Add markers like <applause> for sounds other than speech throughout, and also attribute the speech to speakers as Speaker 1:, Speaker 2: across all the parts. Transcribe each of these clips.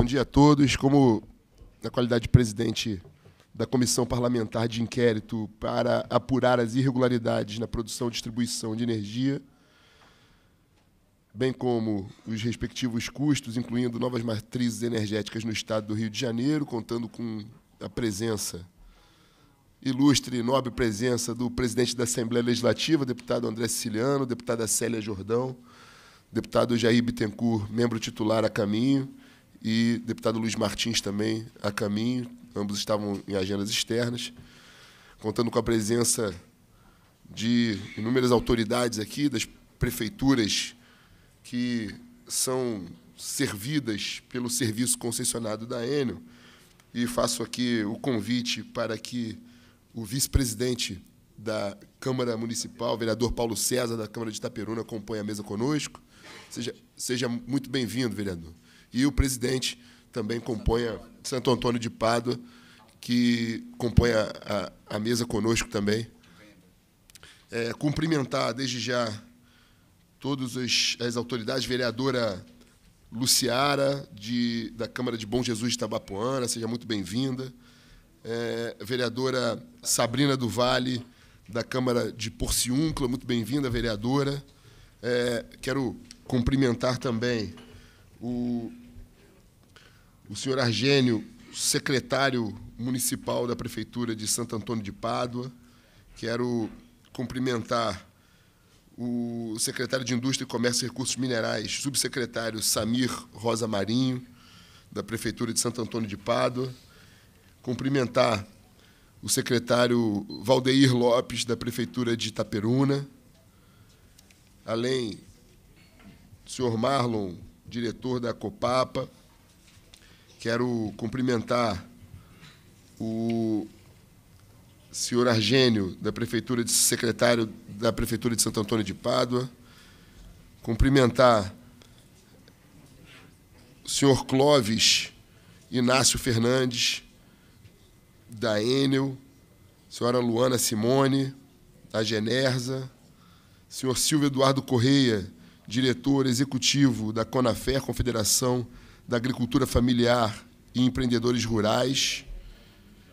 Speaker 1: Bom dia a todos. Como na qualidade de presidente da Comissão Parlamentar de Inquérito para apurar as irregularidades na produção e distribuição de energia, bem como os respectivos custos, incluindo novas matrizes energéticas no Estado do Rio de Janeiro, contando com a presença, ilustre e nobre presença do presidente da Assembleia Legislativa, deputado André Siciliano, deputada Célia Jordão, deputado Jair Bittencourt, membro titular a caminho, e deputado Luiz Martins também a caminho. Ambos estavam em agendas externas, contando com a presença de inúmeras autoridades aqui, das prefeituras que são servidas pelo serviço concessionado da Enel. E faço aqui o convite para que o vice-presidente da Câmara Municipal, vereador Paulo César, da Câmara de Itaperuna, acompanhe a mesa conosco. Seja, seja muito bem-vindo, vereador. E o presidente também compõe a Santo Antônio de Pádua, que compõe a, a, a mesa conosco também. É, cumprimentar desde já todas as autoridades, vereadora Luciara, de, da Câmara de Bom Jesus de Tabapuana, seja muito bem-vinda. É, vereadora Sabrina do Vale, da Câmara de Porciúncula, muito bem-vinda, vereadora. É, quero cumprimentar também o o senhor Argênio, secretário municipal da Prefeitura de Santo Antônio de Pádua. Quero cumprimentar o secretário de Indústria, Comércio e Recursos Minerais, subsecretário Samir Rosa Marinho, da Prefeitura de Santo Antônio de Pádua. Cumprimentar o secretário Valdeir Lopes, da Prefeitura de Itaperuna. Além do senhor Marlon, diretor da Copapa Quero cumprimentar o senhor Argênio, da Prefeitura de secretário da Prefeitura de Santo Antônio de Pádua, cumprimentar o senhor Clóvis Inácio Fernandes, da Enel, senhora Luana Simone, da Generza, senhor Silvio Eduardo Correia, diretor executivo da CONAFER, Confederação da Agricultura Familiar e Empreendedores Rurais.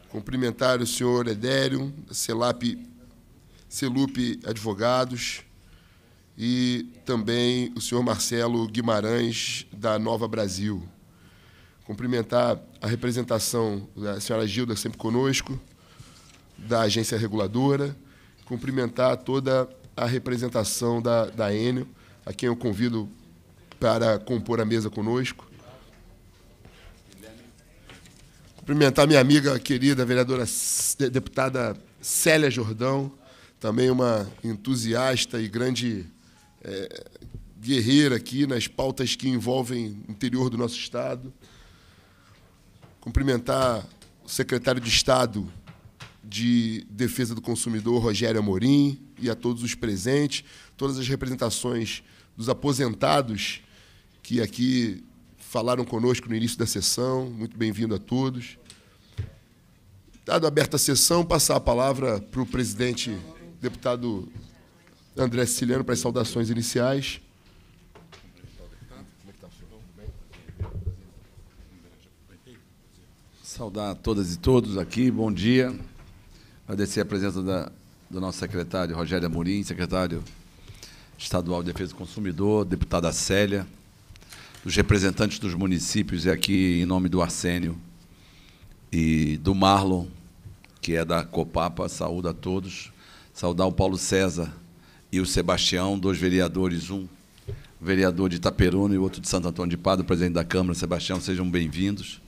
Speaker 1: Cumprimentar o senhor Edério, CELAP, CELUP Advogados, e também o senhor Marcelo Guimarães, da Nova Brasil. Cumprimentar a representação da senhora Gilda, sempre conosco, da agência reguladora. Cumprimentar toda a representação da, da Enel, a quem eu convido para compor a mesa conosco. Cumprimentar minha amiga querida, vereadora deputada Célia Jordão, também uma entusiasta e grande é, guerreira aqui nas pautas que envolvem o interior do nosso Estado. Cumprimentar o secretário de Estado de Defesa do Consumidor, Rogério Amorim, e a todos os presentes, todas as representações dos aposentados que aqui falaram conosco no início da sessão. Muito bem-vindo a todos. Dado aberta a sessão, passar a palavra para o presidente, deputado André Siciliano, para as saudações iniciais.
Speaker 2: Saudar a todas e todos aqui, bom dia. Agradecer a presença da, do nosso secretário Rogério Amorim, secretário estadual de Defesa do Consumidor, deputada Célia, dos representantes dos municípios, e é aqui em nome do Arsênio e do Marlon, que é da Copapa, saúdo a todos. Saudar o Paulo César e o Sebastião, dois vereadores, um vereador de Itaperuna e outro de Santo Antônio de Pado, presidente da Câmara. Sebastião, sejam bem-vindos.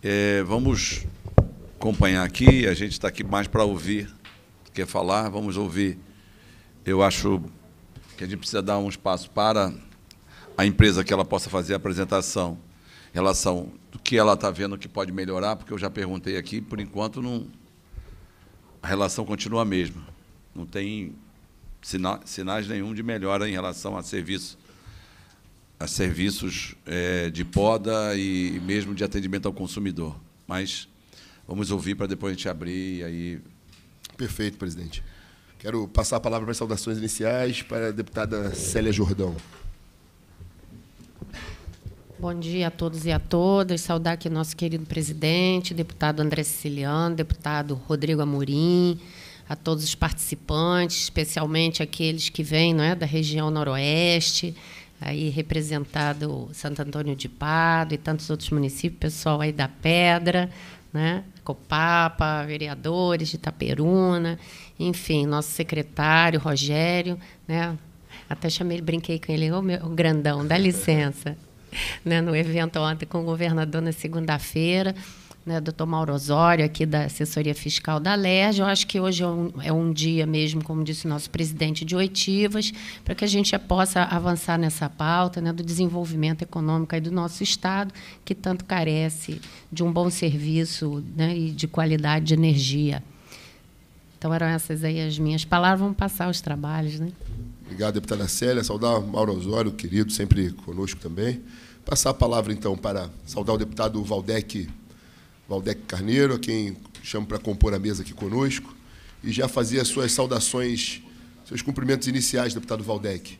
Speaker 2: É, vamos acompanhar aqui, a gente está aqui mais para ouvir, quer falar, vamos ouvir. Eu acho que a gente precisa dar um espaço para a empresa que ela possa fazer a apresentação em relação do que ela está vendo que pode melhorar, porque eu já perguntei aqui, por enquanto não, a relação continua a mesma. Não tem sina, sinais nenhum de melhora em relação a serviço a serviços é, de poda e mesmo de atendimento
Speaker 1: ao consumidor. Mas vamos ouvir para depois a gente abrir e aí. Perfeito, presidente. Quero passar a palavra para as saudações iniciais para a deputada Célia Jordão.
Speaker 3: Bom dia a todos e a todas. Saudar aqui nosso querido presidente, deputado André Siciliano, deputado Rodrigo Amorim, a todos os participantes, especialmente aqueles que vêm não é, da região noroeste, aí representado Santo Antônio de Pado e tantos outros municípios, pessoal aí da Pedra, né? Copapa, vereadores de Itaperuna, enfim, nosso secretário Rogério, né? Até chamei, brinquei com ele, o oh, meu grandão, dá licença né, no evento ontem com o governador na segunda-feira, né, doutor Mauro Osório, aqui da assessoria fiscal da LERJ. Eu acho que hoje é um, é um dia mesmo, como disse o nosso presidente, de oitivas, para que a gente possa avançar nessa pauta né, do desenvolvimento econômico aí do nosso Estado, que tanto carece de um bom serviço né, e de qualidade de energia. Então eram essas aí as minhas palavras. Vamos passar os trabalhos, né?
Speaker 1: Obrigado, deputada Célia. Saudar Mauro Osório, querido, sempre conosco também. Passar a palavra, então, para saudar o deputado Valdec, Valdec Carneiro, a quem chamo para compor a mesa aqui conosco, e já fazer as suas saudações, seus cumprimentos iniciais, deputado Valdec.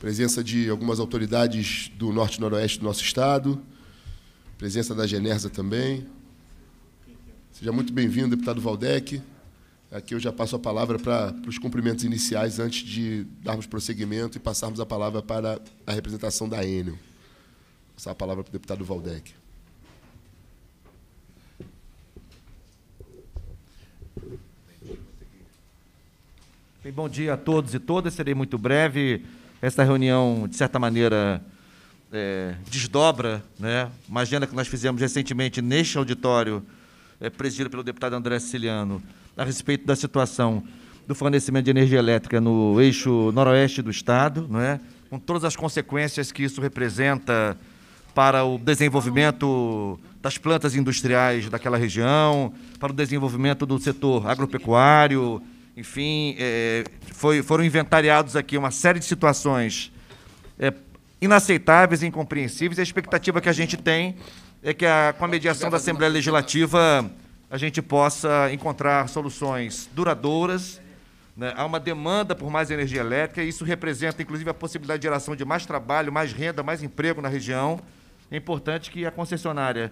Speaker 1: Presença de algumas autoridades do norte e noroeste do nosso estado, presença da Genersa também. Seja muito bem-vindo, deputado Valdec. Aqui eu já passo a palavra para, para os cumprimentos iniciais antes de darmos prosseguimento e passarmos a palavra para a representação da Enel. Passar a palavra para o deputado Valdec.
Speaker 4: Bem, bom dia a todos e todas. Serei muito breve. Esta reunião, de certa maneira, é, desdobra né, uma agenda que nós fizemos recentemente neste auditório, é, presidido pelo deputado André Siciliano, a respeito da situação do fornecimento de energia elétrica no eixo noroeste do estado, não é? com todas as consequências que isso representa para o desenvolvimento das plantas industriais daquela região, para o desenvolvimento do setor agropecuário, enfim, é, foi, foram inventariados aqui uma série de situações é, inaceitáveis, incompreensíveis, e a expectativa que a gente tem é que a, com a mediação da Assembleia Legislativa a gente possa encontrar soluções duradouras. Né? Há uma demanda por mais energia elétrica, e isso representa, inclusive, a possibilidade de geração de mais trabalho, mais renda, mais emprego na região. É importante que a concessionária,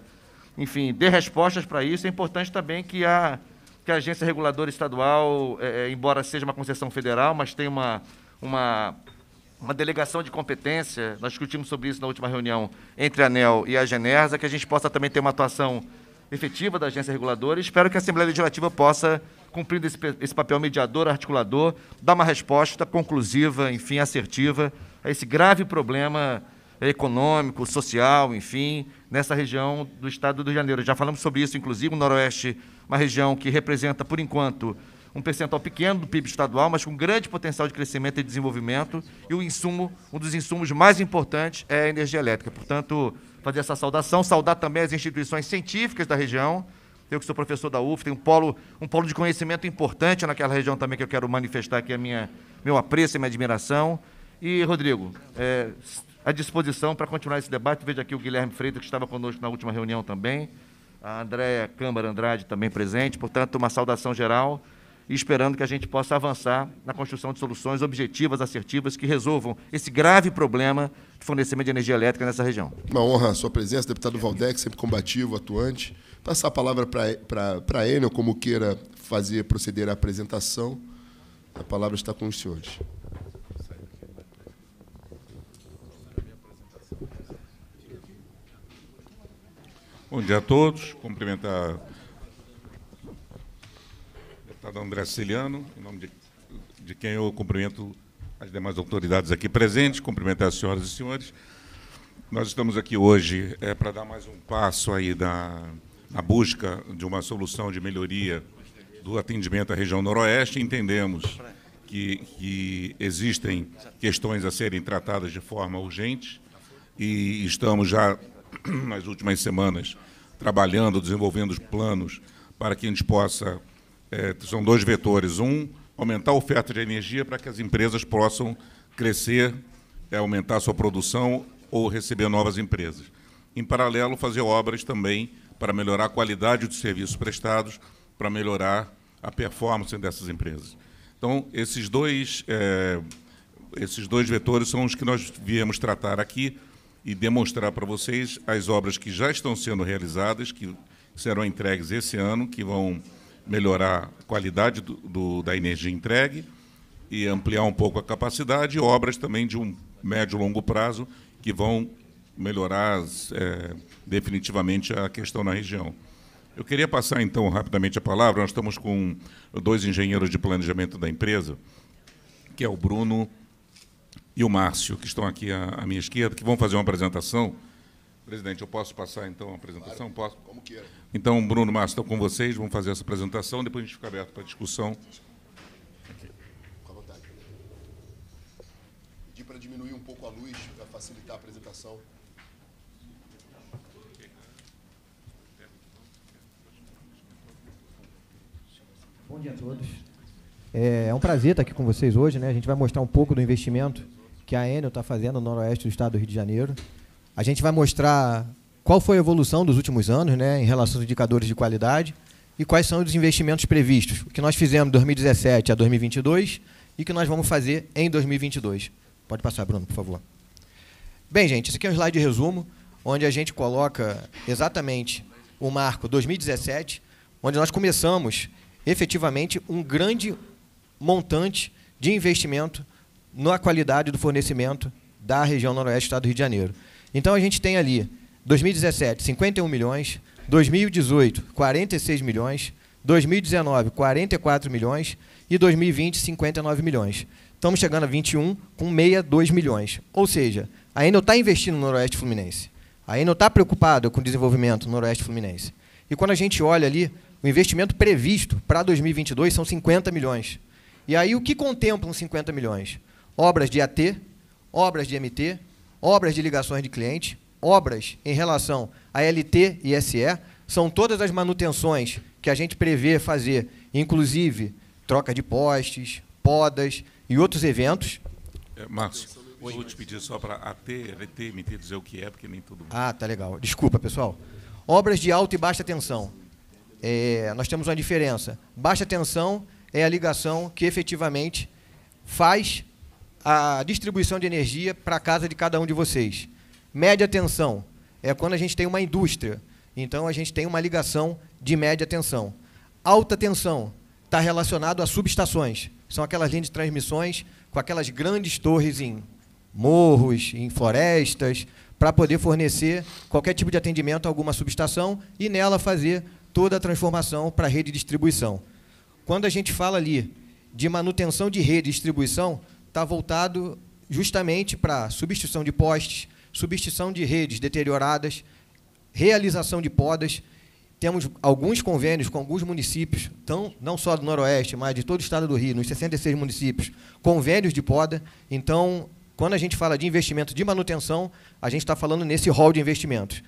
Speaker 4: enfim, dê respostas para isso. É importante também que a, que a agência reguladora estadual, é, é embora seja uma concessão federal, mas tem uma, uma, uma delegação de competência, nós discutimos sobre isso na última reunião entre a ANEL e a Genersa, que a gente possa também ter uma atuação efetiva da agência reguladora. Espero que a Assembleia Legislativa possa, cumprindo esse, esse papel mediador, articulador, dar uma resposta conclusiva, enfim, assertiva a esse grave problema econômico, social, enfim, nessa região do estado do Rio de Janeiro. Já falamos sobre isso, inclusive, o Noroeste, uma região que representa, por enquanto, um percentual pequeno do PIB estadual, mas com grande potencial de crescimento e desenvolvimento, e o insumo, um dos insumos mais importantes é a energia elétrica. Portanto, fazer essa saudação, saudar também as instituições científicas da região. Eu que sou professor da UF, tenho um polo, um polo de conhecimento importante naquela região também que eu quero manifestar aqui a minha, meu apreço e minha admiração. E, Rodrigo, é, à disposição para continuar esse debate, vejo aqui o Guilherme Freitas, que estava conosco na última reunião também, a Andréa Câmara Andrade também presente, portanto, uma saudação geral e esperando que a gente possa avançar na construção de soluções objetivas, assertivas, que resolvam esse grave problema de fornecimento de energia elétrica nessa região.
Speaker 1: Uma honra a sua presença, deputado Valdec, sempre combativo, atuante. Passar a palavra para ou como queira fazer proceder a apresentação. A palavra está com os senhores. Bom
Speaker 5: dia a todos. Cumprimentar o deputado André Ciliano, em nome de, de quem eu cumprimento as demais autoridades aqui presentes, cumprimentar as senhoras e senhores. Nós estamos aqui hoje é, para dar mais um passo aí da, na busca de uma solução de melhoria do atendimento à região noroeste. Entendemos que, que existem questões a serem tratadas de forma urgente e estamos já <clears throat> nas últimas semanas trabalhando, desenvolvendo os planos para que a gente possa. É, são dois vetores. Um aumentar a oferta de energia para que as empresas possam crescer, é, aumentar a sua produção ou receber novas empresas. Em paralelo, fazer obras também para melhorar a qualidade dos serviços prestados, para melhorar a performance dessas empresas. Então, esses dois, é, esses dois vetores são os que nós viemos tratar aqui e demonstrar para vocês as obras que já estão sendo realizadas, que serão entregues esse ano, que vão melhorar a qualidade do, do, da energia entregue e ampliar um pouco a capacidade, e obras também de um médio e longo prazo que vão melhorar é, definitivamente a questão na região. Eu queria passar, então, rapidamente a palavra. Nós estamos com dois engenheiros de planejamento da empresa, que é o Bruno e o Márcio, que estão aqui à, à minha esquerda, que vão fazer uma apresentação Presidente, eu posso passar então a apresentação? Claro, posso? Como queira. Então, Bruno Márcio, estou com vocês, vamos fazer essa apresentação, depois a gente fica aberto para discussão.
Speaker 1: Com a vontade. Pedi para diminuir um pouco a luz, para facilitar a apresentação. Bom dia a todos.
Speaker 6: É, é um prazer estar aqui com vocês hoje, né? A gente vai mostrar um pouco do investimento que a Enel está fazendo no noroeste do estado do Rio de Janeiro. A gente vai mostrar qual foi a evolução dos últimos anos né, em relação aos indicadores de qualidade e quais são os investimentos previstos, o que nós fizemos de 2017 a 2022 e que nós vamos fazer em 2022. Pode passar, Bruno, por favor. Bem, gente, esse aqui é um slide de resumo, onde a gente coloca exatamente o marco 2017, onde nós começamos efetivamente um grande montante de investimento na qualidade do fornecimento da região noroeste do estado do Rio de Janeiro. Então a gente tem ali 2017, 51 milhões, 2018, 46 milhões, 2019, 44 milhões e 2020, 59 milhões. Estamos chegando a 21 com 62 milhões. Ou seja, ainda não está investindo no Noroeste Fluminense. Ainda não está preocupado com o desenvolvimento no Noroeste Fluminense. E quando a gente olha ali, o investimento previsto para 2022 são 50 milhões. E aí o que contemplam 50 milhões? Obras de AT, obras de MT, obras de ligações de cliente, obras em relação a LT e SE, são todas as manutenções que a gente prevê fazer, inclusive troca de postes, podas e outros eventos.
Speaker 5: É, Márcio, vou te pedir só para AT, LT, MT dizer o que é, porque nem todo mundo. Ah,
Speaker 6: tá legal. Desculpa, pessoal. Obras de alta e baixa tensão. É, nós temos uma diferença. Baixa tensão é a ligação que efetivamente faz a distribuição de energia para a casa de cada um de vocês. Média tensão é quando a gente tem uma indústria, então a gente tem uma ligação de média tensão. Alta tensão está relacionado a subestações, são aquelas linhas de transmissões com aquelas grandes torres em morros, em florestas, para poder fornecer qualquer tipo de atendimento a alguma subestação e nela fazer toda a transformação para a rede de distribuição. Quando a gente fala ali de manutenção de rede e distribuição, está voltado justamente para substituição de postes, substituição de redes deterioradas, realização de podas. Temos alguns convênios com alguns municípios, tão, não só do Noroeste, mas de todo o estado do Rio, nos 66 municípios, convênios de poda. Então, quando a gente fala de investimento de manutenção, a gente está falando nesse rol de investimentos.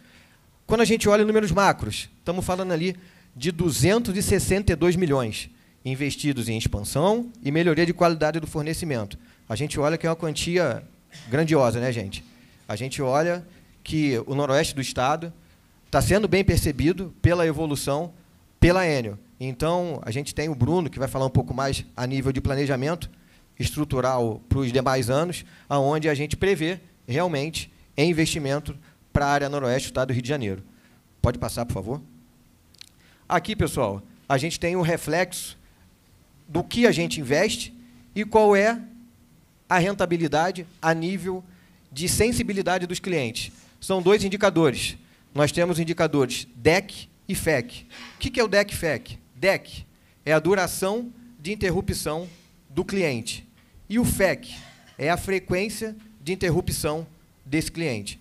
Speaker 6: Quando a gente olha números macros, estamos falando ali de 262 milhões investidos em expansão e melhoria de qualidade do fornecimento. A gente olha que é uma quantia grandiosa, né, gente? A gente olha que o noroeste do estado está sendo bem percebido pela evolução, pela Enio. Então, a gente tem o Bruno, que vai falar um pouco mais a nível de planejamento estrutural para os demais anos, aonde a gente prevê realmente investimento para a área noroeste do estado do Rio de Janeiro. Pode passar, por favor? Aqui, pessoal, a gente tem o reflexo do que a gente investe e qual é a rentabilidade a nível de sensibilidade dos clientes. São dois indicadores. Nós temos indicadores DEC e FEC. O que é o DEC FEC? DEC é a duração de interrupção do cliente. E o FEC é a frequência de interrupção desse cliente.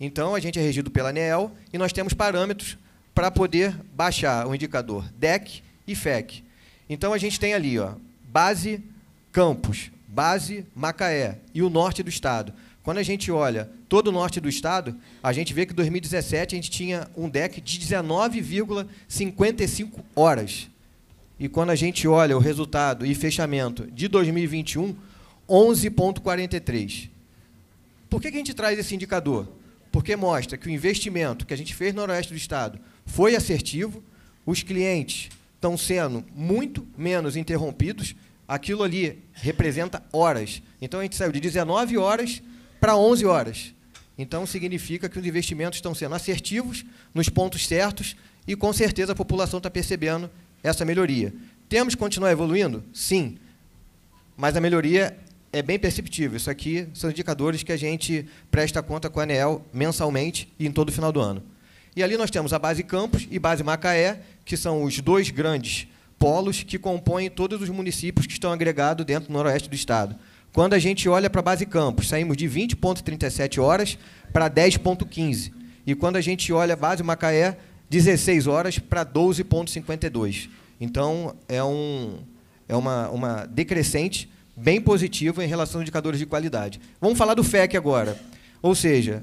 Speaker 6: Então, a gente é regido pela ANEEL e nós temos parâmetros para poder baixar o indicador DEC e FEC. Então a gente tem ali, ó, base Campos, base Macaé e o norte do estado. Quando a gente olha todo o norte do estado, a gente vê que em 2017 a gente tinha um deck de 19,55 horas. E quando a gente olha o resultado e fechamento de 2021, 11,43. Por que, que a gente traz esse indicador? Porque mostra que o investimento que a gente fez no noroeste do estado foi assertivo, os clientes estão sendo muito menos interrompidos. Aquilo ali representa horas. Então a gente saiu de 19 horas para 11 horas. Então significa que os investimentos estão sendo assertivos nos pontos certos e com certeza a população está percebendo essa melhoria. Temos que continuar evoluindo? Sim. Mas a melhoria é bem perceptível. Isso aqui são indicadores que a gente presta conta com a ANEEL mensalmente e em todo o final do ano. E ali nós temos a base Campos e base Macaé, que são os dois grandes polos que compõem todos os municípios que estão agregados dentro do noroeste do estado. Quando a gente olha para a base Campos, saímos de 20.37 horas para 10.15. E quando a gente olha a base Macaé, 16 horas para 12.52. Então, é, um, é uma, uma decrescente bem positiva em relação aos indicadores de qualidade. Vamos falar do FEC agora. Ou seja,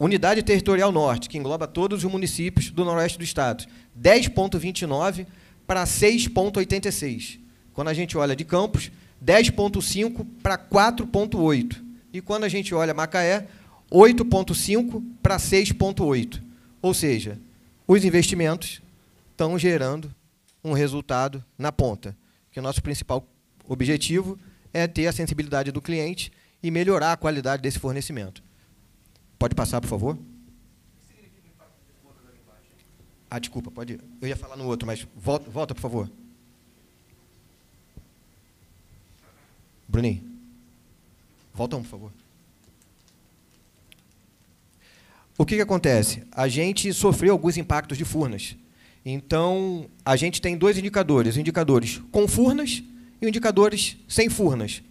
Speaker 6: Unidade Territorial Norte, que engloba todos os municípios do noroeste do estado, 10,29 para 6,86. Quando a gente olha de Campos, 10,5 para 4,8. E quando a gente olha Macaé, 8,5 para 6,8. Ou seja, os investimentos estão gerando um resultado na ponta. Que o nosso principal objetivo é ter a sensibilidade do cliente e melhorar a qualidade desse fornecimento. Pode passar, por favor. Ah, desculpa, pode. Ir. Eu ia falar no outro, mas volta, volta por favor. Bruninho, volta um, por favor. O que, que acontece? A gente sofreu alguns impactos de furnas. Então, a gente tem dois indicadores: indicadores com furnas e indicadores sem furnas.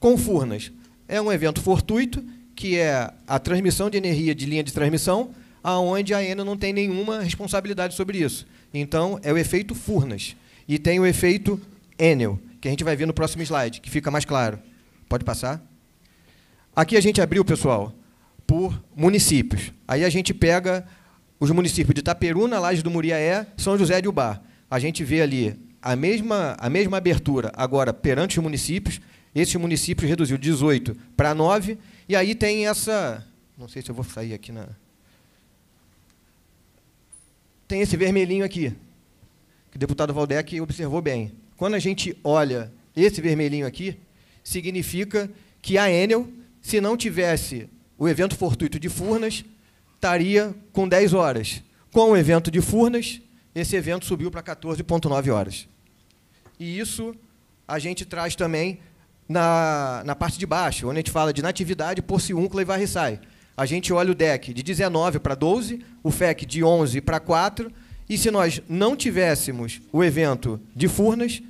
Speaker 6: Com furnas é um evento fortuito que é a transmissão de energia de linha de transmissão, aonde a ENA não tem nenhuma responsabilidade sobre isso. Então, é o efeito Furnas. E tem o efeito Enel, que a gente vai ver no próximo slide, que fica mais claro. Pode passar? Aqui a gente abriu, pessoal, por municípios. Aí a gente pega os municípios de Itaperuna, Laje do Muriaé, São José de Ubar. A gente vê ali a mesma, a mesma abertura agora perante os municípios. Esses municípios reduziu 18 para 9 e aí tem essa. Não sei se eu vou sair aqui na. Tem esse vermelhinho aqui, que o deputado Valdec observou bem. Quando a gente olha esse vermelhinho aqui, significa que a Enel, se não tivesse o evento fortuito de Furnas, estaria com 10 horas. Com o evento de Furnas, esse evento subiu para 14,9 horas. E isso a gente traz também na, na parte de baixo, onde a gente fala de natividade, porciúncula e varriçai. A gente olha o deck de 19 para 12, o FEC de 11 para 4, e se nós não tivéssemos o evento de Furnas,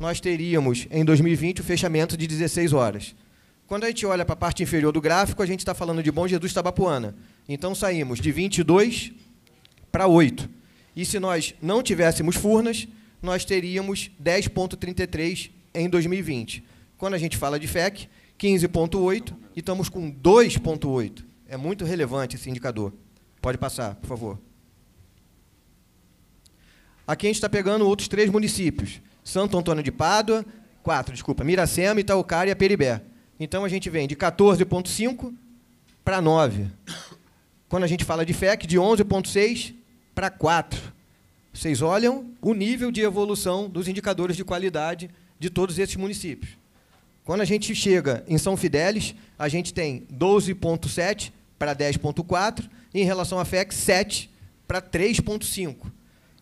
Speaker 6: nós teríamos em 2020 o fechamento de 16 horas. Quando a gente olha para a parte inferior do gráfico, a gente está falando de Bom Jesus Tabapuana. Então saímos de 22 para 8. E se nós não tivéssemos Furnas, nós teríamos 10,33 em 2020. Quando a gente fala de FEC, 15,8 e estamos com 2,8. É muito relevante esse indicador. Pode passar, por favor. Aqui a gente está pegando outros três municípios. Santo Antônio de Pádua, quatro, desculpa, Miracema, Itaucara e Aperibé. Então, a gente vem de 14,5 para 9. Quando a gente fala de FEC, de 11,6 para 4. Vocês olham o nível de evolução dos indicadores de qualidade de todos esses municípios. Quando a gente chega em São Fidélis, a gente tem 12,7 para 10,4, e em relação à FEC, 7 para 3,5.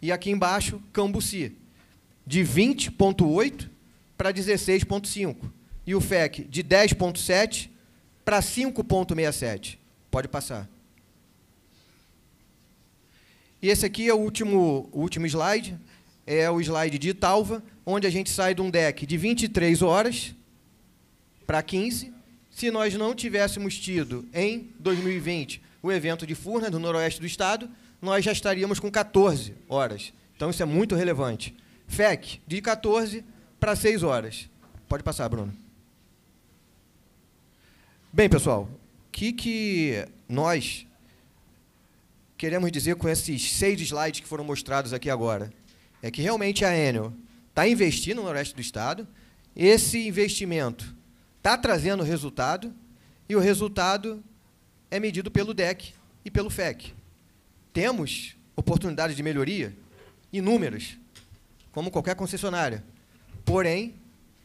Speaker 6: E aqui embaixo, Cambuci, de 20,8 para 16,5. E o FEC de 10,7 para 5,67. Pode passar. E esse aqui é o último, o último slide, é o slide de Italva, onde a gente sai de um deck de 23 horas para 15, se nós não tivéssemos tido em 2020 o evento de Furnas, no noroeste do estado, nós já estaríamos com 14 horas. Então isso é muito relevante. FEC, de 14 para 6 horas. Pode passar, Bruno. Bem, pessoal, o que, que nós queremos dizer com esses seis slides que foram mostrados aqui agora? É que realmente a Enel está investindo no Noroeste do Estado. Esse investimento está trazendo resultado e o resultado é medido pelo DEC e pelo FEC. Temos oportunidades de melhoria inúmeras, como qualquer concessionária. Porém,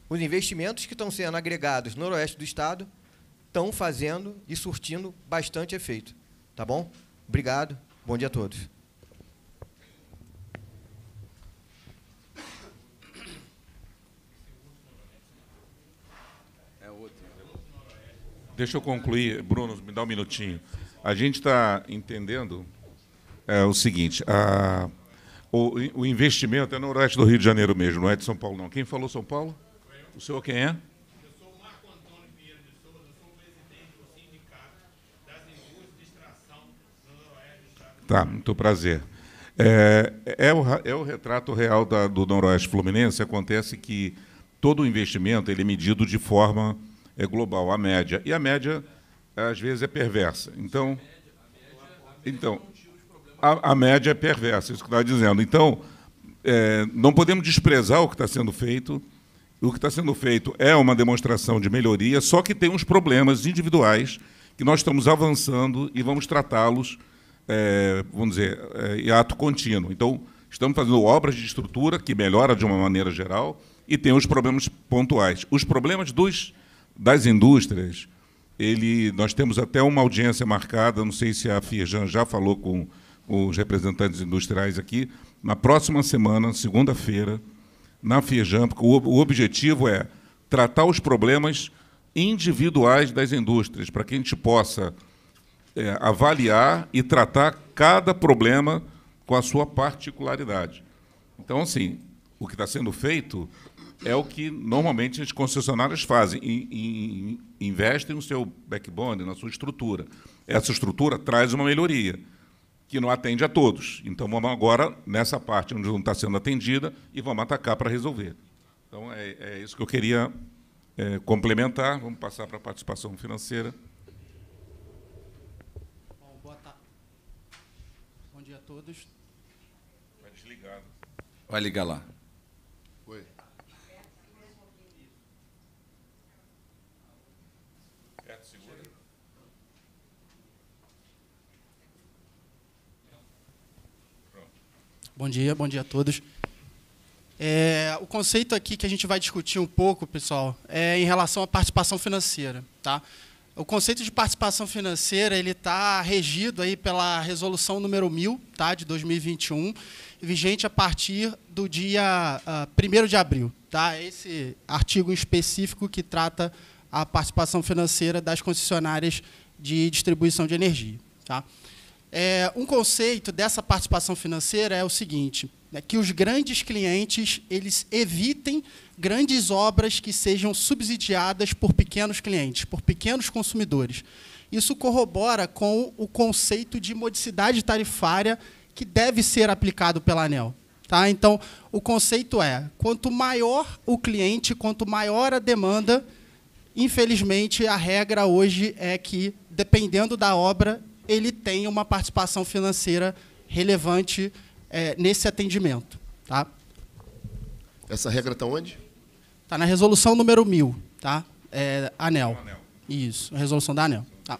Speaker 6: os investimentos que estão sendo agregados no noroeste do estado estão fazendo e surtindo bastante efeito. Tá bom? Obrigado. Bom dia a todos.
Speaker 5: Deixa eu concluir, Bruno, me dá um minutinho. A gente está entendendo é, o seguinte: a, o, o, investimento é no oeste do Rio de Janeiro mesmo, não é de São Paulo, não. Quem falou São Paulo? O senhor quem é? Tá, muito prazer. É, é, o, é o retrato real da, do Noroeste Fluminense. Acontece que todo o investimento ele é medido de forma é global, a média. E a média, às vezes, é perversa. Então, então a, a média é perversa, isso que está dizendo. Então, é, não podemos desprezar o que está sendo feito. O que está sendo feito é uma demonstração de melhoria, só que tem uns problemas individuais que nós estamos avançando e vamos tratá-los, é, vamos dizer, é, em ato contínuo. Então, estamos fazendo obras de estrutura que melhora de uma maneira geral e tem os problemas pontuais. Os problemas dos das indústrias, ele, nós temos até uma audiência marcada, não sei se a Firjan já falou com os representantes industriais aqui, na próxima semana, segunda-feira, na Firjan, porque o, o objetivo é tratar os problemas individuais das indústrias, para que a gente possa é, avaliar e tratar cada problema com a sua particularidade. Então, assim, o que está sendo feito é o que normalmente as concessionárias fazem, in, in, investem no seu backbone, na sua estrutura. Essa estrutura traz uma melhoria que não atende a todos. Então vamos agora nessa parte onde não está sendo atendida e vamos atacar para resolver. Então é, é isso que eu queria é, complementar. Vamos passar para a participação financeira.
Speaker 7: Bom, boa tarde. Bom dia a todos.
Speaker 5: Vai desligado.
Speaker 2: Vai ligar lá.
Speaker 7: Bom dia, bom dia a todos. É, o conceito aqui que a gente vai discutir um pouco, pessoal, é em relação à participação financeira, tá? O conceito de participação financeira ele está regido aí pela resolução número 1000 tá, de 2021, vigente a partir do dia uh, ah, 1 de abril. Tá? Esse artigo específico que trata a participação financeira das concessionárias de distribuição de energia. Tá? É, um conceito dessa participação financeira é o seguinte, né, que os grandes clientes eles evitem grandes obras que sejam subsidiadas por pequenos clientes, por pequenos consumidores. Isso corrobora com o conceito de modicidade tarifária que deve ser aplicado pela ANEL. Tá? Então, o conceito é: quanto maior o cliente, quanto maior a demanda, infelizmente, a regra hoje é que, dependendo da obra, ele tem uma participação financeira relevante é, nesse atendimento. Tá?
Speaker 1: Essa regra está onde?
Speaker 7: Está na resolução número 1000, tá? É, ANEL. Isso, Isso, resolução da ANEL. Tá.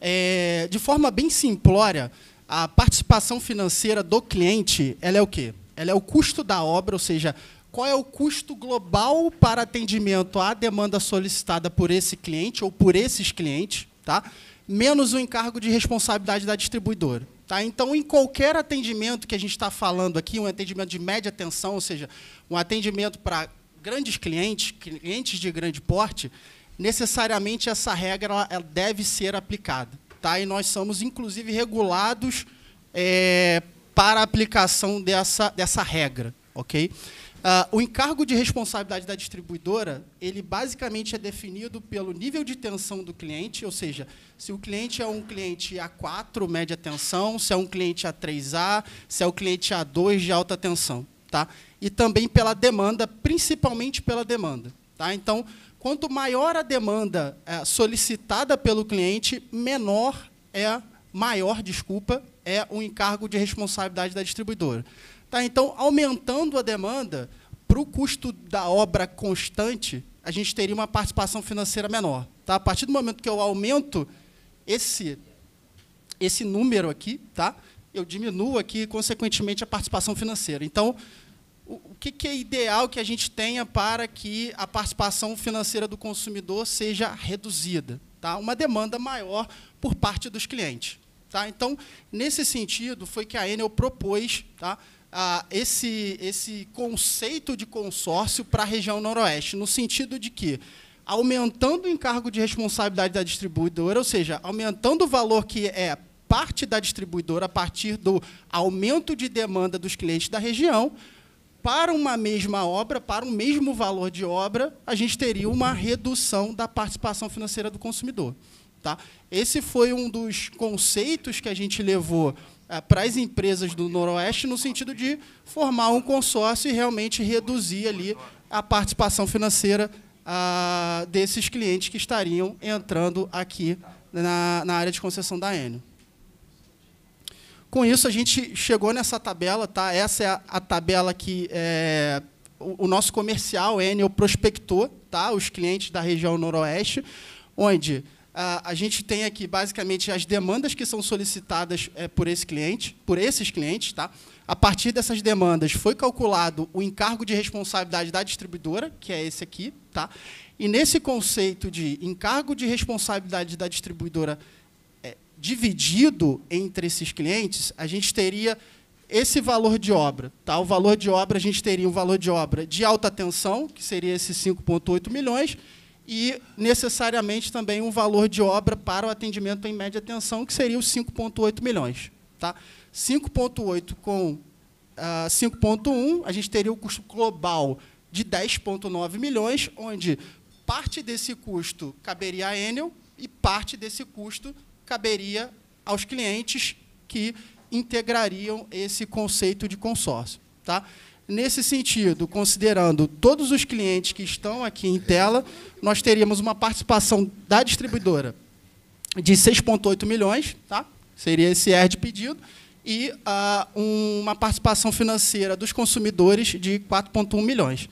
Speaker 7: É, de forma bem simplória, a participação financeira do cliente ela é o quê? Ela é o custo da obra, ou seja, qual é o custo global para atendimento à demanda solicitada por esse cliente ou por esses clientes, tá? menos o encargo de responsabilidade da distribuidora. Tá? Então, em qualquer atendimento que a gente está falando aqui, um atendimento de média atenção, ou seja, um atendimento para grandes clientes, clientes de grande porte, necessariamente essa regra ela deve ser aplicada. Tá? E nós somos, inclusive, regulados é, para a aplicação dessa, dessa regra. ok? Uh, o encargo de responsabilidade da distribuidora, ele basicamente é definido pelo nível de tensão do cliente, ou seja, se o cliente é um cliente A4, média tensão, se é um cliente A3A, se é o um cliente A2 de alta tensão. Tá? E também pela demanda, principalmente pela demanda. Tá? Então, quanto maior a demanda é, solicitada pelo cliente, menor é, maior, desculpa, é o encargo de responsabilidade da distribuidora. Tá? Então, aumentando a demanda, para o custo da obra constante, a gente teria uma participação financeira menor. Tá? A partir do momento que eu aumento esse, esse número aqui, tá? eu diminuo aqui, consequentemente, a participação financeira. Então, o, o que, que é ideal que a gente tenha para que a participação financeira do consumidor seja reduzida? Tá? Uma demanda maior por parte dos clientes. Tá? Então, nesse sentido, foi que a Enel propôs tá, ah, esse, esse conceito de consórcio para a região noroeste, no sentido de que aumentando o encargo de responsabilidade da distribuidora, ou seja, aumentando o valor que é parte da distribuidora a partir do aumento de demanda dos clientes da região, para uma mesma obra, para um mesmo valor de obra, a gente teria uma redução da participação financeira do consumidor. Tá? Esse foi um dos conceitos que a gente levou ah, para as empresas do Noroeste no sentido de formar um consórcio e realmente reduzir ali a participação financeira ah, desses clientes que estariam entrando aqui na, na área de concessão da Enio. Com isso, a gente chegou nessa tabela. Tá? Essa é a, a tabela que é, o, o, nosso comercial Enio prospectou, tá? os clientes da região Noroeste, onde ah, a, gente tem aqui basicamente as demandas que são solicitadas é, por esse cliente, por esses clientes, tá? A partir dessas demandas foi calculado o encargo de responsabilidade da distribuidora, que é esse aqui, tá? E nesse conceito de encargo de responsabilidade da distribuidora é, dividido entre esses clientes, a gente teria esse valor de obra. Tá? O valor de obra, a gente teria um valor de obra de alta tensão, que seria esses 5,8 milhões, e necessariamente também um valor de obra para o atendimento em média atenção que seria os 5,8 milhões. Tá? 5,8 com uh, ah, 5,1, a gente teria o custo global de 10,9 milhões, onde parte desse custo caberia à Enel e parte desse custo caberia aos clientes que integrariam esse conceito de consórcio. Tá? Nesse sentido, considerando todos os clientes que estão aqui em tela, nós teríamos uma participação da distribuidora de 6,8 milhões, tá? seria esse de pedido, e ah, uma participação financeira dos consumidores de 4,1 milhões.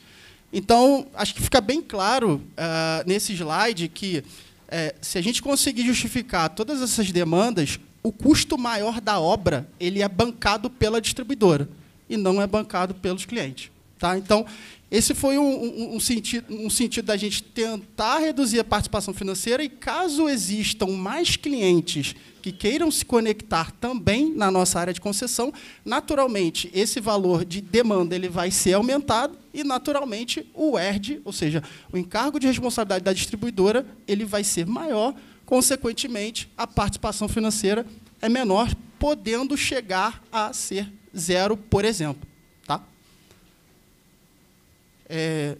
Speaker 7: Então, acho que fica bem claro ah, nesse slide que, eh, se a gente conseguir justificar todas essas demandas, o custo maior da obra ele é bancado pela distribuidora e não é bancado pelos clientes. Tá? Então, esse foi um, um, um, sentido, um sentido da gente tentar reduzir a participação financeira e, caso existam mais clientes que queiram se conectar também na nossa área de concessão, naturalmente esse valor de demanda ele vai ser aumentado e, naturalmente, o ERD, ou seja, o encargo de responsabilidade da distribuidora, ele vai ser maior, consequentemente, a participação financeira é menor, podendo chegar a ser zero, por exemplo. Tá? É...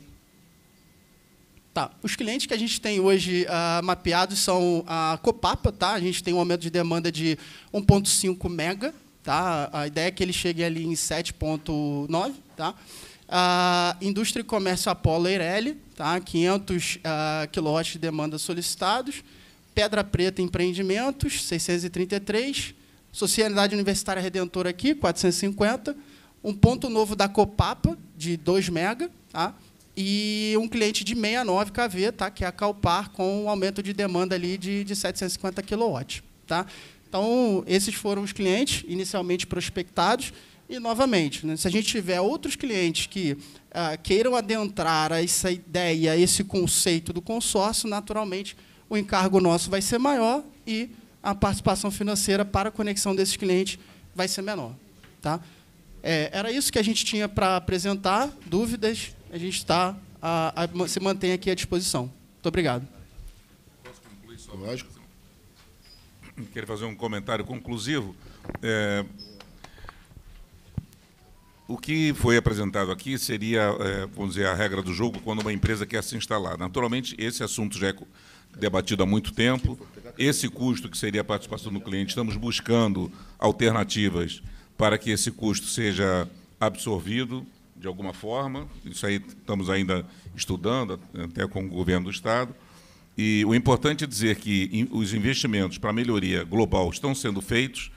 Speaker 7: Tá. Os clientes que a gente tem hoje uh, mapeados são a Copapa, tá? A gente tem um aumento de demanda de 1.5 mega, tá? A ideia é que ele chegue ali em 7.9, tá? A uh, indústria e comércio Apollo Eireli, tá? 500 uh, ah, quilowatts de demanda solicitados. Pedra Preta Empreendimentos, 633. Sociedade Universitária Redentora aqui, 450. Um ponto novo da Copapa, de 2 mega, tá? e um cliente de 69 kV, tá? que é a Calpar, com um aumento de demanda ali de, de 750 kW. Tá? Então, esses foram os clientes inicialmente prospectados. E, novamente, né, se a gente tiver outros clientes que ah, queiram adentrar essa ideia, esse conceito do consórcio, naturalmente o encargo nosso vai ser maior e a participação financeira para a conexão desses clientes vai ser menor. Tá? É, era isso que a gente tinha para apresentar. Dúvidas, a gente está a, a, se mantém aqui à disposição. Muito obrigado.
Speaker 1: Posso concluir só? Lógico.
Speaker 5: Quero fazer um comentário conclusivo. É, o que foi apresentado aqui seria, é, vamos dizer, a regra do jogo quando uma empresa quer se instalar. Naturalmente, esse assunto já é debatido há muito tempo. Esse custo, que seria a participação do cliente, estamos buscando alternativas para que esse custo seja absorvido de alguma forma. Isso aí estamos ainda estudando, até com o governo do Estado. E o importante é dizer que os investimentos para melhoria global estão sendo feitos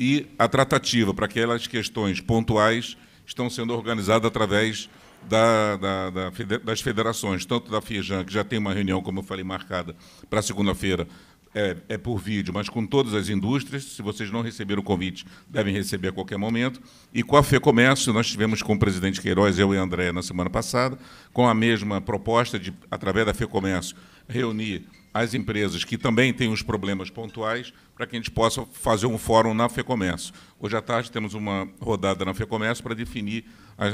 Speaker 5: e a tratativa para aquelas questões pontuais estão sendo organizadas através da, da, da, das federações, tanto da FIEJAN, que já tem uma reunião, como eu falei, marcada para segunda-feira, é, é, por vídeo, mas com todas as indústrias. Se vocês não receberam o convite, devem receber a qualquer momento. E com a Comércio, nós tivemos com o presidente Queiroz, eu e a na semana passada, com a mesma proposta de, através da Comércio, reunir as empresas que também têm os problemas pontuais para que a gente possa fazer um fórum na FEComércio. Hoje à tarde temos uma rodada na FEComércio para definir a,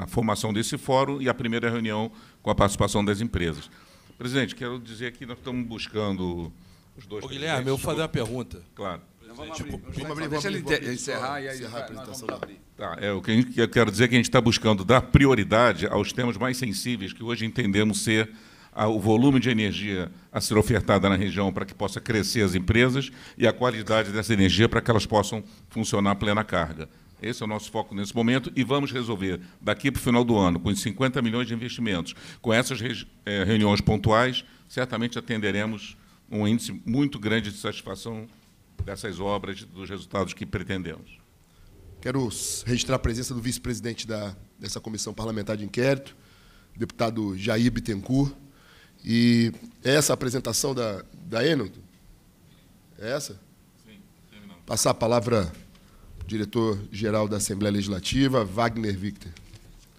Speaker 5: a, a formação desse fórum e a primeira reunião com a participação das empresas. Presidente, quero dizer que nós estamos buscando os dois. Ô, Guilherme, eu vou fazer uma pergunta. Claro. Vamos abrir, tipo, vamos abrir, Deixa ele encerrar, e aí encerrar a apresentação. Tá, é, o que eu quero dizer é que a gente está buscando dar prioridade aos temas mais sensíveis que hoje entendemos ser o volume de energia a ser ofertada na região para que possa crescer as empresas e a qualidade dessa energia para que elas possam funcionar à plena carga. Esse é o nosso foco nesse momento e vamos resolver daqui para o final do ano, com os 50 milhões de investimentos, com essas eh, reuniões pontuais, certamente atenderemos um índice muito grande de satisfação dessas obras, dos resultados que pretendemos.
Speaker 1: Quero registrar a presença do vice-presidente dessa comissão parlamentar de inquérito, deputado Jair Bittencourt, e é essa apresentação da, da Enod? É essa? Sim, terminamos. Passar a palavra ao diretor-geral da Assembleia Legislativa, Wagner Victor.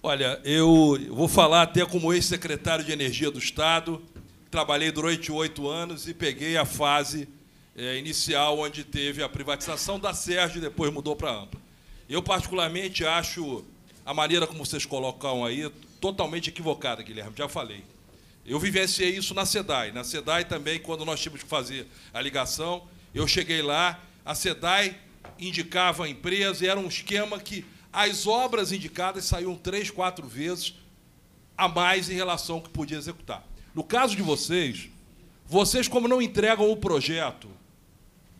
Speaker 8: Olha, eu vou falar até como ex-secretário de Energia do Estado. Trabalhei durante oito anos e peguei a fase é, inicial onde teve a privatização da Sérgio e depois mudou para a Ampla. Eu, particularmente, acho a maneira como vocês colocam aí totalmente equivocada, Guilherme, já falei. Eu vivenciei isso na SEDAI. Na SEDAI também, quando nós tínhamos que fazer a ligação, eu cheguei lá, a SEDAI indicava a empresa e era um esquema que as obras indicadas saíam três, quatro vezes a mais em relação ao que podia executar. No caso de vocês, vocês, como não entregam o projeto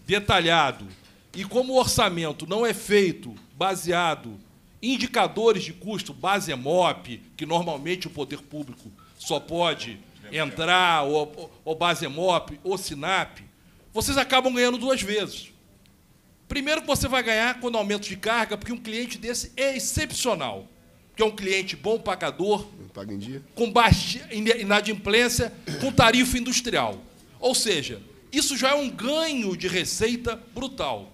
Speaker 8: detalhado e como o orçamento não é feito baseado em indicadores de custo, base EMOP, é que normalmente o poder público só pode entrar, ou, ou Basemop, ou Sinap, vocês acabam ganhando duas vezes. Primeiro que você vai ganhar quando aumento de carga, porque um cliente desse é excepcional. Que é um cliente bom pagador, paga em dia. com baixa inadimplência, com tarifa industrial. Ou seja, isso já é um ganho de receita brutal.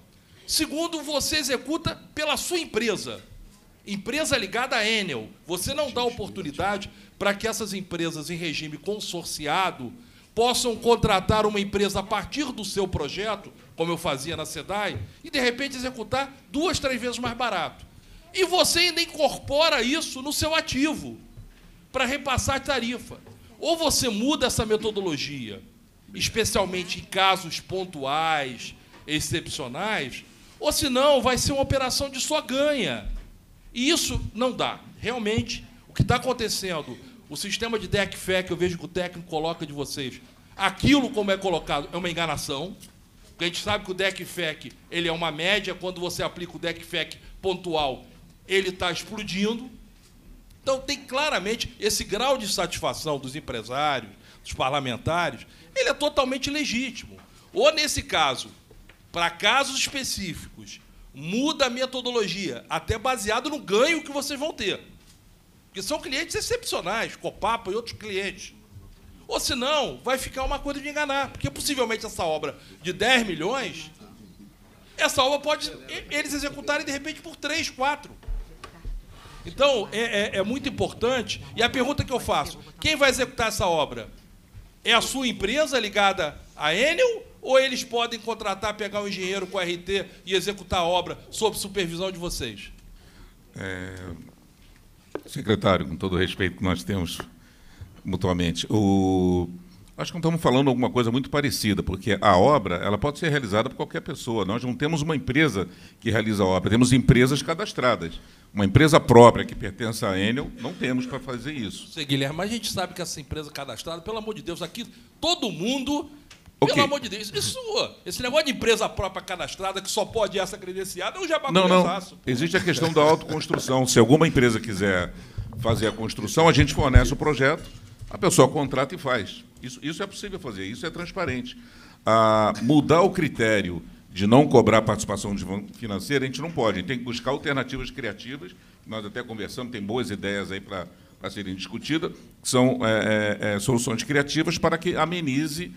Speaker 8: Segundo, você executa pela sua empresa. Empresa ligada à Enel, você não dá oportunidade para que essas empresas em regime consorciado possam contratar uma empresa a partir do seu projeto, como eu fazia na SEDAI, e de repente executar duas, três vezes mais barato. E você ainda incorpora isso no seu ativo para repassar a tarifa. Ou você muda essa metodologia, especialmente em casos pontuais, excepcionais, ou senão vai ser uma operação de só ganha. E isso não dá. Realmente, o que está acontecendo, o sistema de deck fé que eu vejo que o técnico coloca de vocês, aquilo como é colocado é uma enganação. a gente sabe que o deck FEC ele é uma média, quando você aplica o deck FEC pontual, ele está explodindo. Então tem claramente esse grau de satisfação dos empresários, dos parlamentares, ele é totalmente legítimo. Ou nesse caso, para casos específicos, muda a metodologia, até baseado no ganho que vocês vão ter. Porque são clientes excepcionais, Copapo e outros clientes. Ou senão, vai ficar uma coisa de enganar. Porque possivelmente essa obra de 10 milhões, essa obra pode eles executarem de repente por 3, 4. Então, é, é, é muito importante. E a pergunta que eu faço: quem vai executar essa obra? É a sua empresa ligada a Enel ou eles podem contratar, pegar um engenheiro com RT e executar a obra sob supervisão de vocês?
Speaker 5: É, secretário, com todo o respeito que nós temos mutuamente, o, acho que estamos falando alguma coisa muito parecida, porque a obra ela pode ser realizada por qualquer pessoa. Nós não temos uma empresa que realiza a obra, temos empresas cadastradas. Uma empresa própria que pertence à Enel, não temos para fazer isso. Sim, Guilherme, mas a gente sabe que
Speaker 8: essa empresa cadastrada, pelo amor de Deus, aqui todo mundo Okay. Pelo amor de Deus, isso é Esse negócio de empresa própria cadastrada, que só pode essa credenciada, é um jabá Não, não.
Speaker 5: Existe a questão da autoconstrução. Se alguma empresa quiser fazer a construção, a gente fornece o projeto, a pessoa contrata e faz. Isso, isso é possível fazer, isso é transparente. Ah, mudar o critério de não cobrar participação financeira, a gente não pode. A gente tem que buscar alternativas criativas. Nós até conversamos, tem boas ideias aí para serem discutidas, que são é, é, é, soluções criativas para que amenize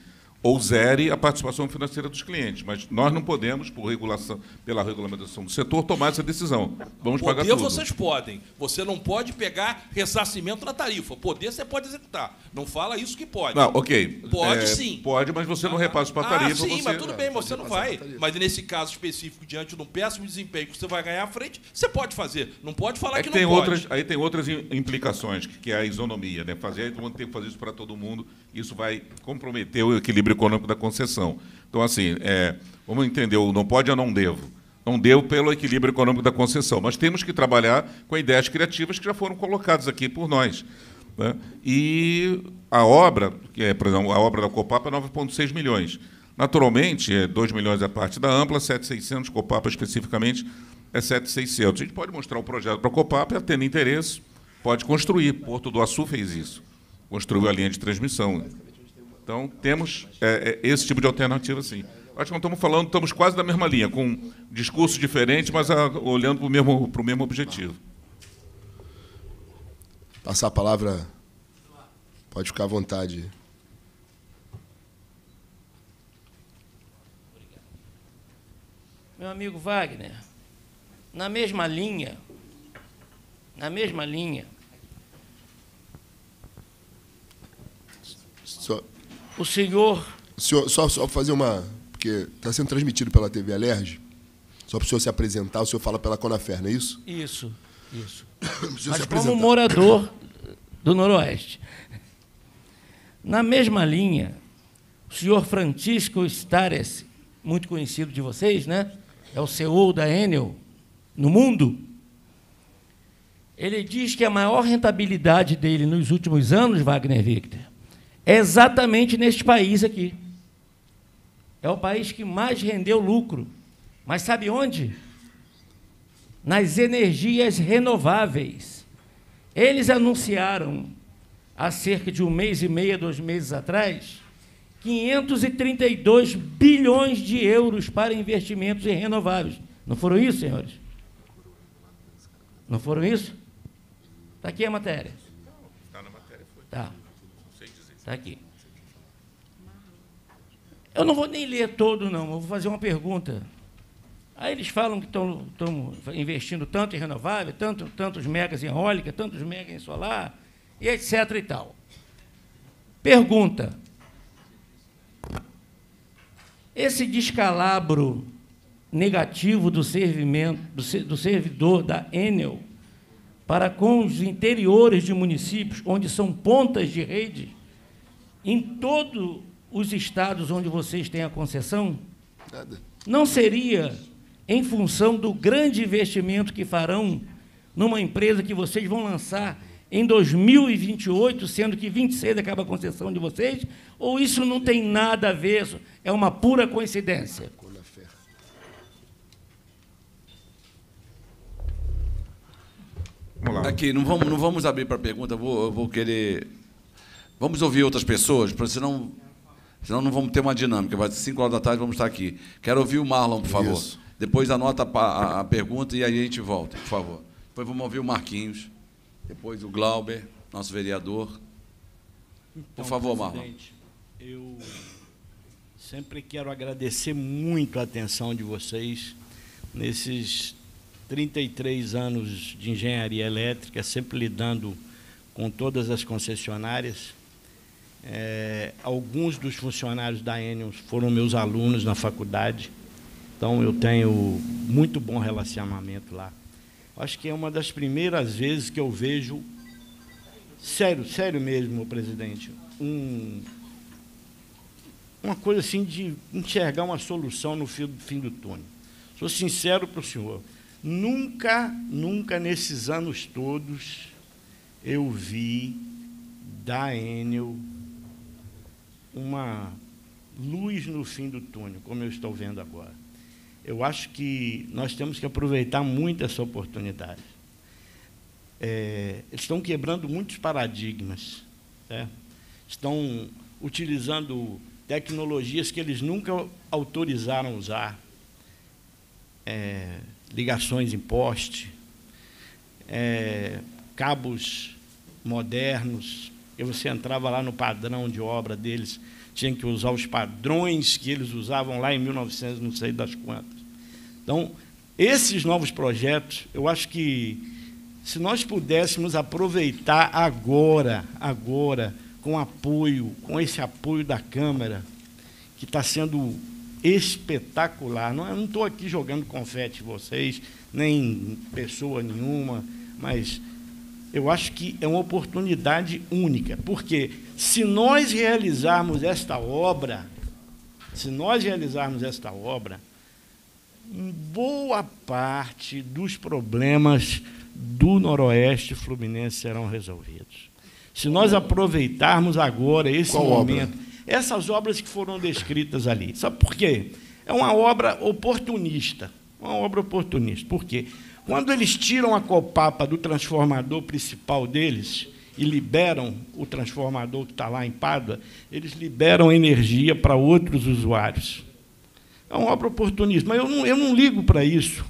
Speaker 5: ou zere a participação financeira dos clientes. Mas nós não podemos, por regulação, pela regulamentação do setor, tomar essa decisão. Vamos poder, pagar tudo. Poder vocês
Speaker 8: podem. Você não pode pegar ressarcimento na tarifa. Poder você pode executar. Não fala isso que pode. Não, ok. Pode é, sim.
Speaker 5: Pode, mas você não ah, repassa para a ah, tarifa. Ah, sim, você... mas tudo bem, você
Speaker 8: não vai. Mas nesse caso específico, diante de um péssimo desempenho que você vai ganhar à frente, você pode fazer.
Speaker 5: Não pode falar é que, que não pode. aí tem outras implicações, que é a isonomia. Né? Fazer, vamos ter que fazer isso para todo mundo. Isso vai comprometer o equilíbrio econômico da concessão. Então, assim, é, vamos entender, o não pode ou não devo. Não devo pelo equilíbrio econômico da concessão, mas temos que trabalhar com ideias criativas que já foram colocadas aqui por nós. Né? E a obra, que é, por exemplo, a obra da Copapa é 9,6 milhões. Naturalmente, 2 é milhões a parte da ampla, 7,600, Copapa especificamente, é 7,600. A gente pode mostrar o projeto para a Copapa, é tendo interesse, pode construir. Porto do Açu fez isso, construiu a linha de transmissão. Né? Então, temos é, é, esse tipo de alternativa, sim. Acho que não estamos falando, estamos quase da mesma linha, com um discurso diferente, mas a, ah, olhando para o mesmo, para o mesmo
Speaker 1: objetivo. Passar a palavra. Pode ficar à vontade.
Speaker 9: Meu amigo Wagner, na mesma linha, na mesma linha,
Speaker 1: O senhor. O senhor só, só fazer uma. Porque está sendo transmitido pela TV Alerj. Só para o senhor se apresentar, o senhor fala pela Conafer, não é isso?
Speaker 5: Isso,
Speaker 9: isso. <coughs> Mas como morador do Noroeste. Na mesma linha, o senhor Francisco Stares, muito conhecido de vocês, né? É o CEO da Enel no mundo. Ele diz que a maior rentabilidade dele nos últimos anos, Wagner Victor, exatamente neste país aqui. É o país que mais rendeu lucro. Mas sabe onde? Nas energias renováveis. Eles anunciaram, há cerca de um mês e meio, dois meses atrás, 532 bilhões de euros para investimentos em renováveis. Não foram isso, senhores? Não foram isso? Está aqui a matéria. Está na matéria. Foi. Tá. Está aqui. Eu não vou nem ler todo, não, eu vou fazer uma pergunta. Aí eles falam que estão investindo tanto em renovável, tanto, tantos megas em eólica, tantos megas em solar, e etc. e tal. Pergunta. Esse descalabro negativo do, servimento, do servidor da Enel para com os interiores de municípios, onde são pontas de rede, em todos os estados onde vocês têm a concessão? Nada. Não seria em função do grande investimento que farão numa empresa que vocês vão lançar em 2028, sendo que 26 acaba a concessão de vocês? Ou isso não tem nada a ver, é uma pura coincidência?
Speaker 2: Aqui, não vamos, não vamos abrir para pergunta, vou, eu vou querer Vamos ouvir outras pessoas, senão, senão não vamos ter uma dinâmica. Vai ser 5 horas da tarde vamos estar aqui. Quero ouvir o Marlon, por favor. Isso. Depois anota a, a, a, pergunta e aí a gente volta, por favor. Depois vamos ouvir o Marquinhos, depois o Glauber, nosso vereador.
Speaker 10: Então, por favor, Marlon. Eu sempre quero agradecer muito a atenção de vocês nesses 33 anos de engenharia elétrica, sempre lidando com todas as concessionárias é, alguns dos funcionários da Enel foram meus alunos na faculdade, então eu tenho muito bom relacionamento lá. Acho que é uma das primeiras vezes que eu vejo, sério, sério mesmo, presidente, um, uma coisa assim de enxergar uma solução no fim, fim do túnel. Sou sincero para o senhor, nunca, nunca nesses anos todos eu vi da Enel uma luz no fim do túnel, como eu estou vendo agora. Eu acho que nós temos que aproveitar muito essa oportunidade. É, estão quebrando muitos paradigmas, né? estão utilizando tecnologias que eles nunca autorizaram usar, é, ligações em poste, é, cabos modernos, e você entrava lá no padrão de obra deles, tinha que usar os padrões que eles usavam lá em 1900, não sei das quantas. Então, esses novos projetos, eu acho que se nós pudéssemos aproveitar agora, agora, com apoio, com esse apoio da Câmara, que está sendo espetacular. Não é? estou aqui jogando confete vocês, nem pessoa nenhuma, mas eu acho que é uma oportunidade única, porque se nós realizarmos esta obra, se nós realizarmos esta obra, boa parte dos problemas do Noroeste Fluminense serão resolvidos. Se nós aproveitarmos agora esse Qual momento, obra? essas obras que foram descritas ali, sabe por quê? É uma obra oportunista, uma obra oportunista. Por quê? Porque quando eles tiram a copapa do transformador principal deles e liberam o transformador que está lá em Pádua, eles liberam energia para outros usuários. É um obra oportunista, Mas eu não, eu não ligo para isso.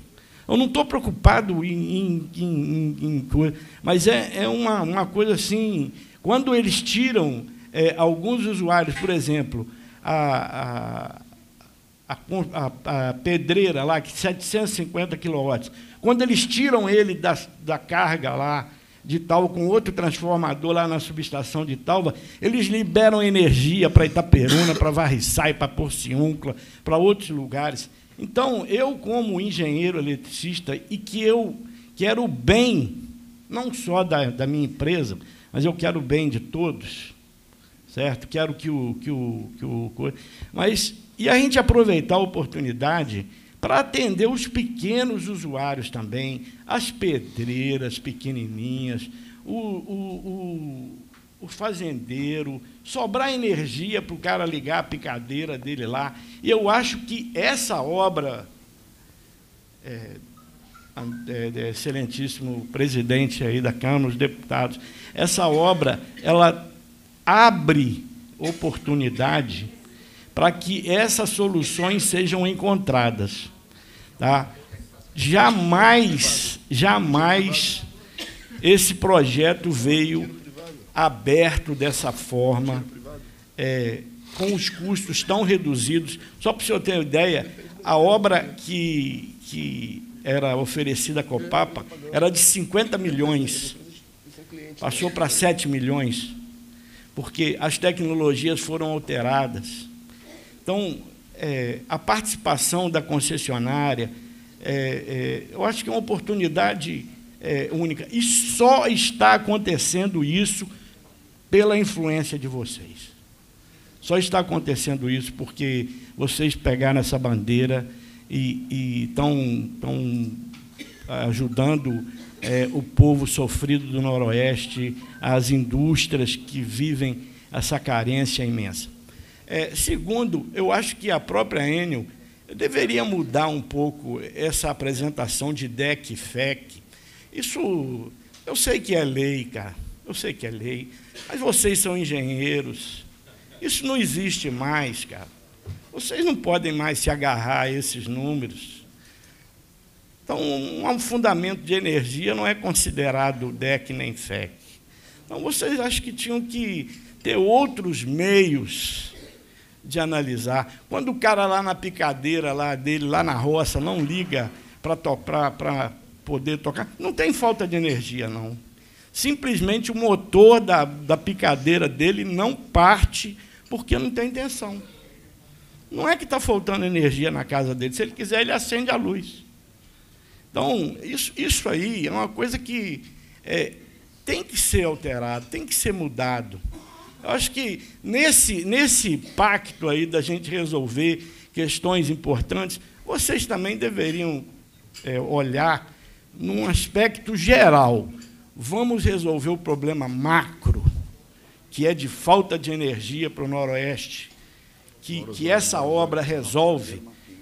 Speaker 10: Eu não estou preocupado em, em, em, em coisa, mas é, é uma, uma coisa assim. Quando eles tiram é, alguns usuários, por exemplo, a, a, a, a pedreira lá, que 750 quilowatts, quando eles tiram ele da, da carga lá de tal com outro transformador lá na subestação de Talva, eles liberam energia para Itaperuna, para Varriçai, para Porciúncula, para outros lugares. Então, eu, como engenheiro eletricista, e que eu quero o bem, não só da, da minha empresa, mas eu quero o bem de todos, certo? Quero que o, que o, que o. Mas, e a gente aproveitar a oportunidade para atender os pequenos usuários também, as pedreiras pequenininhas, o, o, o, o fazendeiro, sobrar energia para o cara ligar a picadeira dele lá. Eu acho que essa obra, é, é, é, excelentíssimo presidente aí da Câmara, os deputados, essa obra, ela abre oportunidade para que essas soluções sejam encontradas. Tá? Jamais, jamais esse projeto veio aberto dessa forma, é, com os custos tão reduzidos. Só para o senhor ter uma ideia, a obra que, que era oferecida com o Copapa era de 50 milhões, passou para 7 milhões, porque as tecnologias foram alteradas. Então, é, a participação da concessionária, é, é, eu acho que é uma oportunidade é, única. E só está acontecendo isso pela influência de vocês. Só está acontecendo isso porque vocês pegaram essa bandeira e estão ah, ajudando é, o povo sofrido do Noroeste, as indústrias que vivem essa carência imensa. É, segundo, eu acho que a própria Enel deveria mudar um pouco essa apresentação de DEC FEC. Isso, eu sei que é lei, cara, eu sei que é lei, mas vocês são engenheiros. Isso não existe mais, cara. Vocês não podem mais se agarrar a esses números. Então, um fundamento de energia não é considerado DEC nem FEC. Então, vocês acham que tinham que ter outros meios de analisar. Quando o cara lá na picadeira lá dele, lá na roça, não liga para para poder tocar, não tem falta de energia, não. Simplesmente o motor da, da picadeira dele não parte porque não tem tensão. Não é que está faltando energia na casa dele. Se ele quiser, ele acende a luz. Então, isso, isso aí é uma coisa que é, tem que ser alterado, tem que ser mudado. Eu acho que nesse, nesse pacto aí da gente resolver questões importantes, vocês também deveriam é, olhar num aspecto geral. Vamos resolver o problema macro, que é de falta de energia para o Noroeste, que, que essa obra resolve.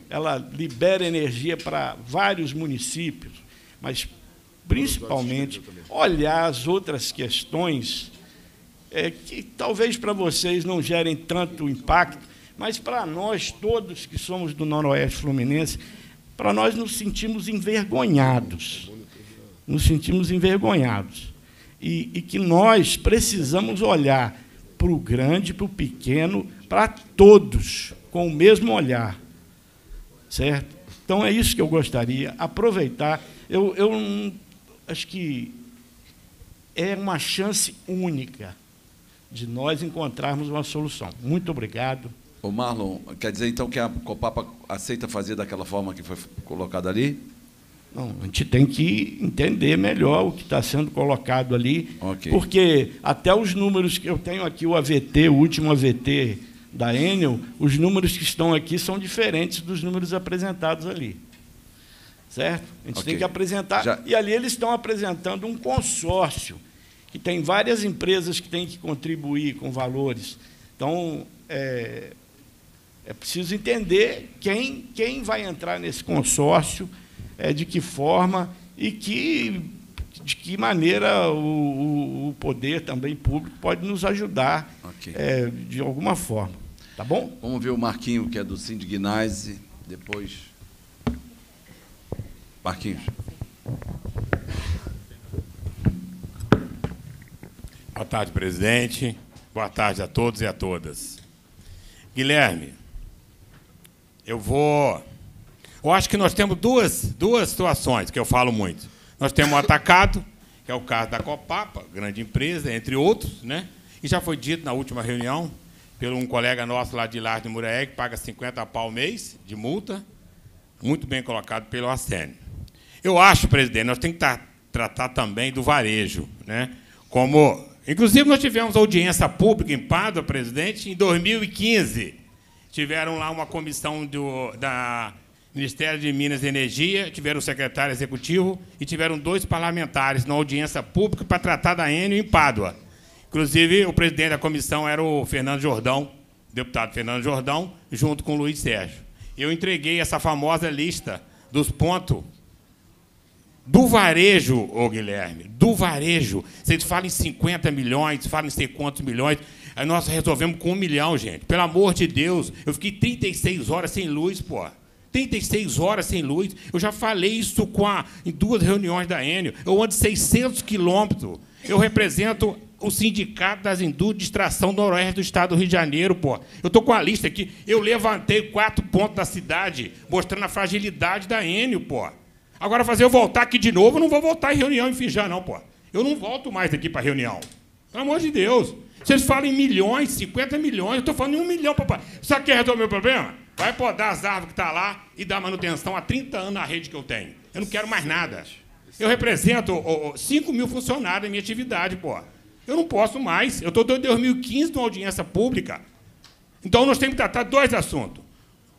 Speaker 10: Ela libera energia para vários municípios, mas principalmente olhar as outras questões é, que talvez para vocês não gerem tanto impacto, mas para nós todos que somos do Noroeste Fluminense, para nós nos sentimos envergonhados. Nos sentimos envergonhados. E, e que nós precisamos olhar para o grande, para o pequeno, para todos, com o mesmo olhar. Certo? Então é isso que eu gostaria, aproveitar. Eu, eu acho que é uma chance única de nós
Speaker 2: encontrarmos uma solução. Muito obrigado. O Marlon, quer dizer então que a Copapa aceita fazer daquela forma que foi colocada ali?
Speaker 10: Não, a gente tem que entender melhor o que está sendo colocado ali, okay.
Speaker 2: porque até os números que eu tenho aqui, o
Speaker 10: AVT, o último AVT da Enel, os números que estão aqui são diferentes dos números apresentados ali. Certo? A gente okay. tem que apresentar. Já... E ali eles estão apresentando um consórcio que tem várias empresas que têm que contribuir com valores. Então, é, é preciso entender quem, quem vai entrar nesse consórcio, é, de que forma e que, de que maneira o, o, o poder também público pode nos ajudar okay. é, de alguma forma.
Speaker 2: Tá bom? Vamos ver o Marquinho, que é do Sindignase,
Speaker 11: depois. Marquinhos. Boa tarde, presidente. Boa tarde a todos e a todas. Guilherme, eu vou. Eu acho que nós temos duas, duas situações que eu falo muito. Nós temos o atacado, que é o caso da Copapa, grande empresa, entre outros, né? E já foi dito na última reunião, pelo um colega nosso lá de Laje de Muraé, que paga 50 pau mês de multa, muito bem colocado pelo Arsênio. Eu acho, presidente, nós temos que tratar também do varejo, né? como Inclusive, nós tivemos audiência pública em Pádua, presidente, em 2015. Tiveram lá uma comissão do da Ministério de Minas e Energia, tiveram o secretário executivo e tiveram dois parlamentares na audiência pública para tratar da Enio em Pádua. Inclusive, o presidente da comissão era o Fernando Jordão, deputado Fernando Jordão, junto com o Luiz Sérgio. Eu entreguei essa famosa lista dos pontos do varejo, ô Guilherme, do varejo, vocês falam em 50 milhões, falam em sei quantos milhões, aí nós resolvemos com um milhão, gente. Pelo amor de Deus, eu fiquei 36 horas sem luz, pô. 36 horas sem luz. Eu já falei isso com a, em duas reuniões da Enio. Eu ando 600 quilômetros. Eu represento o Sindicato das Indústrias de Extração Noroeste do Estado do Rio de Janeiro, pô. Eu estou com a lista aqui. Eu levantei quatro pontos da cidade, mostrando a fragilidade da Enio, pô. Agora, fazer eu voltar aqui de novo, eu não vou voltar em reunião em Finjá, não, pô. Eu não volto mais daqui para reunião. Pelo amor de Deus. Vocês falam em milhões, 50 milhões, eu estou falando em um milhão, papai. Sabe quem resolveu o meu problema? Vai podar as árvores que estão tá lá e dar manutenção há 30 anos na rede que eu tenho. Eu não quero mais nada. Eu represento oh, 5 mil funcionários na minha atividade, pô. Eu não posso mais. Eu estou desde 2015 numa audiência pública. Então nós temos que tratar dois assuntos.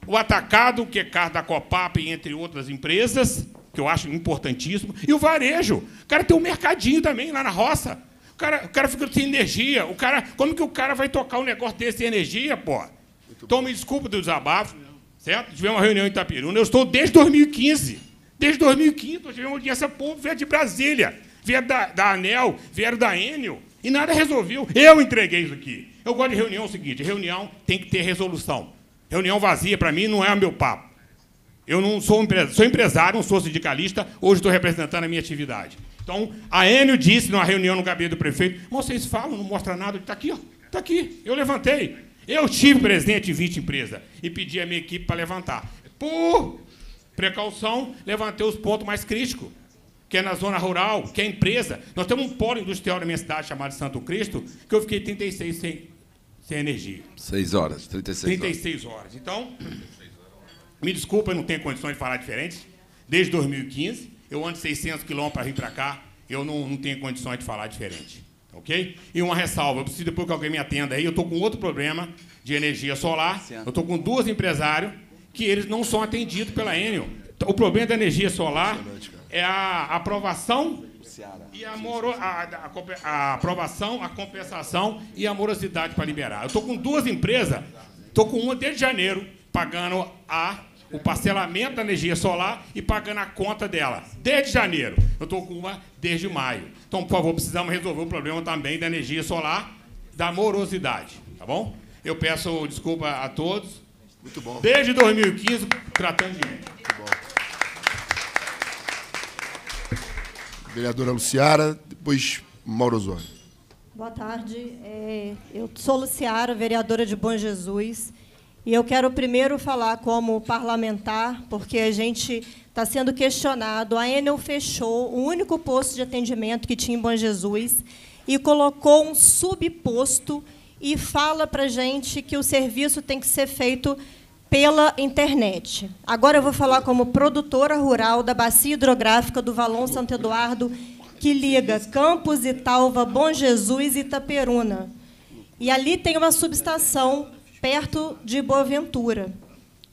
Speaker 11: O atacado, que é carro da Copap, entre outras empresas, que eu acho importantíssimo, e o varejo. O cara tem um mercadinho também lá na roça. O cara, o cara fica sem energia. O cara, como que o cara vai tocar um negócio desse sem energia, pô? então, me desculpa do desabafo, certo? Tivemos uma reunião em Itapiruna. Eu estou desde 2015. Desde 2015, nós uma audiência povo, veio de Brasília, veio da, da ANEL, vieram da Enel, e nada resolveu. Eu entreguei isso aqui. Eu gosto de reunião é o seguinte: reunião tem que ter resolução. Reunião vazia, para mim, não é o meu papo. Eu não sou empresário, sou empresário, não sou sindicalista, hoje estou representando a minha atividade. Então, a Enio disse numa reunião no gabinete do prefeito, vocês falam, não mostra nada, está aqui, está aqui, eu levantei. Eu tive presidente de 20 empresas e pedi à minha equipe para levantar. Por precaução, levantei os pontos mais críticos, que é na zona rural, que é empresa. Nós temos um polo industrial na minha cidade chamado Santo Cristo, que eu fiquei 36 sem, sem energia.
Speaker 2: 6 horas, 36 horas.
Speaker 11: 36 horas. Então, me desculpa, eu não tenho condições de falar diferente. Desde 2015, eu ando 600 quilômetros para vir para cá, eu não, não tenho condições de falar diferente. Ok? E uma ressalva, eu preciso depois que alguém me atenda aí, eu estou com outro problema de energia solar, eu estou com duas empresários que eles não são atendidos pela Enel. O problema da energia solar é a aprovação e a, moro, a, a, a, aprovação, a compensação e a morosidade para liberar. Eu estou com duas empresas, estou com uma desde janeiro pagando a o parcelamento da energia solar e pagando a conta dela. Desde janeiro. Eu estou com uma desde maio. Então, por favor, precisamos resolver o problema também da energia solar, da morosidade. Tá bom? Eu peço desculpa a todos. Muito bom. Desde 2015, tratando de Muito bom.
Speaker 1: Vereadora Luciara, depois Mauro Zoni.
Speaker 12: Boa tarde. É, eu sou Luciara, vereadora de Bom Jesus. E eu quero primeiro falar como parlamentar, porque a gente está sendo questionado. A Enel fechou o único posto de atendimento que tinha em Bom Jesus e colocou um subposto e fala para a gente que o serviço tem que ser feito pela internet. Agora eu vou falar como produtora rural da bacia hidrográfica do Valon Santo Eduardo, que liga Campos, Italva, Bom Jesus e Itaperuna. E ali tem uma subestação perto de Boaventura,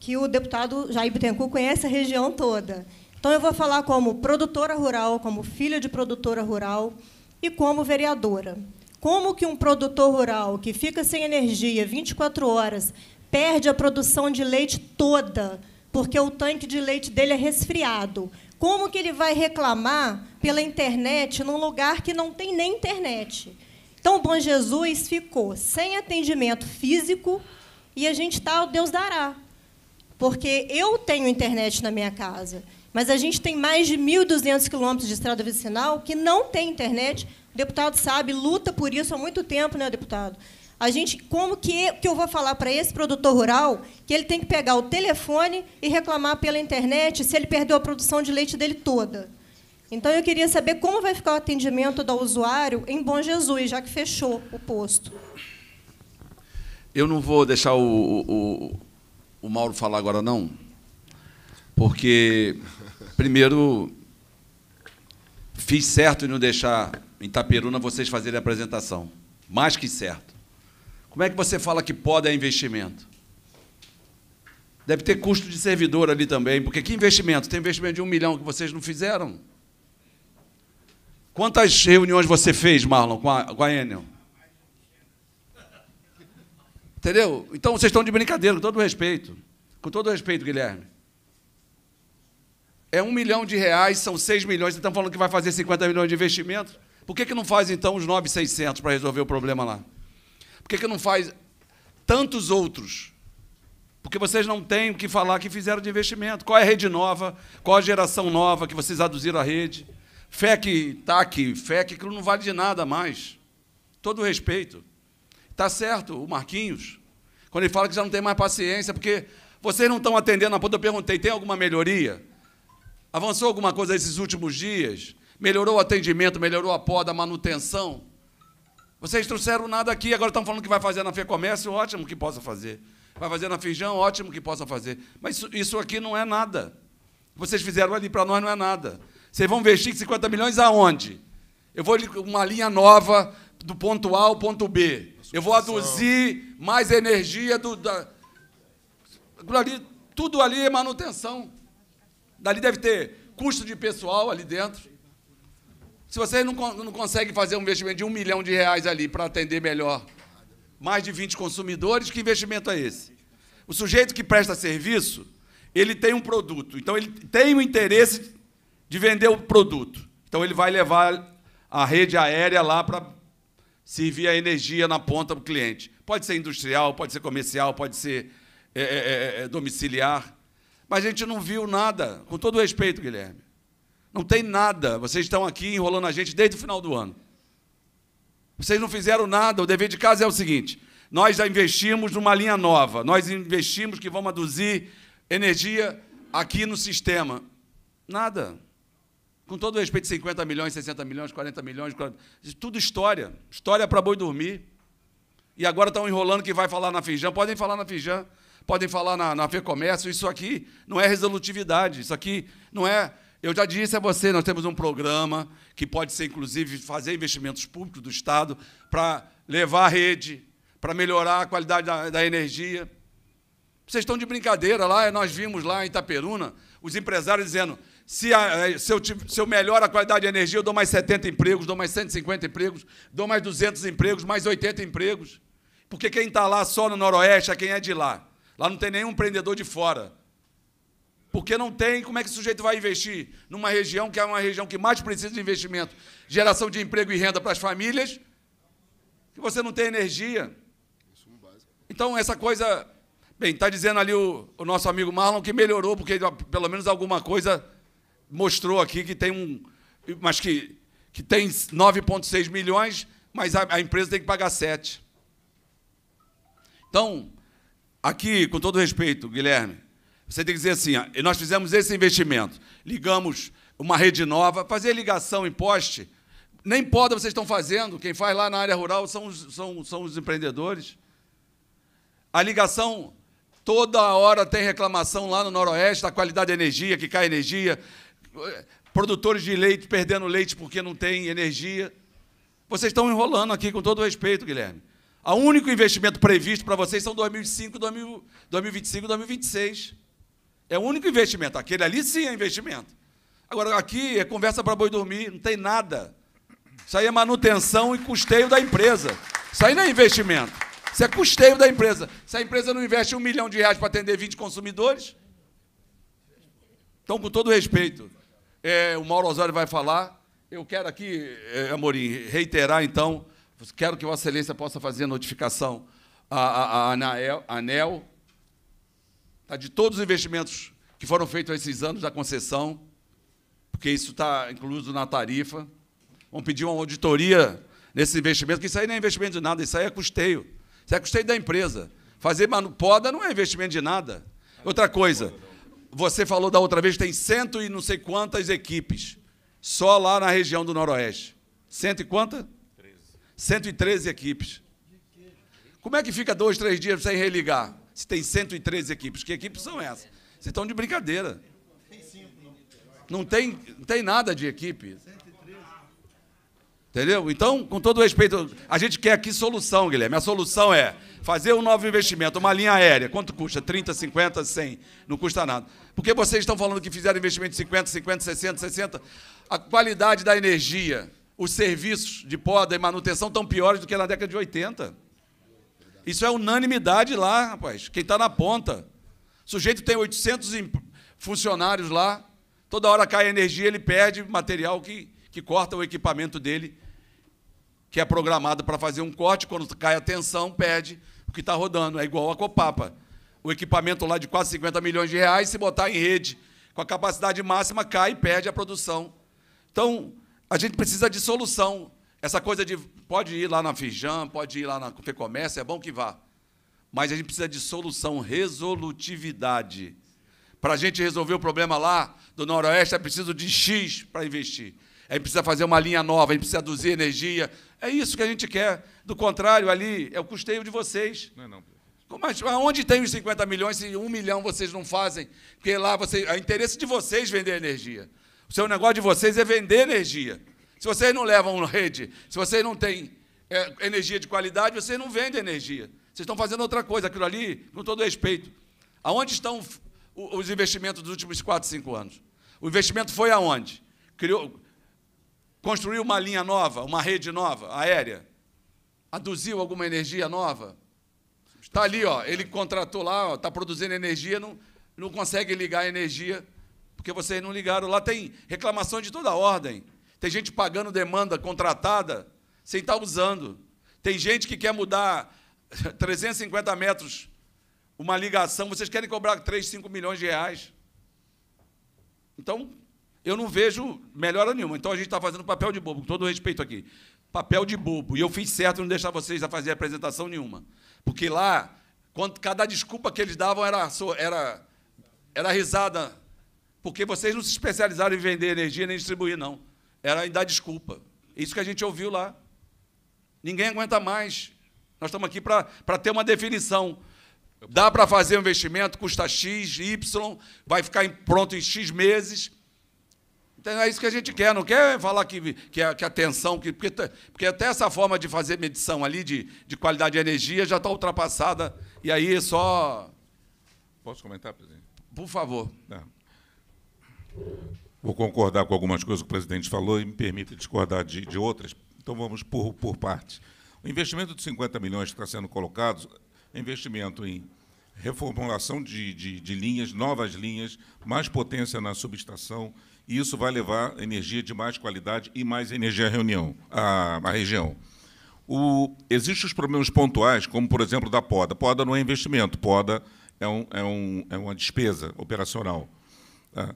Speaker 12: que o deputado Jair Bittencourt conhece a região toda. Então, eu vou falar como produtora rural, como filha de produtora rural e como vereadora. Como que um produtor rural que fica sem energia 24 horas perde a produção de leite toda, porque o tanque de leite dele é resfriado? Como que ele vai reclamar pela internet num lugar que não tem nem internet? Então, o Bom Jesus ficou sem atendimento físico, e a gente está, Deus dará. Porque eu tenho internet na minha casa, mas a gente tem mais de 1.200 quilômetros de estrada vicinal que não tem internet. O deputado sabe, luta por isso há muito tempo, né, deputado? A gente, como que, que eu vou falar para esse produtor rural que ele tem que pegar o telefone e reclamar pela internet se ele perdeu a produção de leite dele toda? Então, eu queria saber como vai ficar o atendimento do usuário em Bom Jesus, já que fechou o posto.
Speaker 2: Eu não vou deixar o, o, o Mauro falar agora, não, porque, primeiro, fiz certo em não deixar em Itaperuna vocês fazerem a apresentação. Mais que certo. Como é que você fala que pode é investimento? Deve ter custo de servidor ali também, porque que investimento? Tem investimento de um milhão que vocês não fizeram? Quantas reuniões você fez, Marlon, com a, com a Enel? Entendeu? Então vocês estão de brincadeira, com todo respeito. Com todo respeito, Guilherme. É um milhão de reais, são seis milhões. Vocês estão falando que vai fazer 50 milhões de investimento? Por que, que não faz, então, os 9,600 para resolver o problema lá? Por que, que não faz tantos outros? Porque vocês não têm o que falar que fizeram de investimento. Qual é a rede nova? Qual a geração nova que vocês aduziram à rede? FEC, TAC, FEC, aquilo não vale de nada mais. Todo respeito. Está certo o Marquinhos, quando ele fala que já não tem mais paciência, porque vocês não estão atendendo a ponta. Eu perguntei: tem alguma melhoria? Avançou alguma coisa esses últimos dias? Melhorou o atendimento, melhorou a poda, a manutenção? Vocês trouxeram nada aqui, agora estão falando que vai fazer na Comércio, ótimo que possa fazer. Vai fazer na Feijão, ótimo que possa fazer. Mas isso, isso aqui não é nada. Vocês fizeram ali para nós não é nada. Vocês vão investir 50 milhões aonde? Eu vou uma linha nova do ponto A ao ponto B eu vou aduzir mais energia do. Da, ali, tudo ali é manutenção. Dali deve ter custo de pessoal ali dentro. Se você não, não consegue fazer um investimento de um milhão de reais ali para atender melhor mais de 20 consumidores, que investimento é esse? O sujeito que presta serviço, ele tem um produto. Então, ele tem o interesse de vender o produto. Então, ele vai levar a rede aérea lá para servir a energia na ponta para o cliente. Pode ser industrial, pode ser comercial, pode ser é é, é, é, domiciliar. Mas a gente não viu nada, com todo respeito, Guilherme. Não tem nada. Vocês estão aqui enrolando a gente desde o final do ano. Vocês não fizeram nada. O dever de casa é o seguinte: nós já investimos numa linha nova, nós investimos que vamos aduzir energia aqui no sistema. Nada com todo respeito, 50 milhões, 60 milhões, 40 milhões, 40, tudo história. História é para boi dormir. E agora estão enrolando que vai falar na Finjan. Podem falar na Finjan, podem falar na, na FEComércio. Isso aqui não é resolutividade. Isso aqui não é. Eu já disse a você, nós temos um programa que pode ser, inclusive, fazer investimentos públicos do Estado para levar a rede, para melhorar a qualidade da, da energia. Vocês estão de brincadeira lá, nós vimos lá em Itaperuna os empresários dizendo: se, a, é, se, eu, se eu melhoro a qualidade de energia, eu dou mais 70 empregos, dou mais 150 empregos, dou mais 200 empregos, mais 80 empregos. Porque quem está lá só no Noroeste é quem é de lá. Lá não tem nenhum empreendedor de fora. Porque não tem, como é que o sujeito vai investir numa região que é uma região que mais precisa de investimento, geração de emprego e renda para as famílias, que você não tem energia. Então, essa coisa. Bem, está dizendo ali o, o, nosso amigo Marlon que melhorou, porque pelo menos alguma coisa mostrou aqui que tem um. Mas que, que tem 9,6 milhões, mas a, a, empresa tem que pagar 7. Então, aqui, com todo respeito, Guilherme, você tem que dizer assim: ó, nós fizemos esse investimento, ligamos uma rede nova, fazer ligação em poste. Nem poda vocês estão fazendo, quem faz lá na área rural são os, são, são os empreendedores. A ligação, toda hora tem reclamação lá no Noroeste da qualidade de energia, que cai energia produtores de leite perdendo leite porque não tem energia. Vocês estão enrolando aqui, com todo respeito, Guilherme. O único investimento previsto para vocês são 2005, 2025 2026. É o único investimento. Aquele ali sim é investimento. Agora, aqui é conversa para boi dormir, não tem nada. Isso aí é manutenção e custeio da empresa. Isso aí não é investimento. Isso é custeio da empresa. Se a empresa não investe um milhão de reais para atender 20 consumidores, então, com todo respeito, é, o Mauro Osório vai falar. Eu quero aqui, é, Amorim, reiterar, então, quero que Vossa Excelência possa fazer a notificação à, à, à ANEL, tá, de todos os investimentos que foram feitos esses anos da concessão, porque isso está incluso na tarifa. Vamos pedir uma auditoria nesse investimento, que isso aí não é investimento de nada, isso aí é custeio. Isso é custeio da empresa. Fazer poda não é investimento de nada. Outra coisa, você falou da outra vez, tem cento e não sei quantas equipes, só lá na região do Noroeste. Cento e quanta? treze equipes. Como é que fica dois, três dias sem religar? Se tem 113 equipes. Que equipes são essas? Vocês estão de brincadeira. Não tem, não tem nada de equipe. Entendeu? Então, com todo respeito, a gente quer aqui solução, Guilherme. A solução é Fazer um novo investimento, uma linha aérea, quanto custa? 30, 50, 100? Não custa nada. Porque vocês estão falando que fizeram investimento de 50, 50, 60, 60. A qualidade da energia, os serviços de poda e manutenção estão piores do que na década de 80. Isso é unanimidade lá, rapaz. Quem está na ponta. O sujeito tem 800 funcionários lá, toda hora cai a energia, ele perde material que, que corta o equipamento dele que é programado para fazer um corte, quando cai a tensão, perde o que está rodando. É igual a Copapa. O equipamento lá de quase 50 milhões de reais, se botar em rede com a capacidade máxima, cai e perde a produção. Então, a gente precisa de solução. Essa coisa de pode ir lá na Fijam, pode ir lá na Fecomércio, é bom que vá. Mas a gente precisa de solução, resolutividade. Para a gente resolver o problema lá do Noroeste, é preciso de X para investir. A gente precisa fazer uma linha nova, a gente precisa aduzir energia, é isso que a gente quer. Do contrário, ali é o custeio de vocês. Não é não, é mas aonde tem os 50 milhões se um milhão vocês não fazem? Porque lá vocês, é interesse de vocês vender energia. O seu negócio de vocês é vender energia. Se vocês não levam rede, se vocês não têm é, energia de qualidade, vocês não vendem energia. Vocês estão fazendo outra coisa. Aquilo ali, com todo respeito. Aonde estão os investimentos dos últimos 4, 5 anos? O investimento foi aonde? Criou, Construiu uma linha nova, uma rede nova, aérea. Aduziu alguma energia nova. Está ali, ó, ele contratou lá, está produzindo energia, não, não consegue ligar a energia, porque vocês não ligaram. Lá tem reclamação de toda ordem. Tem gente pagando demanda contratada sem estar tá usando. Tem gente que quer mudar 350 <laughs> metros uma ligação, vocês querem cobrar 3, 5 milhões de reais. Então, eu não vejo melhora nenhuma. Então a gente está fazendo papel de bobo, com todo respeito aqui. Papel de bobo. E eu fiz certo em não deixar vocês a fazer apresentação nenhuma. Porque lá, quando, cada desculpa que eles davam era, era, era risada. Porque vocês não se especializaram em vender energia nem distribuir, não. Era em dar desculpa. Isso que a gente ouviu lá. Ninguém aguenta mais. Nós estamos aqui para ter uma definição. Dá para fazer um investimento, custa X, Y, vai ficar pronto em X meses então é isso que a gente quer, não quer falar que, que, a, que a tensão, que, porque, porque até essa forma de fazer medição ali de, de qualidade de energia já está ultrapassada. E aí só.
Speaker 5: Posso comentar, presidente? Por favor. Não. Tá. Vou concordar com algumas coisas que o presidente falou e me permite discordar de, de outras. Então vamos por, por partes. O investimento de 50 milhões que está sendo colocado é investimento em reformulação de, de, de linhas, novas linhas, mais potência na subestação e isso vai levar energia de mais qualidade e mais energia à, reunião, à, à região. O, existem os problemas pontuais, como, por exemplo, da poda. Poda não é investimento, poda é, um, é, um, é uma despesa operacional. Tá?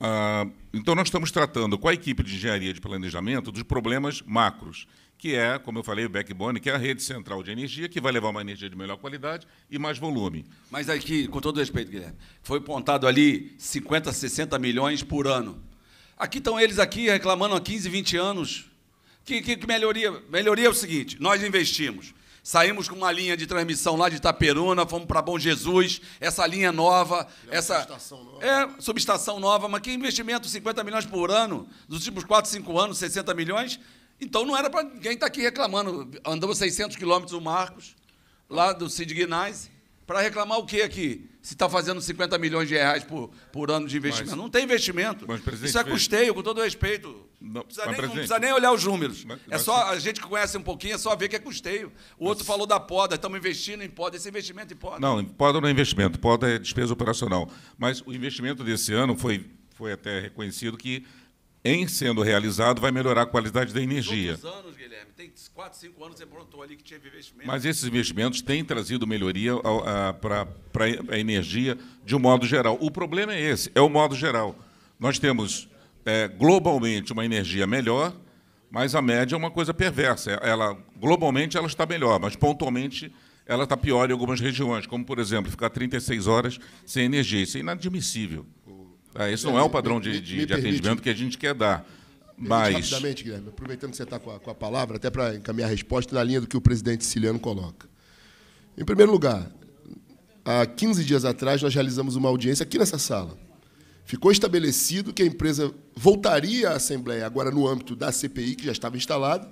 Speaker 5: Ah, então, nós estamos tratando com a equipe de engenharia de planejamento dos problemas macros, que é, como eu falei, o backbone, que é a rede central de energia, que vai levar uma energia de melhor qualidade e mais volume. Mas aqui, com todo respeito, Guilherme, foi apontado ali 50,
Speaker 2: 60 milhões por ano. Aqui estão eles aqui reclamando há 15, 20 anos. Que, que, que melhoria? Melhoria é o seguinte: nós investimos. Saímos com uma linha de transmissão lá de Itaperuna, fomos para Bom Jesus, essa linha nova, é essa nova. é subestação nova, mas que investimento 50 milhões por ano, nos últimos 4, 5 anos, 60 milhões. Então não era para ninguém estar tá aqui reclamando. Andamos 600 quilômetros o Marcos, lá do Cid Guinais. Para reclamar o que aqui? Se está fazendo 50 milhões de reais por, por ano de investimento. Mas, não tem investimento. Mas, Isso é custeio, com todo respeito.
Speaker 5: Não precisa, mas, nem, não precisa
Speaker 2: nem olhar os números. Mas, é só A gente que conhece um pouquinho é só ver que é custeio. O outro falou da poda, estamos investindo em poda. Esse investimento em poda.
Speaker 5: Não, poda não é investimento, poda é despesa operacional. Mas o investimento desse ano foi, foi até reconhecido que, em sendo realizado, vai melhorar a qualidade da energia. Todos os anos, Guilherme tem 4, 5 anos, você plantou ali que tinha investimento. Mas esses investimentos têm trazido melhoria para a energia de um modo geral. O problema é esse, é o modo geral. Nós temos é, globalmente uma energia melhor, mas a média é uma coisa perversa. Ela, globalmente ela está melhor, mas pontualmente ela está pior em algumas regiões, como, por exemplo, ficar 36 horas sem energia. Isso é inadmissível. Ah, esse isso não é o padrão de, de, de atendimento que a gente quer dar. Mas...
Speaker 1: Rapidamente, Guilherme, aproveitando que você está com, a, com a palavra, até para encaminhar a resposta na linha do que o presidente siciliano coloca. Em primeiro lugar, há 15 dias atrás nós realizamos uma audiência aqui nessa sala. Ficou estabelecido que a empresa voltaria à Assembleia, agora no âmbito da CPI, que já estava instalada,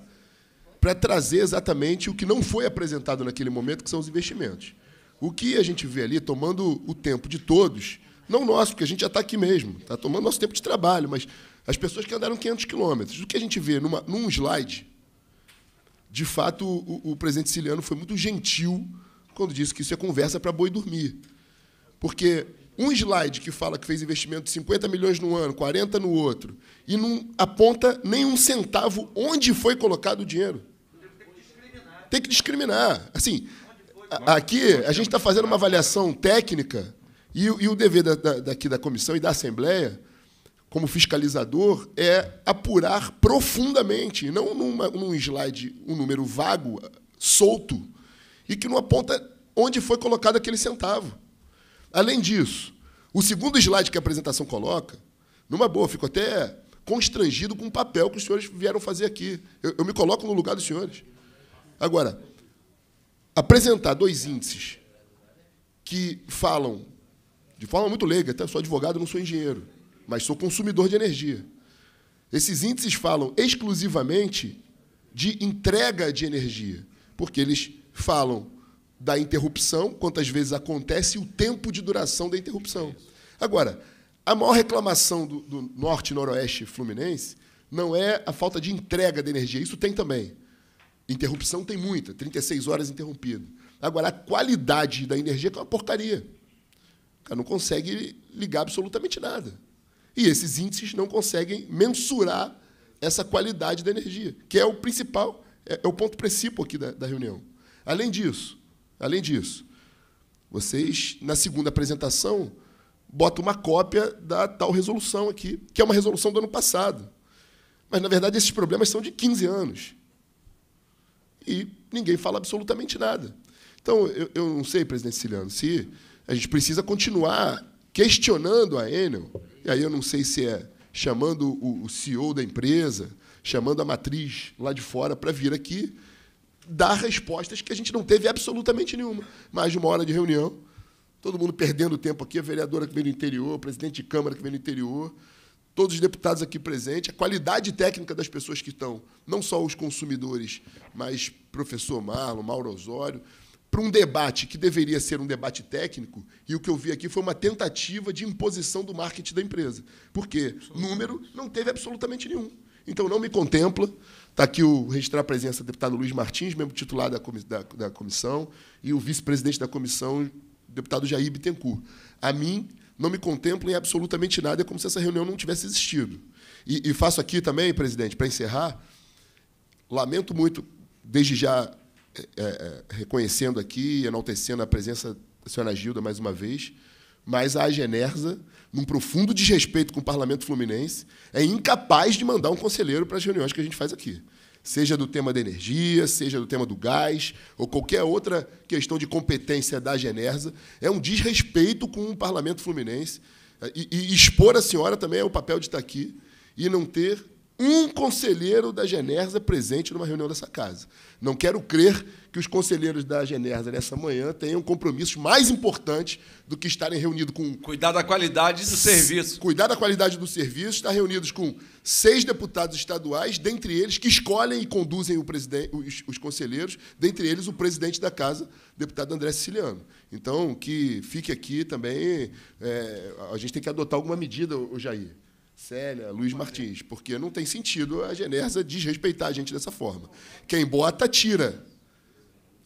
Speaker 1: para trazer exatamente o que não foi apresentado naquele momento, que são os investimentos. O que a gente vê ali, tomando o tempo de todos, não nosso, porque a gente já está aqui mesmo, está tomando nosso tempo de trabalho, mas as pessoas que andaram 500 quilômetros. O que a gente vê numa, num slide, de fato, o, o presidente siciliano foi muito gentil quando disse que isso é conversa para boi dormir. Porque um slide que fala que fez investimento de 50 milhões num ano, 40 no outro, e não aponta nem um centavo onde foi colocado o dinheiro. Tem que discriminar. Assim, aqui a gente está fazendo uma avaliação técnica e, e o dever da, da, daqui da comissão e da Assembleia como fiscalizador, é apurar profundamente, não numa, num slide, um número vago, solto, e que não aponta onde foi colocado aquele centavo. Além disso, o segundo slide que a apresentação coloca, numa boa, fico até constrangido com o papel que os senhores vieram fazer aqui. Eu, eu me coloco no lugar dos senhores. Agora, apresentar dois índices que falam de forma muito leiga, até sou advogado, não sou engenheiro mas sou consumidor de energia. Esses índices falam exclusivamente de entrega de energia, porque eles falam da interrupção, quantas vezes acontece, e o tempo de duração da interrupção. Agora, a maior reclamação do, do norte noroeste fluminense não é a falta de entrega de energia, isso tem também. Interrupção tem muita, 36 horas interrompido. Agora, a qualidade da energia é uma porcaria. O cara não consegue ligar absolutamente nada. E esses índices não conseguem mensurar essa qualidade da energia, que é o principal, é, é, o ponto principal aqui da, da reunião. Além disso, além disso, vocês, na segunda apresentação, botam uma cópia da tal resolução aqui, que é uma resolução do ano passado. Mas, na verdade, esses problemas são de 15 anos. E ninguém fala absolutamente nada. Então, eu, eu não sei, presidente Ciliano, se a gente precisa continuar questionando a Enel e aí eu não sei se é chamando o CEO da empresa, chamando a matriz lá de fora para vir aqui dar respostas que a gente não teve absolutamente nenhuma. Mais de uma hora de reunião, todo mundo perdendo tempo aqui, a vereadora que veio do interior, o presidente de Câmara que veio do interior, todos os deputados aqui presentes, a qualidade técnica das pessoas que estão, não só os consumidores, mas professor Marlon, Mauro Osório, para um debate que deveria ser um debate técnico, e o que eu vi aqui foi uma tentativa de imposição do marketing da empresa. Porque número não teve absolutamente nenhum. Então não me contempla. Está aqui o registrar a presença do deputado Luiz Martins, membro titular da, da, da comissão, e o vice-presidente da comissão, deputado Jair Bittencourt. A mim, não me contempla em absolutamente nada, é como se essa reunião não tivesse existido. E, e faço aqui também, presidente, para encerrar, lamento muito, desde já, é, é, reconhecendo aqui, enaltecendo a presença da senhora Gilda mais uma vez, mas a Generza, num profundo desrespeito com o parlamento fluminense, é incapaz de mandar um conselheiro para as reuniões que a gente faz aqui. Seja do tema da energia, seja do tema do gás, ou qualquer outra questão de competência da Generza, é um desrespeito com o parlamento fluminense. E, e expor a senhora também é o papel de estar aqui e não ter um conselheiro da Genersa presente numa reunião dessa casa. Não quero crer que os conselheiros da Genersa nessa manhã tenham compromissos mais importantes do que estarem reunidos com. Cuidar da qualidade do serviço. Cuidar da qualidade do serviço, estar reunidos com seis deputados estaduais, dentre eles que escolhem e conduzem os, os conselheiros, dentre eles o presidente da casa, deputado André Siciliano. Então, que fique aqui também. É, a gente tem que adotar alguma medida, o Jair Célia, Luiz Martins, porque não tem sentido a Genersa desrespeitar a gente dessa forma. Quem bota, tira.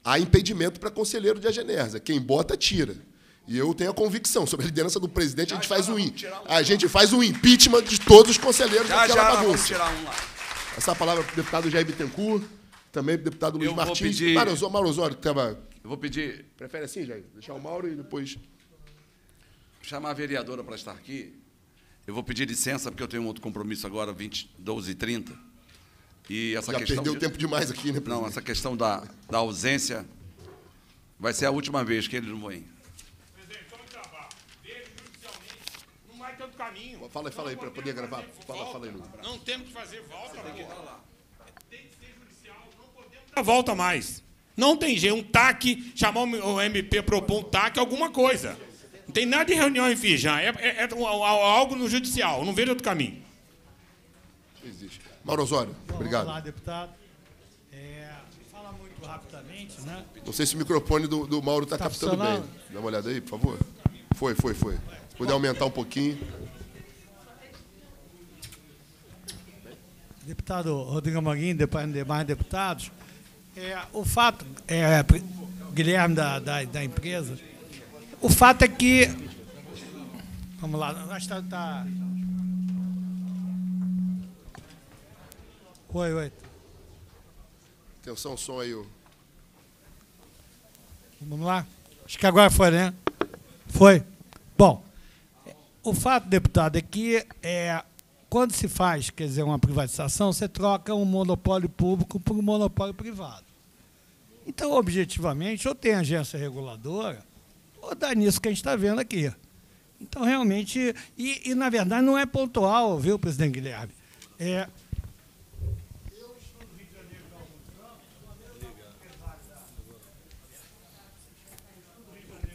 Speaker 1: Há impedimento para conselheiro de Agenersa. Quem bota, tira. E eu tenho a convicção, sobre a liderança do presidente, já, a gente faz um, a gente faz um impeachment de todos os conselheiros já, daquela já, bagunça. tirar um lá. Essa palavra para o deputado Jair Bittencourt, também para o deputado Luiz eu Martins. Pedir... Mauro, Mauro que estava.
Speaker 2: Eu vou pedir. Prefere assim, Jair? Deixar o Mauro e depois. Chamar a vereadora para estar aqui eu vou pedir licença, porque eu tenho um outro compromisso agora, 20, 12 e 30. E essa Já questão perdeu tempo demais aqui, né, presidente? Não, essa questão da, da ausência vai ser a última vez que ele não vai ir. Caminho. Fala, fala aí, para
Speaker 11: poder gravar. Volta. Fala, fala aí, Lu. Não temos que fazer volta, tem que Tem que ser judicial, não podemos dar volta mais. Não tem jeito. Um TAC, chamar o MP, propor um TAC, alguma coisa. Não tem nada de reunião em Firjan. É, é, é, é, é algo no judicial. Não vejo outro caminho. Existe. Mauro Osório, Bom, obrigado. Vamos lá,
Speaker 13: deputado. É, fala muito rapidamente, né?
Speaker 1: Não sei se o microfone do, do Mauro está tá captando bem. Dá uma olhada aí, por favor. Foi, foi, foi. Se puder aumentar um pouquinho.
Speaker 13: Deputado Rodrigo Amorim, demais deputados, é, o fato, é, Guilherme da, da, da empresa,
Speaker 3: o fato é que.
Speaker 13: Vamos lá, acho que tá, tá. Oi, oi.
Speaker 1: Atenção, som aí.
Speaker 13: Vamos lá? Acho que agora foi, né? Foi. Bom, o fato, deputado, é que é, quando se faz, quer dizer, uma privatização, você troca um monopólio público por um monopólio privado. Então, objetivamente, ou tem agência reguladora, ou dá nisso que a gente está vendo aqui. Então, realmente, e, e, na verdade não é pontual, viu, presidente Guilherme? É,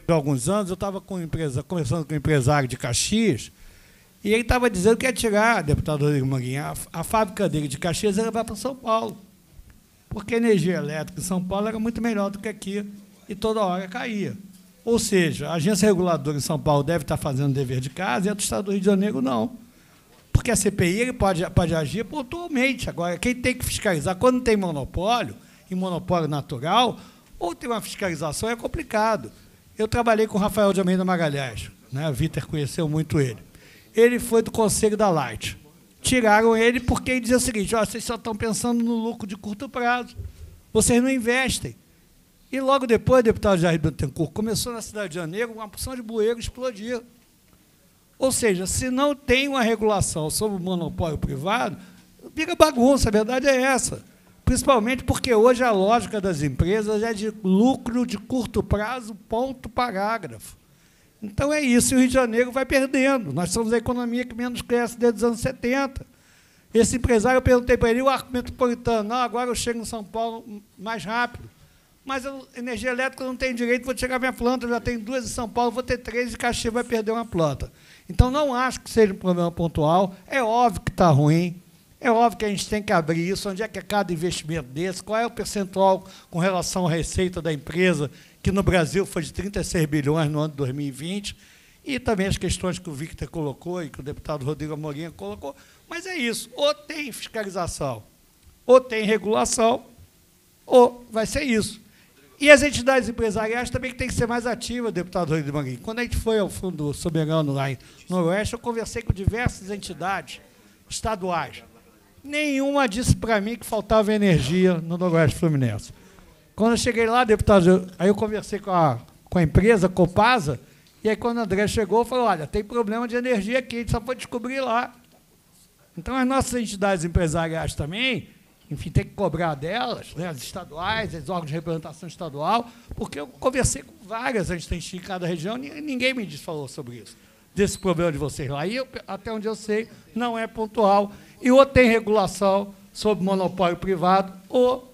Speaker 13: há alguns anos, eu estava com empresa, conversando com um empresário de Caxias, e ele estava dizendo que ia tirar, deputado Rodrigo Manguinha, a, a fábrica dele de Caxias ia levar para São Paulo. Porque a energia elétrica em São Paulo era muito melhor do que aqui, e toda hora caía. Ou seja, a agência reguladora em São Paulo deve estar fazendo o dever de casa e a do Estado do Rio de Janeiro não. Porque a CPI pode, pode agir pontualmente. Agora, quem tem que fiscalizar quando tem monopólio, e monopólio natural, ou tem uma fiscalização, é complicado. Eu trabalhei com o Rafael de Almeida Magalhães, né? Vitor conheceu muito ele. Ele foi do Conselho da Light. Tiraram ele porque ele dizia o seguinte: oh, vocês só estão pensando no lucro de curto prazo, vocês não investem. E logo depois, o deputado Jair Bittencourt começou na Cidade de Janeiro uma porção de bueiro explodir. Ou seja, se não tem uma regulação sobre o monopólio privado, fica bagunça, a verdade é essa. Principalmente porque hoje a lógica das empresas é de lucro de curto prazo, ponto, parágrafo. Então é isso, e o Rio de Janeiro vai perdendo. Nós somos a economia que menos cresce desde os anos 70. Esse empresário, eu perguntei para ele, o arco metropolitano, não, agora eu chego em São Paulo mais rápido mas a energia elétrica não tem direito, vou chegar minha planta, já tenho duas em São Paulo, vou ter três e Caxias vai perder uma planta. Então, não acho que seja um problema pontual. É óbvio que está ruim, é óbvio que a gente tem que abrir isso, onde é que é cada investimento desse, qual é o percentual com relação à receita da empresa, que no Brasil foi de 36 bilhões no ano de 2020, e também as questões que o Victor colocou e que o deputado Rodrigo Amorim colocou. Mas é isso, ou tem fiscalização, ou tem regulação, ou vai ser isso. E as entidades empresariais também que têm que ser mais ativas, deputado Rodrigo Manguinho. Quando a gente foi ao Fundo Soberano lá em Noroeste, eu conversei com diversas entidades estaduais. Nenhuma disse para mim que faltava energia no Noroeste Fluminense. Quando eu cheguei lá, deputado, aí eu conversei com a, com a empresa, Copasa, e aí quando o André chegou, falou, olha, tem problema de energia aqui, a gente só foi descobrir lá. Então as nossas entidades empresariais também enfim, tem que cobrar delas, né, as estaduais, os órgãos de representação estadual, porque eu conversei com várias antes de cada região e ninguém me falou sobre isso, desse problema de vocês lá. E eu, até onde eu sei, não é pontual. E ou tem regulação sobre monopólio privado, ou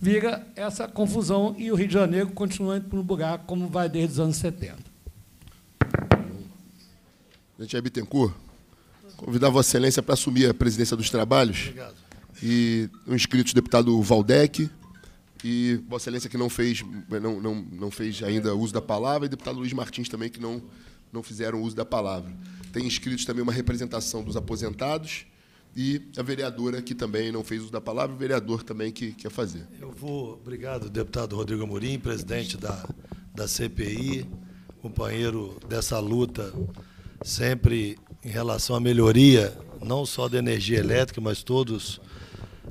Speaker 13: vira essa confusão e o Rio de Janeiro continua indo para um buraco como vai desde os anos 70.
Speaker 1: Gente, é Bittencourt, convidar Vossa Excelência para assumir a presidência dos trabalhos. Obrigado. E o inscrito o deputado Valdec, e Vossa Excelência que não fez, não, não, não fez ainda uso da palavra, e deputado Luiz Martins também que não, não fizeram uso da palavra. Tem inscritos também uma representação dos aposentados e a vereadora que também não fez uso da palavra, o vereador
Speaker 14: também que quer fazer. Eu vou, obrigado, deputado Rodrigo Amorim, presidente da, da CPI, companheiro dessa luta sempre em relação à melhoria, não só da energia elétrica, mas todos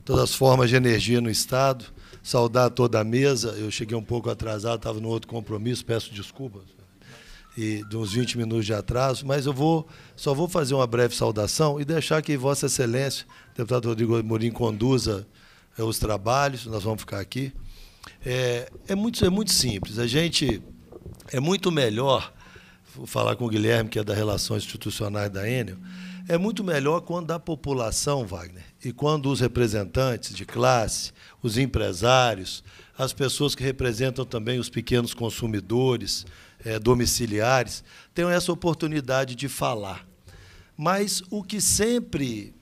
Speaker 14: todas as formas de energia no Estado. Saudar toda a mesa. Eu cheguei um pouco atrasado, estava no outro compromisso, peço desculpas. E de uns 20 minutos de atraso, mas eu vou só vou fazer uma breve saudação e deixar que Vossa Excelência, deputado Rodrigo Morim, conduza eh, os trabalhos, nós vamos ficar aqui. É, é, muito, é muito simples. A gente é muito melhor falar com o Guilherme, que é da Relações Institucionais da Enel, é muito melhor quando a população, Wagner, e quando os representantes de classe, os empresários, as pessoas que representam também os pequenos consumidores, é, domiciliares, tenham essa oportunidade de falar. Mas o que sempre,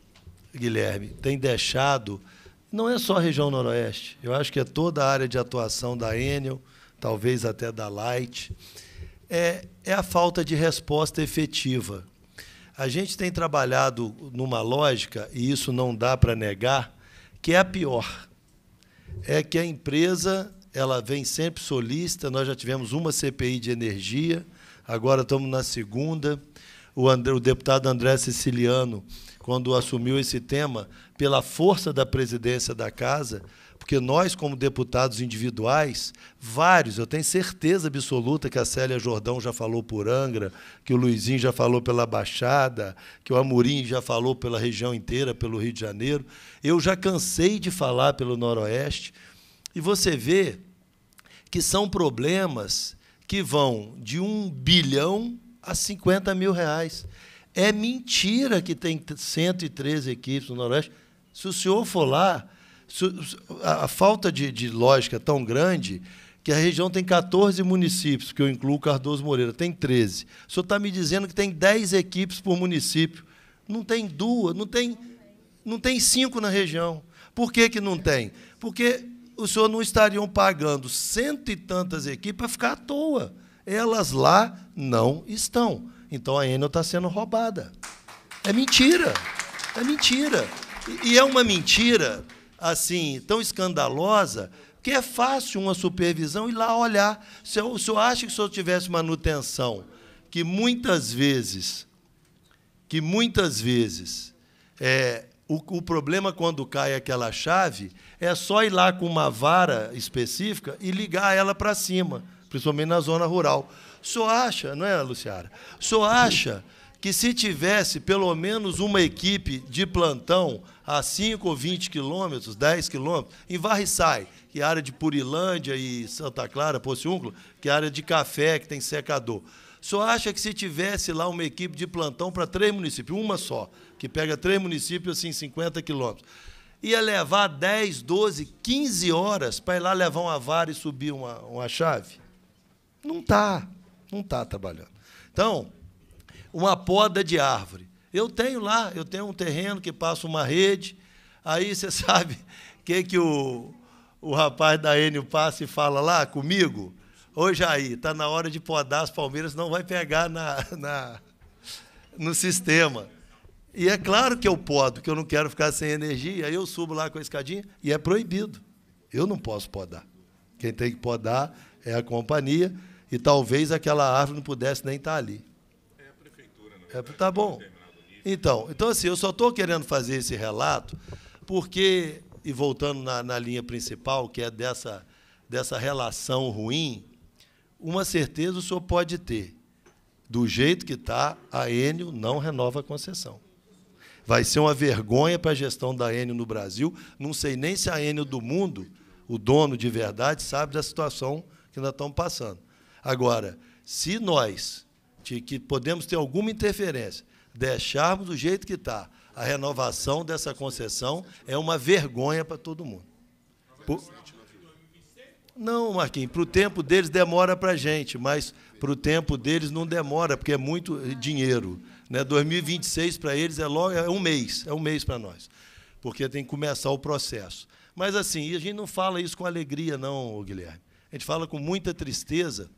Speaker 14: Guilherme, tem deixado, não é só a região noroeste, eu acho que é toda a área de atuação da Enel, talvez até da Light, é, é a falta de resposta efetiva. A gente tem trabalhado numa lógica, e isso não dá para negar, que é a pior. É que a empresa ela vem sempre solista. Nós já tivemos uma CPI de energia, agora estamos na segunda. O, André, o deputado André Siciliano, quando assumiu esse tema, pela força da presidência da casa, porque nós, como deputados individuais, vários, eu tenho certeza absoluta que a Célia Jordão já falou por Angra, que o Luizinho já falou pela Baixada, que o Amorim já falou pela região inteira, pelo Rio de Janeiro. Eu já cansei de falar pelo Noroeste. E você vê que são problemas que vão de 1 bilhão a 50 mil reais. É mentira que tem 113 equipes no Noroeste. Se o senhor for lá, a falta de, de lógica é tão grande que a região tem 14 municípios, que eu incluo Cardoso Moreira, tem 13. O senhor está me dizendo que tem 10 equipes por município. Não tem duas, não tem, não tem cinco na região. Por que, que não tem? Porque o senhor não estariam pagando cento e tantas equipes para ficar à toa. Elas lá não estão. Então a Enel está sendo roubada. É mentira. É mentira. E é uma mentira assim tão escandalosa que é fácil uma supervisão ir lá olhar. Se eu, se eu acho que se eu tivesse manutenção, que muitas vezes, que muitas vezes é, o, o, problema quando cai aquela chave é só ir lá com uma vara específica e ligar ela para cima, principalmente na zona rural. senhor acha, não é, Luciara? senhor acha que se tivesse pelo menos uma equipe de plantão a 5 ou 20 quilômetros, 10 quilômetros, em Varriçai, que é a área de Purilândia e Santa Clara, Pociúnculo, que é a área de café, que tem secador. Só acha que se tivesse lá uma equipe de plantão para três municípios, uma só, que pega três municípios assim, 50 quilômetros, ia levar 10, 12, 15 horas para ir lá levar uma vara e subir uma, uma chave? Não está, não está trabalhando. Então, uma poda de árvore. Eu tenho lá, eu tenho um terreno que passa uma rede. Aí você <laughs> sabe o que, que o, o rapaz da Enio passa e fala lá comigo? Ô Jair, está na hora de podar as palmeiras, não vai pegar na, na, no sistema. E é claro que eu podo, que eu não quero ficar sem energia. Aí eu subo lá com a escadinha e é proibido. Eu não posso podar. Quem tem que podar é a companhia e talvez aquela árvore não pudesse nem estar tá ali. É, tá bom. Então, então assim, eu só estou querendo fazer esse relato porque, e voltando na, na linha principal, que é dessa, dessa relação ruim, uma certeza o senhor pode ter. Do jeito que está, a Enio não renova a concessão. Vai ser uma vergonha para a gestão da Enio no Brasil. Não sei nem se a Enio do mundo, o dono de verdade, sabe da situação que nós estamos passando. Agora, se nós de que podemos ter alguma interferência, deixarmos do jeito que está. A renovação dessa concessão é uma vergonha para todo mundo. Por... Não, Marquinhos, para o tempo deles demora para a gente, mas para o tempo deles não demora, porque é muito dinheiro. Né? 2026 para eles é logo é um mês, é um mês para nós, porque tem que começar o processo. Mas assim, a gente não fala isso com alegria, não, Guilherme. A gente fala com muita tristeza,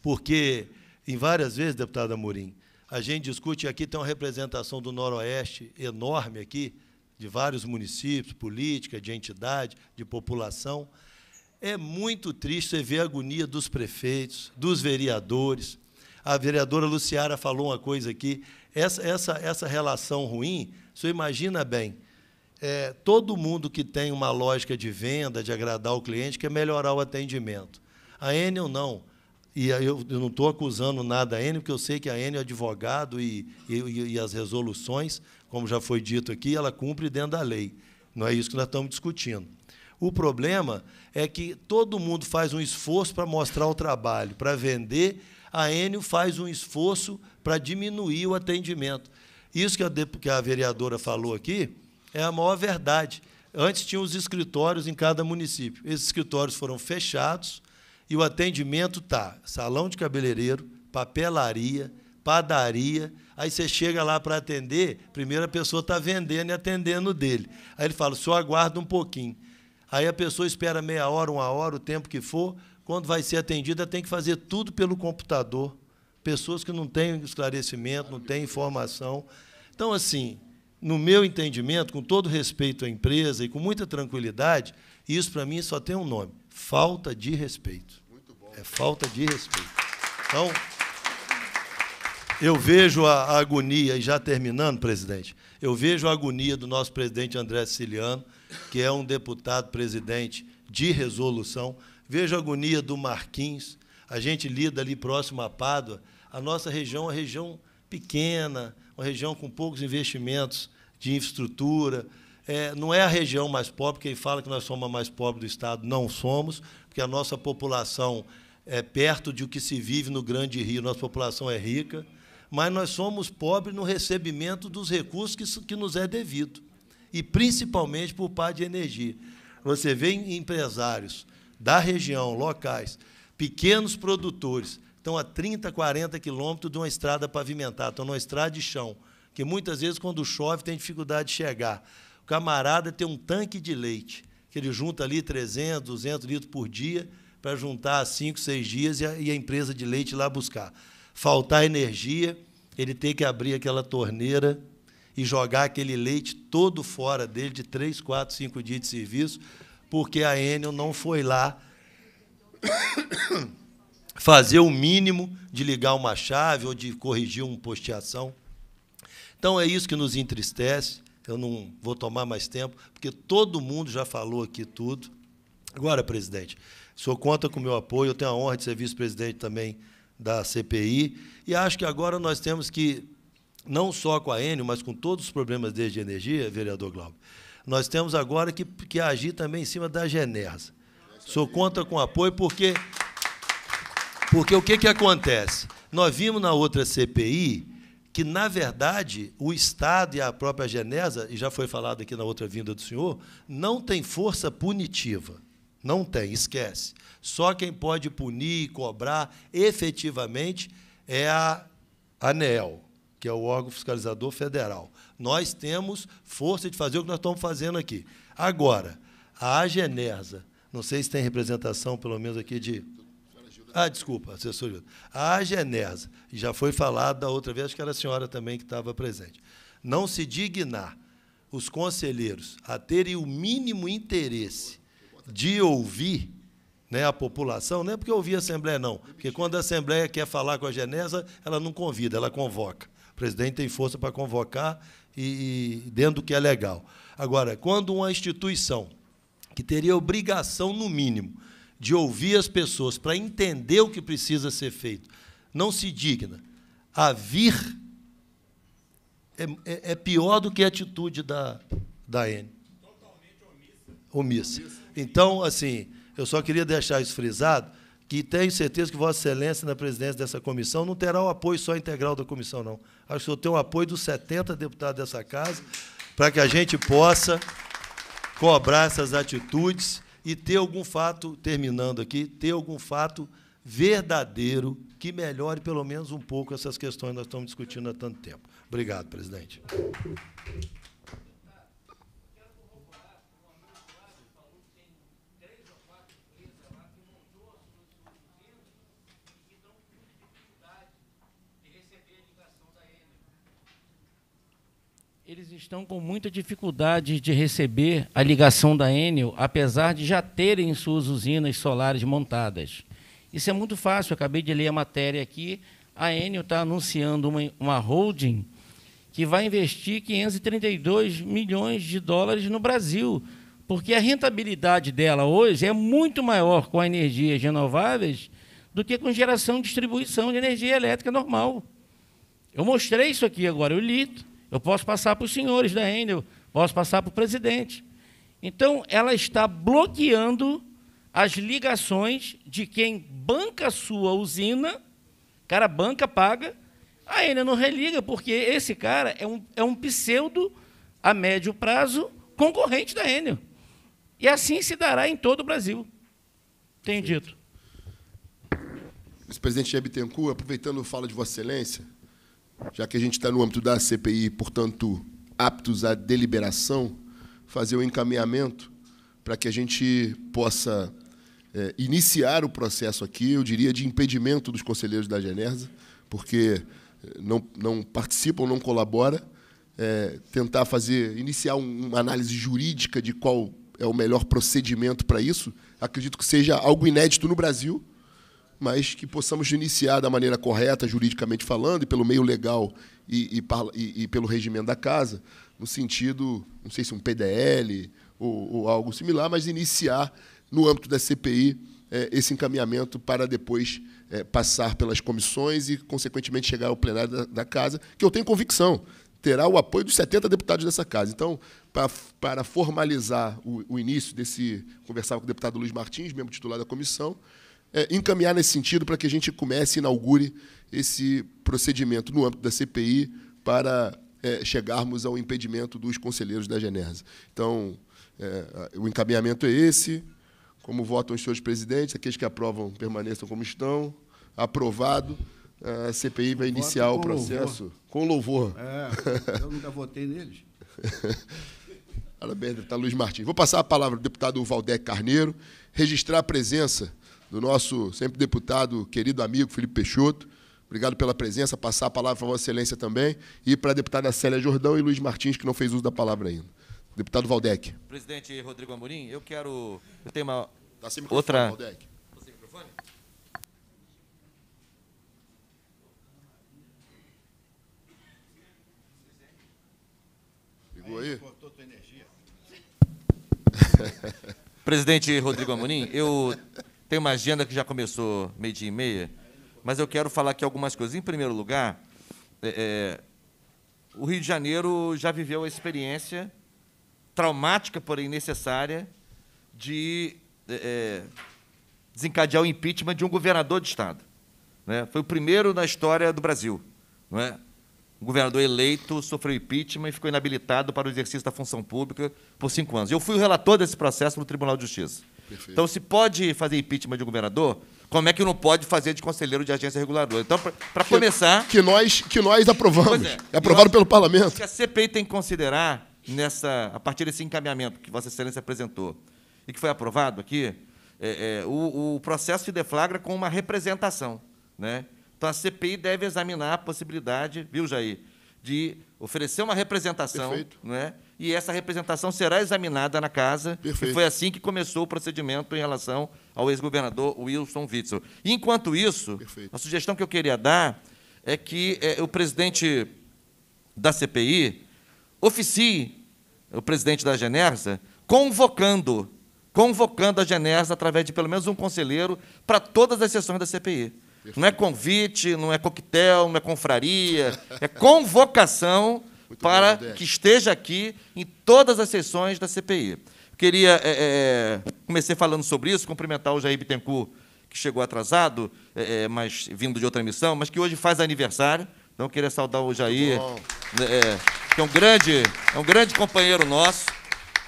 Speaker 14: porque em várias vezes, deputado Amorim, a gente discute aqui, tem uma representação do Noroeste enorme aqui, de vários municípios, política, de entidade, de população. É muito triste você ver a agonia dos prefeitos, dos vereadores. A vereadora Luciara falou uma coisa aqui. Essa, essa, essa relação ruim, você imagina bem, é, todo mundo que tem uma lógica de venda, de agradar o cliente, quer melhorar o atendimento. A Enel não. E eu, eu não estou acusando nada a Enio, porque eu sei que a Enio é advogado e, e, e as resoluções, como já foi dito aqui, ela cumpre dentro da lei. Não é isso que nós estamos discutindo. O problema é que todo mundo faz um esforço para mostrar o trabalho, para vender, a Enio faz um esforço para diminuir o atendimento. Isso que a, que a vereadora falou aqui é a maior verdade. Antes tinham os escritórios em cada município. Esses escritórios foram fechados, e o atendimento tá salão de cabeleireiro, papelaria, padaria. Aí você chega lá para atender, primeiro a pessoa está vendendo e atendendo dele. Aí ele fala, só aguarda um pouquinho. Aí a pessoa espera meia hora, uma hora, o tempo que for. Quando vai ser atendida, tem que fazer tudo pelo computador. Pessoas que não têm esclarecimento, não têm informação. Então, assim, no meu entendimento, com todo respeito à empresa e com muita tranquilidade, isso para mim só tem um nome: falta de respeito. É falta de respeito. Então, eu vejo a, agonia, e já terminando, presidente, eu vejo a agonia do nosso presidente André Siciliano, que é um deputado presidente de resolução, vejo a agonia do Marquins, a gente lida ali próximo à Pádua, a nossa região é uma região pequena, uma região com poucos investimentos de infraestrutura, é, não é a região mais pobre, quem fala que nós somos a mais pobre do Estado, não somos, porque a nossa população é, perto de o que se vive no Grande Rio, nossa população é rica, mas nós somos pobres no recebimento dos recursos que, que nos é devido, e principalmente por parte de energia. Você vê empresários da região, locais, pequenos produtores, estão a 30, 40 quilômetros de uma estrada pavimentada, estão numa estrada de chão, que muitas vezes, quando chove, tem dificuldade de chegar. O camarada tem um tanque de leite, que ele junta ali 300, 200 litros por dia, para juntar cinco, seis dias e a, e a empresa de leite lá buscar. Faltar energia, ele tem que abrir aquela torneira e jogar aquele leite todo fora dele, de três, quatro, cinco dias de serviço, porque a Enel não foi lá <coughs> fazer o mínimo de ligar uma chave ou de corrigir uma posteação. Então é isso que nos entristece. Eu não vou tomar mais tempo, porque todo mundo já falou aqui tudo. Agora, presidente, o senhor conta com o meu apoio, eu tenho a honra de ser vice-presidente também da CPI, e acho que agora nós temos que, não só com a Enio, mas com todos os problemas desde energia, vereador Glauber, nós temos agora que, que agir também em cima da Genersa. O senhor conta com apoio, porque, porque o que, que acontece? Nós vimos na outra CPI que, na verdade, o Estado e a própria Genesa, e já foi falado aqui na outra vinda do senhor, não tem força punitiva. Não tem, esquece. Só quem pode punir e cobrar efetivamente é a ANEL, que é o órgão fiscalizador federal. Nós temos força de fazer o que nós estamos fazendo aqui. Agora, a Agenersa, não sei se tem representação, pelo menos aqui, de. Ah, desculpa, assessor A Agenersa, já foi falado da outra vez, acho que era a senhora também que estava presente. Não se dignar os conselheiros a terem o mínimo interesse de ouvir né, a população, não é porque ouvir a Assembleia, não. Porque quando a Assembleia quer falar com a Genesa, ela não convida, ela convoca. O presidente tem força para convocar e, e dentro do que é legal. Agora, quando uma instituição que teria obrigação, no mínimo, de ouvir as pessoas para entender o que precisa ser feito, não se digna a vir, é, é, é pior do que a atitude da, da N omissa. Então, assim, eu só queria deixar isso frisado, que tenho certeza que Vossa Excelência, na presidência dessa comissão, não terá o apoio só integral da comissão, não. Acho que eu tenho o apoio dos 70 deputados dessa casa, para que a gente possa cobrar essas atitudes e ter algum fato, terminando aqui, ter algum fato verdadeiro que melhore pelo menos um pouco essas questões que nós estamos discutindo há tanto tempo. Obrigado, presidente.
Speaker 9: Eles estão com muita dificuldade de receber a ligação da Enel, apesar de já terem suas usinas solares montadas. Isso é muito fácil, acabei de ler a matéria aqui. A Enel está anunciando uma, uma holding que vai investir 532 milhões de dólares no Brasil, porque a rentabilidade dela hoje é muito maior com energias renováveis do que com geração e distribuição de energia elétrica normal. Eu mostrei isso aqui agora, eu li eu posso passar para os senhores da Enel, posso passar para o presidente. Então, ela está bloqueando as ligações de quem banca sua usina, cara banca, paga, a Enel não religa, porque esse cara é um, é um pseudo, a médio prazo, concorrente da Enel. E assim se dará em todo o Brasil. Tenho dito.
Speaker 1: Vice-presidente Jair aproveitando a fala de Vossa Excelência, já que a gente está no âmbito da CPI, portanto, aptos à deliberação, fazer o um encaminhamento para que a gente possa é, iniciar o processo aqui, eu diria, de impedimento dos conselheiros da Genersa, porque é, não, não participam, não colaboram, é, tentar fazer, iniciar uma análise jurídica de qual é o melhor procedimento para isso, acredito que seja algo inédito no Brasil, mas que possamos iniciar da maneira correta, juridicamente falando, e pelo meio legal e, e, e pelo regimento da casa, no sentido, não sei se um PDL ou, ou algo similar, mas iniciar no âmbito da CPI é, esse encaminhamento para depois é, passar pelas comissões e, consequentemente, chegar ao plenário da, da Casa, que eu tenho convicção terá o apoio dos 70 deputados dessa casa. Então, para, para formalizar o, o, início desse. Conversava com o deputado Luiz Martins, membro titular da comissão, é, encaminhar nesse sentido para que a gente comece e inaugure esse procedimento no âmbito da CPI para é, chegarmos ao impedimento dos conselheiros da Genese. Então, é, o encaminhamento é esse. Como votam os senhores presidentes, aqueles que aprovam permaneçam como estão. Aprovado. A CPI vai iniciar o processo louvor. com louvor. É, eu <laughs> nunca votei neles. Parabéns, deputado Luiz Martins. Vou passar a palavra ao deputado Valdec Carneiro, registrar a presença do nosso sempre deputado, querido amigo Felipe Peixoto. Obrigado pela presença, passar a palavra para Vossa Excelência também e para a deputada Célia Jordão e Luiz Martins, que não fez uso da palavra ainda. Deputado Valdec.
Speaker 4: Presidente Rodrigo Amorim, eu quero. Eu tenho uma. Está sem microfone, outra... Valdec. microfone?
Speaker 1: Ligou aí? Cortou tua energia. <laughs> <laughs>
Speaker 4: Presidente Rodrigo Amorim, eu tem uma agenda que já começou meio dia e meia, mas eu quero falar aqui algumas coisas. Em primeiro lugar, é, é, o Rio de Janeiro já viveu a experiência traumática, porém necessária, de é, é, desencadear o impeachment de um governador de Estado. Né? Foi o primeiro na história do Brasil. Não é? Um governador eleito sofreu impeachment e ficou inabilitado para o exercício da função pública por cinco anos. Eu fui o relator desse processo no Tribunal de Justiça. Perfeito. Então, se pode fazer impeachment de governador, como é que não pode fazer de conselheiro de agência reguladora? Então, para começar.
Speaker 1: Que nós, que nós aprovamos. É, é aprovado pelo parlamento. que
Speaker 4: a CPI tem que considerar, nessa, a partir desse encaminhamento que Vossa Excelência apresentou e que foi aprovado aqui, é, é, o, o, processo se deflagra com uma representação. Né? Então, a CPI deve examinar a possibilidade, viu, Jair, de oferecer uma representação. Perfeito. Né? e essa representação será examinada na casa. Perfeito. E foi assim que começou o procedimento em relação ao ex-governador Wilson Witzel. enquanto isso, Perfeito. a sugestão que eu queria dar é que é, o presidente da CPI oficie o presidente da Genersa convocando convocando a Genersa através de pelo menos um conselheiro para todas as sessões da CPI. Perfeito. Não é convite, não é coquetel, não é confraria, é convocação muito para que esteja aqui em todas as sessões da CPI. Queria, é, é, é, comecei falando sobre isso, cumprimentar o Jair Bittencourt, que chegou atrasado, é, é mas vindo de outra missão, mas que hoje faz aniversário. Então, queria saudar o Jair, é, que é um grande, é um grande companheiro nosso.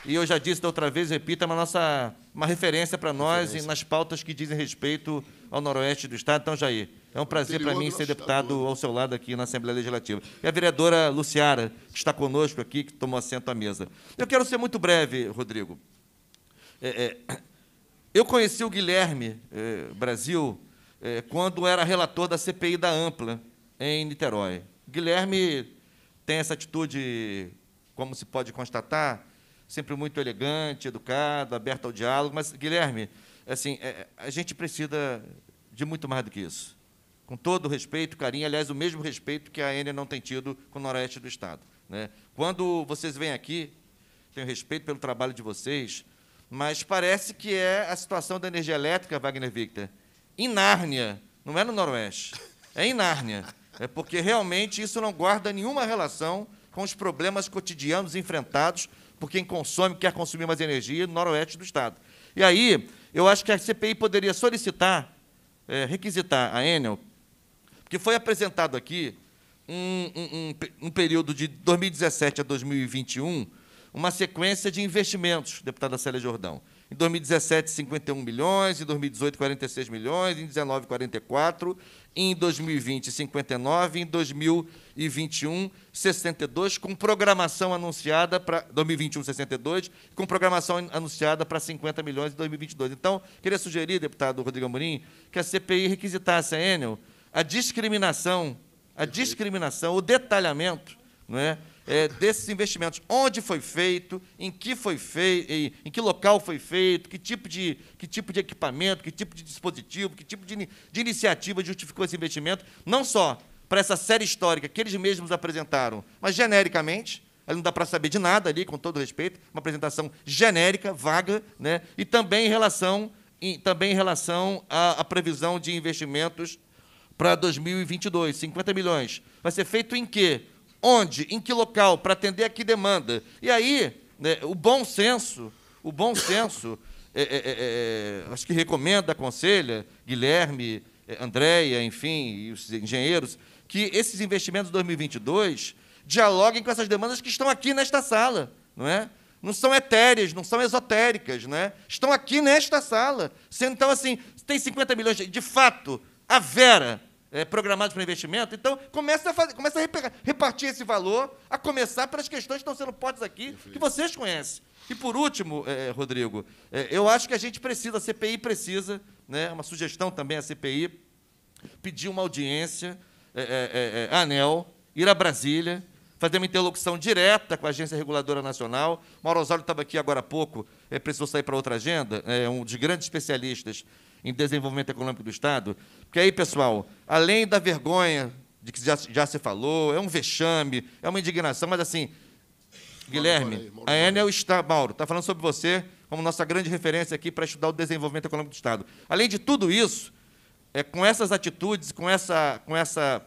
Speaker 4: E eu já disse da outra vez, repito, é uma, nossa, uma referência para nós referência. nas pautas que dizem respeito ao noroeste do Estado. Então, Jair, é um prazer para mim ser deputado ao seu lado aqui na Assembleia Legislativa. E a vereadora Luciara, que está conosco aqui, que tomou assento à mesa. Eu quero ser muito breve, Rodrigo. É, é, eu conheci o Guilherme é, Brasil é, quando era relator da CPI da Ampla, em Niterói. Guilherme tem essa atitude, como se pode constatar, sempre muito elegante, educado, aberto ao diálogo. Mas, Guilherme, assim, é, a gente precisa de muito mais do que isso com todo o respeito, carinho, aliás, o mesmo respeito que a Enel não tem tido com o Noroeste do Estado. Né? Quando vocês vêm aqui, tenho respeito pelo trabalho de vocês, mas parece que é a situação da energia elétrica, Wagner Victor, em Nárnia, não é no Noroeste, é em Nárnia. É porque realmente isso não guarda nenhuma relação com os problemas cotidianos enfrentados por quem consome, quer consumir mais energia no Noroeste do Estado. E aí, eu acho que a CPI poderia solicitar, é, requisitar a Enel que foi apresentado aqui um, um, um, um período de 2017 a 2021, uma sequência de investimentos, deputada Célia Jordão. Em 2017, 51 milhões, em 2018, 46 milhões, em 19, 44, em 2020, 59, em 2021, 62, com programação anunciada para 2021, 62, com programação anunciada para 50 milhões em 2022. Então, queria sugerir, deputado Rodrigo Amorim, que a CPI requisitasse a Enel a discriminação, a discriminação, o detalhamento não é, é, desses investimentos, onde foi feito, em que foi feito, em que local foi feito, que tipo de, que tipo de equipamento, que tipo de dispositivo, que tipo de, de iniciativa justificou esse investimento, não só para essa série histórica que eles mesmos apresentaram, mas genericamente, ali não dá para saber de nada ali, com todo respeito, uma apresentação genérica, vaga, né? e também em relação, em, também em relação à, à previsão de investimentos para 2022, 50 milhões. Vai ser feito em quê? Onde? Em que local? Para atender a que demanda? E aí, né, o bom senso, o bom senso, é, é, é, acho que recomenda, aconselha, Guilherme, Andréia, enfim, e os engenheiros, que esses investimentos de 2022 dialoguem com essas demandas que estão aqui nesta sala, não é? Não são etéreas, não são esotéricas, né? Estão aqui nesta sala. Então, assim, tem 50 milhões, de fato, a Vera é, programado para investimento. Então, começa a, fazer, começa a repartir esse valor, a começar pelas questões que estão sendo postas aqui, que vocês conhecem. E, por último, é, Rodrigo, é, eu acho que a gente precisa, a CPI precisa, né, uma sugestão também à CPI, pedir uma audiência é, é, é, é, ANEL, ir a Brasília, fazer uma interlocução direta com a Agência Reguladora Nacional. Mauro Osório estava aqui agora há pouco, precisou sair para outra agenda, é um de grandes especialistas em desenvolvimento econômico do Estado. Porque aí, pessoal, além da vergonha de que já, já se falou, é um vexame, é uma indignação, mas assim, Guilherme, Mauro. a Enel está, Mauro, está falando sobre você como nossa grande referência aqui para estudar o desenvolvimento econômico do Estado. Além de tudo isso, é, com essas atitudes, com essa, com, essa,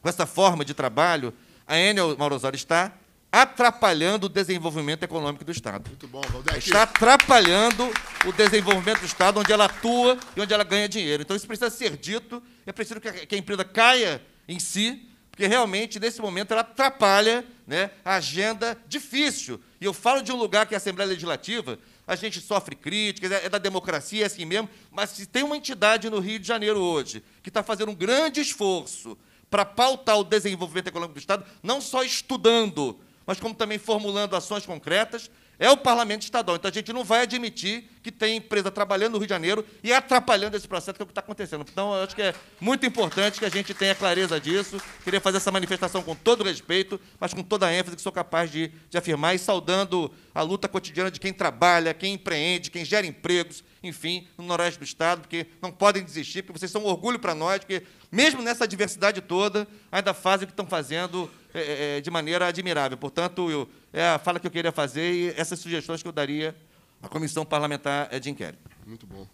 Speaker 4: com essa forma de trabalho, a Enel, Mauro Osório, está atrapalhando o desenvolvimento econômico do Estado. Muito
Speaker 1: bom, Valdete. Está
Speaker 4: atrapalhando o desenvolvimento do Estado, onde ela atua e onde ela ganha dinheiro. Então, isso precisa ser dito, é preciso que a, que a empresa caia em si, porque realmente, nesse momento, ela atrapalha né, a agenda difícil. E eu falo de um lugar que é a Assembleia Legislativa, a gente sofre críticas, é, é da democracia, é assim mesmo, mas se tem uma entidade no Rio de Janeiro hoje que está fazendo um grande esforço para pautar o desenvolvimento econômico do Estado, não só estudando, mas como também formulando ações concretas, é o parlamento estadual. Então a gente não vai admitir que tem empresa trabalhando no Rio de Janeiro e atrapalhando esse processo, que é o que está acontecendo. Então eu acho que é muito importante que a gente tenha clareza disso. Queria fazer essa manifestação com todo respeito, mas com toda a ênfase que sou capaz de, de afirmar, e saudando a luta cotidiana de quem trabalha, quem empreende, quem gera empregos, enfim, no Noroeste do Estado, porque não podem desistir, porque vocês são um orgulho para nós, porque mesmo nessa diversidade toda, ainda fazem o que estão fazendo é, é, é, de maneira admirável. Portanto, eu, é a fala que eu queria fazer e essas sugestões que eu daria à Comissão Parlamentar de
Speaker 1: Inquérito. Muito bom.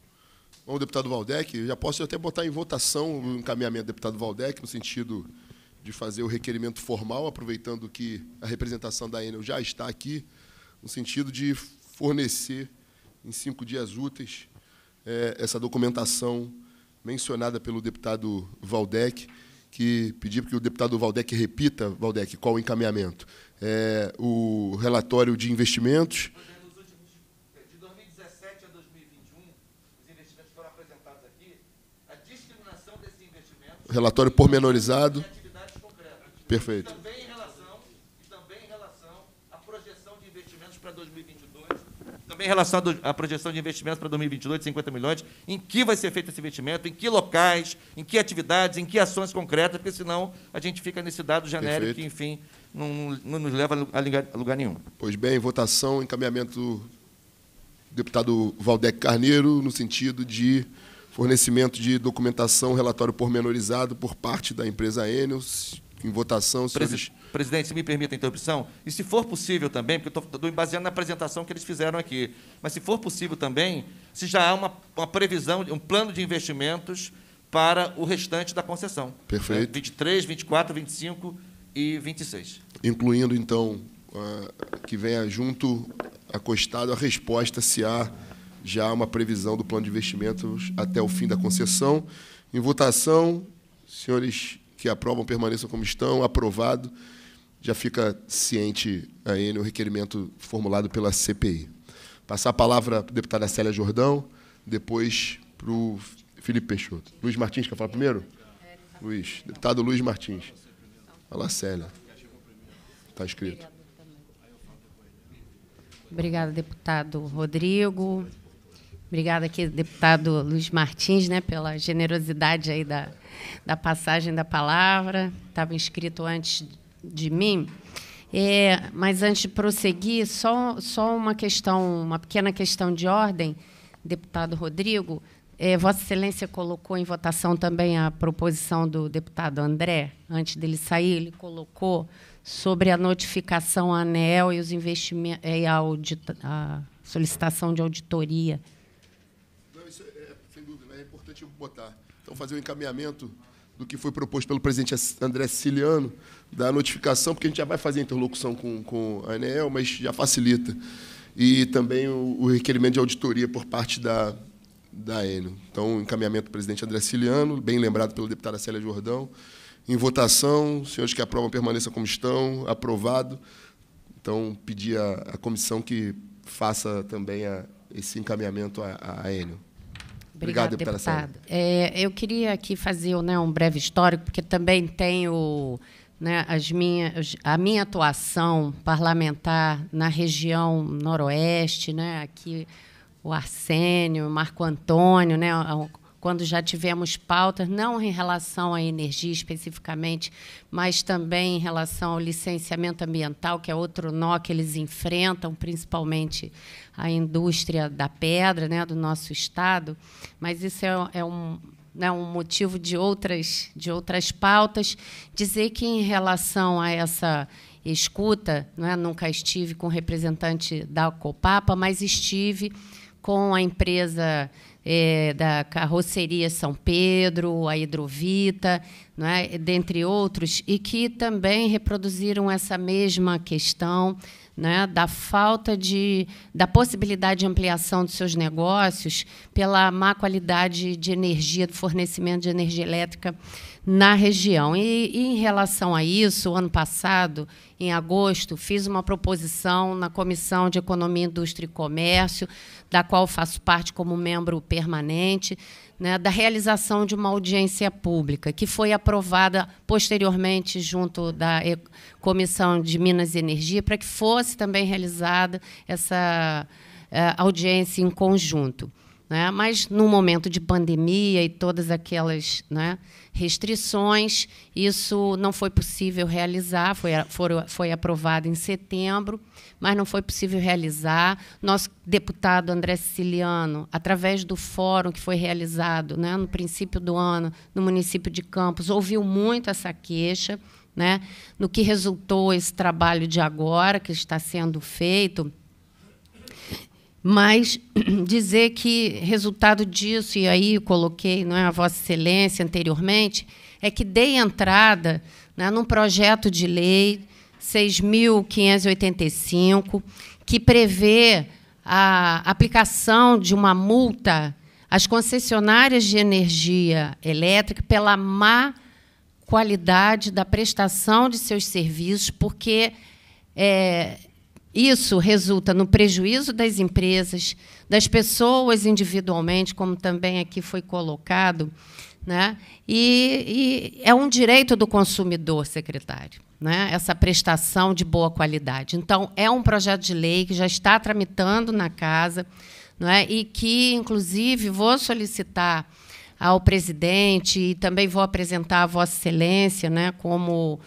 Speaker 1: Bom, deputado Valdec, já posso até botar em votação o encaminhamento do deputado Valdec, no sentido de fazer o requerimento formal, aproveitando que a representação da Enel já está aqui no sentido de fornecer, em cinco dias úteis, é, essa documentação mencionada pelo deputado Valdec, que para que o deputado Valdec repita, Valdec, qual o encaminhamento? É, o relatório de investimentos... relatório pormenorizado. Perfeito.
Speaker 3: também
Speaker 4: relacionado à projeção de investimentos para 2022 de 50 milhões, em que vai ser feito esse investimento, em que locais, em que atividades, em que ações concretas, porque senão a gente fica nesse dado genérico Perfeito. que, enfim, não, não, nos leva a
Speaker 1: lugar, a lugar nenhum. Pois bem, votação, encaminhamento do deputado Valdec Carneiro, no sentido de fornecimento de documentação, relatório pormenorizado por parte da empresa Enel, em votação. Presi senhores...
Speaker 4: Presidente, se me permite a interrupção, e se for possível também, porque eu estou baseando na apresentação que eles fizeram aqui, mas se for possível também, se já há uma, uma previsão, um plano de investimentos para o restante da concessão. Né? Perfeito. Né? 23, 24, 25 e 26.
Speaker 1: Incluindo, então, que venha junto, acostado a resposta se há já uma previsão do plano de investimentos até o fim da concessão. Em votação, senhores que aprovam permaneçam como estão, aprovado. Já fica ciente aí no requerimento formulado pela CPI. Passar a palavra para a deputada Célia Jordão, depois para o Felipe Peixoto. Luiz Martins, quer falar primeiro? Luiz. Deputado Luiz Martins. Fala, Célia. Está escrito.
Speaker 3: Obrigada, deputado Rodrigo. Obrigada aqui, deputado Luiz Martins, né, pela generosidade aí da, da passagem da palavra. Estava inscrito antes de mim. É, mas antes de prosseguir, só, só uma questão, uma pequena questão de ordem, deputado Rodrigo. É, Vossa Excelência colocou em votação também a proposição do deputado André, antes dele sair, ele colocou sobre a notificação à ANEL e os investimentos é, e a, a solicitação de auditoria
Speaker 1: botar. Então, fazer o um encaminhamento do que foi proposto pelo presidente André Ciliano da notificação, porque a gente já vai fazer a interlocução com, com a Enel mas já facilita. E também o, o requerimento de auditoria por parte da, da Enio. Então, encaminhamento do presidente André Ciliano bem lembrado pelo deputado Célia Jordão. Em votação, senhores que aprovam permaneçam como estão, aprovado. Então, pedir à, comissão que faça também a, esse encaminhamento à, à Enio. Obrigado, Obrigado deputado.
Speaker 3: É, eu queria aqui fazer né, um breve histórico, porque também tenho né, as minhas, a minha atuação parlamentar na região noroeste, né, aqui o Arsênio, o Marco Antônio, né, quando já tivemos pautas, não em relação à energia especificamente, mas também em relação ao licenciamento ambiental, que é outro nó que eles enfrentam, principalmente a indústria da pedra né, do nosso Estado. Mas isso é, é um, né, um motivo de outras, de outras pautas. Dizer que, em relação a essa escuta, né, nunca estive com representante da Copapa, mas estive com a empresa é, da Carroceria São Pedro, a Hidrovita, é? dentre outros, e que também reproduziram essa mesma questão né, da falta de, da possibilidade de ampliação dos seus negócios pela má qualidade de energia, do fornecimento de energia elétrica na região. E, e, em relação a isso, ano passado, em agosto, fiz uma proposição na Comissão de Economia, Indústria e Comércio, da qual faço parte como membro permanente, né, da realização de uma audiência pública, que foi aprovada posteriormente junto da Comissão de Minas e Energia, para que fosse também realizada essa eh, audiência em conjunto. Né? Mas, no momento de pandemia e todas aquelas né, restrições. Isso não foi possível realizar, foi, foi, foi aprovado em setembro, mas não foi possível realizar. Nosso deputado André Siciliano, através do fórum que foi realizado né, no princípio do ano no município de Campos, ouviu muito essa queixa. Né, no que resultou esse trabalho de agora que está sendo feito mas <clears throat> dizer que resultado disso, e aí coloquei não é, a Vossa Excelência anteriormente, é que dei entrada né, num projeto de lei 6.585, que prevê a aplicação de uma multa às concessionárias de energia elétrica pela má qualidade da prestação de seus serviços, porque é, isso resulta no prejuízo das empresas, das pessoas individualmente, como também aqui foi colocado. Né? E, e, é um direito do consumidor, secretário, né? essa prestação de boa qualidade. Então, é um projeto de lei que já está tramitando na casa não é? e que, inclusive, vou solicitar ao presidente e também vou apresentar a Vossa Excelência né, como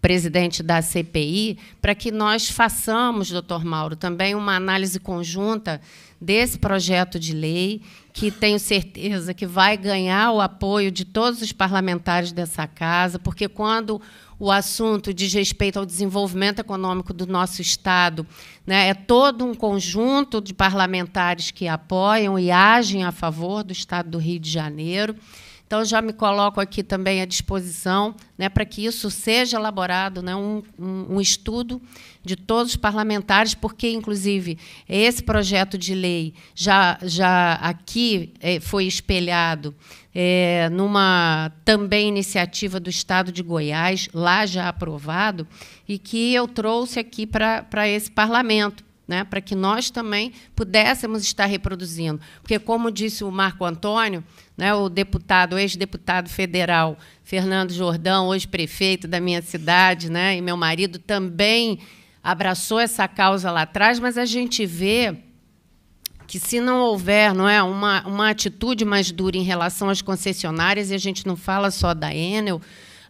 Speaker 3: presidente da CPI, para que nós façamos, doutor Mauro, também uma análise conjunta desse projeto de lei, que tenho certeza que vai ganhar o apoio de todos os parlamentares dessa casa, porque quando o assunto diz respeito ao desenvolvimento econômico do nosso Estado. Né? É todo um conjunto de parlamentares que apoiam e agem a favor do Estado do Rio de Janeiro. Então, já me coloco aqui também à disposição né, para que isso seja elaborado, né, um, um, estudo de todos os parlamentares, porque, inclusive, esse projeto de lei já, já aqui eh, foi espelhado é, numa também iniciativa do Estado de Goiás, lá já aprovado, e que eu trouxe aqui para esse parlamento né, para que nós também pudéssemos estar reproduzindo. Porque, como disse o Marco Antônio, né, o deputado, ex-deputado federal Fernando Jordão, hoje prefeito da minha cidade, né, e meu marido também abraçou essa causa lá atrás, mas a gente vê que se não houver não é uma, uma atitude mais dura em relação às concessionárias, e a gente não fala só da Enel,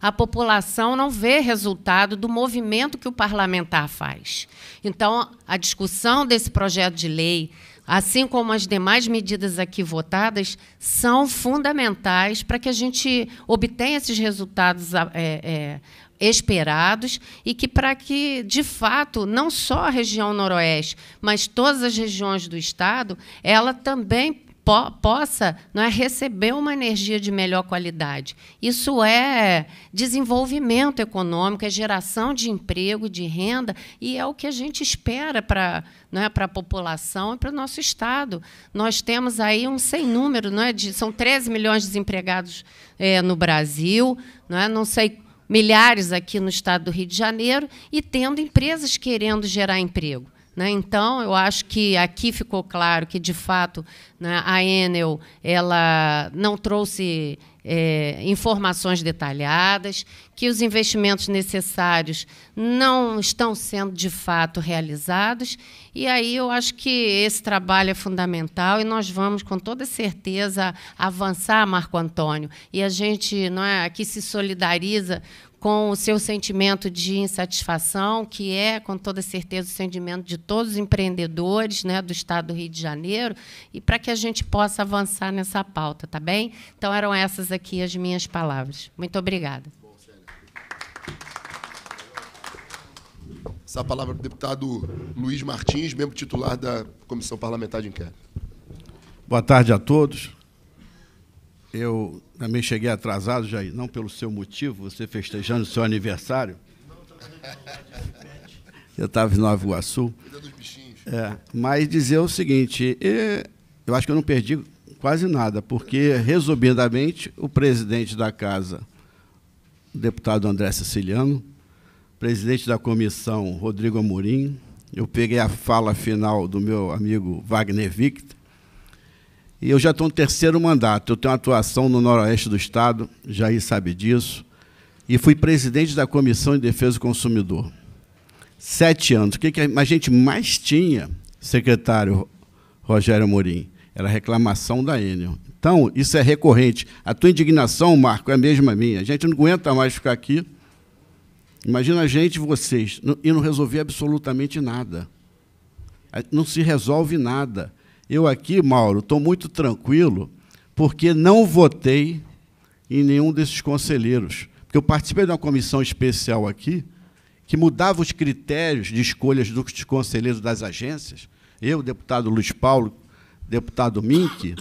Speaker 3: a população não vê resultado do movimento que o parlamentar faz. Então, a discussão desse projeto de lei, assim como as demais medidas aqui votadas, são fundamentais para que a gente obtenha esses resultados ah, é, é, esperados e que para que, de fato, não só a região noroeste, mas todas as regiões do estado, ela também po possa não é, receber uma energia de melhor qualidade. Isso é desenvolvimento econômico, é geração de emprego, de renda, e é o que a gente espera para é, para a população e para o nosso Estado. Nós temos aí um sem número, não é, de, são 13 milhões de desempregados é, no Brasil, não, é, não sei milhares aqui no estado do Rio de Janeiro, e tendo empresas querendo gerar emprego. Né? Então, eu acho que aqui ficou claro que, de fato, né, a Enel ela não trouxe é, informações detalhadas, que os investimentos necessários não estão sendo de fato realizados. E aí eu acho que esse trabalho é fundamental e nós vamos, com toda certeza, avançar, Marco Antônio. E a gente não é, aqui se solidariza com o seu sentimento de insatisfação, que é, com toda certeza, o sentimento de todos os empreendedores né, do Estado do Rio de Janeiro, e para que a gente possa avançar nessa pauta, tá bem? Então, eram essas aqui as minhas palavras. Muito obrigada.
Speaker 1: Essa palavra para o deputado Luiz Martins, membro titular da Comissão Parlamentar de Inquérito.
Speaker 15: Boa tarde a todos. Eu também cheguei atrasado, Jair, não pelo seu motivo, você festejando o seu aniversário. Eu estava em Nova Iguaçu. É, mas dizer o seguinte, eu acho que eu não perdi quase nada, porque, resumidamente, o presidente da Casa, o deputado André Siciliano, presidente da comissão, Rodrigo Amorim, eu peguei a fala final do meu amigo Wagner Victor, e eu já estou no terceiro mandato. Eu tenho atuação no noroeste do Estado, Jair sabe disso. E fui presidente da Comissão de Defesa do Consumidor. Sete anos. O que a gente mais tinha, secretário Rogério Morim? Era reclamação da Enel. Então, isso é recorrente. A tua indignação, Marco, é a mesma minha. A gente não aguenta mais ficar aqui. Imagina a gente, vocês, e não resolver absolutamente nada. Não se resolve nada. Eu aqui, Mauro, estou muito tranquilo porque não votei em nenhum desses conselheiros. Porque eu participei de uma comissão especial aqui que mudava os critérios de escolhas dos conselheiros das agências. Eu, deputado Luiz Paulo, deputado Mink,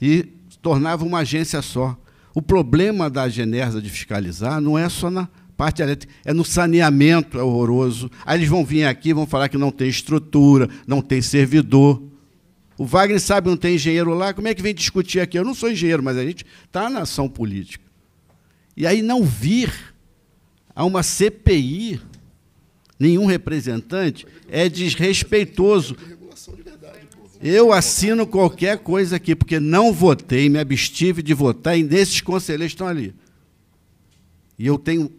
Speaker 15: e tornava uma agência só. O problema da Genersa de fiscalizar não é só na parte elétrica, é no saneamento, é horroroso. Aí eles vão vir aqui vão falar que não tem estrutura, não tem servidor. O Wagner sabe, não tem engenheiro lá, como é que vem discutir aqui? Eu não sou engenheiro, mas a gente está na ação política. E aí não vir a uma CPI nenhum representante é desrespeitoso. Eu assino qualquer coisa aqui, porque não votei, me abstive de votar, e nesses conselheiros estão ali. E eu tenho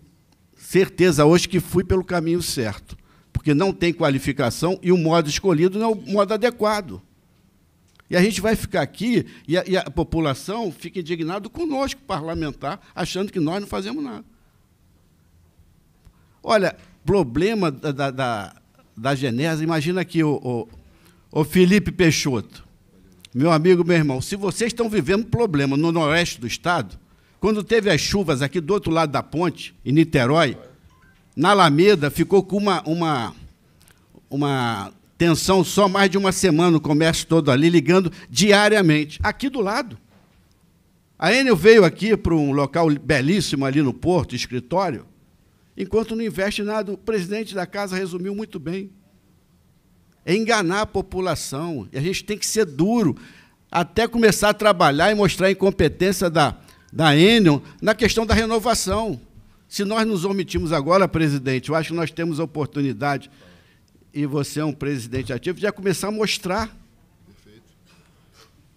Speaker 15: certeza hoje que fui pelo caminho certo, porque não tem qualificação e o modo escolhido não é o modo adequado. E a gente vai ficar aqui e a, e a população fica indignada conosco, parlamentar, achando que nós não fazemos nada. Olha, problema da, da, da, da imagina aqui o, o, o Felipe Peixoto. Meu amigo, meu irmão, se vocês estão vivendo problema no noroeste do estado, quando teve as chuvas aqui do outro lado da ponte, em Niterói, na Alameda ficou com uma, uma, uma Tensão só mais de uma semana, o comércio todo ali, ligando diariamente. Aqui do lado. A Enel veio aqui para um local belíssimo ali no Porto, escritório, enquanto não investe nada. O presidente da casa resumiu muito bem. É enganar a população. E a gente tem que ser duro até começar a trabalhar e mostrar a incompetência da, da Enel na questão da renovação. Se nós nos omitimos agora, presidente, eu acho que nós temos a oportunidade e você é um presidente ativo, já começar a mostrar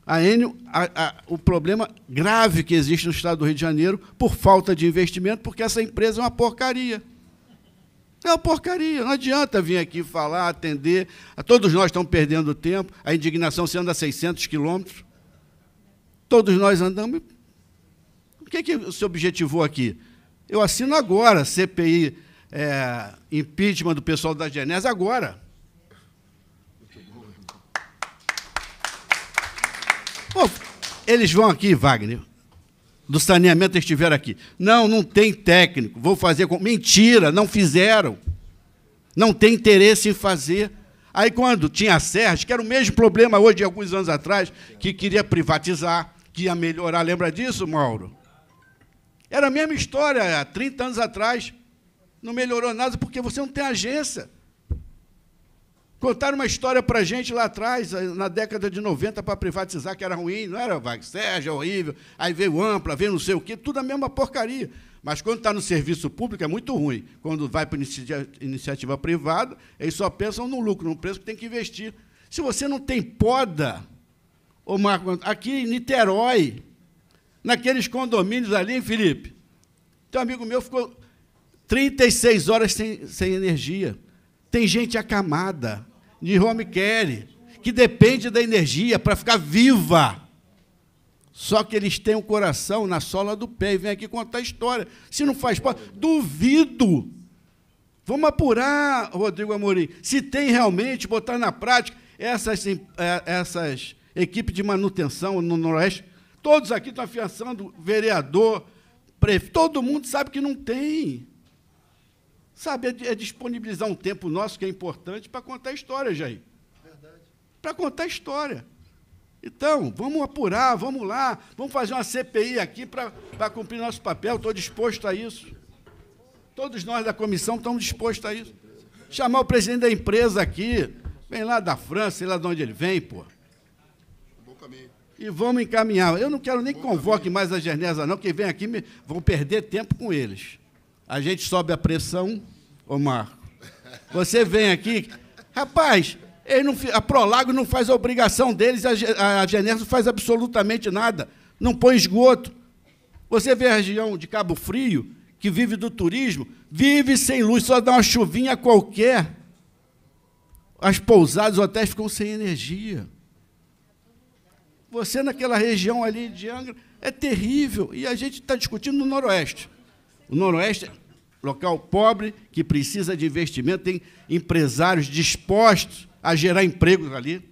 Speaker 15: a Enio a, a, o problema grave que existe no estado do Rio de Janeiro por falta de investimento, porque essa empresa é uma porcaria. É uma porcaria, não adianta vir aqui falar, atender. Todos nós estamos perdendo tempo, a indignação se anda a 600 quilômetros. Todos nós andamos. O que, é que se objetivou aqui? Eu assino agora CPI é, impeachment do pessoal da Genese agora. Bom, eles vão aqui, Wagner. Do saneamento estiveram aqui. Não, não tem técnico. Vou fazer com. Mentira, não fizeram. Não tem interesse em fazer. Aí quando tinha a Serra, que era o mesmo problema hoje de alguns anos atrás, que queria privatizar, que ia melhorar. Lembra disso, Mauro? Era a mesma história há 30 anos atrás não melhorou nada porque você não tem agência. Contaram uma história para a gente lá atrás, eh, na década de 90, para privatizar, que era ruim, não era, Wagner? Sérgio, é horrível. Aí veio ampla, veio não sei o quê, tudo a mesma porcaria. Mas quando está no serviço público é muito ruim. Quando vai para inicia iniciativa privada, eles só pensam no lucro, no preço que tem que investir. Se você não tem poda, ô Marco, aqui em Niterói, naqueles condomínios ali, Felipe, teu amigo meu ficou 36 horas sem, sem energia. Tem gente acamada, de home care, que depende da energia para ficar viva. Só que eles têm o um coração na sola do pé e vêm aqui contar a história. Se não faz parte, duvido. Vamos apurar, Rodrigo Amorim, se tem realmente, botar na prática essas, é, essas equipes de manutenção no Noroeste. Todos aqui estão afiançando vereador, prefeito. Todo mundo sabe que não tem. Sabe, é, é, disponibilizar um tempo nosso que é importante para contar história, Jair. Verdade. Para contar história. Então, vamos apurar, vamos lá, vamos fazer uma CPI aqui para cumprir nosso papel. Estou disposto a isso. Todos nós da comissão estamos dispostos a isso. Chamar o presidente da empresa aqui, vem lá da França, sei lá de onde ele vem, pô. E vamos encaminhar. Eu não quero nem que convoque mais a Genesa, não, que vem aqui me... vão perder tempo com eles a gente sobe a pressão, ô Marco. Você vem aqui, rapaz, não, a Prolago não faz a obrigação deles, a, a Genésio faz absolutamente nada, não põe esgoto. Você vê a região de Cabo Frio, que vive do turismo, vive sem luz, só dá uma chuvinha qualquer. As pousadas, os hotéis ficam sem energia. Você naquela região ali de Angra é terrível. E a gente está discutindo no Noroeste. O Noroeste local pobre que precisa de investimento, tem empresários dispostos a gerar empregos ali.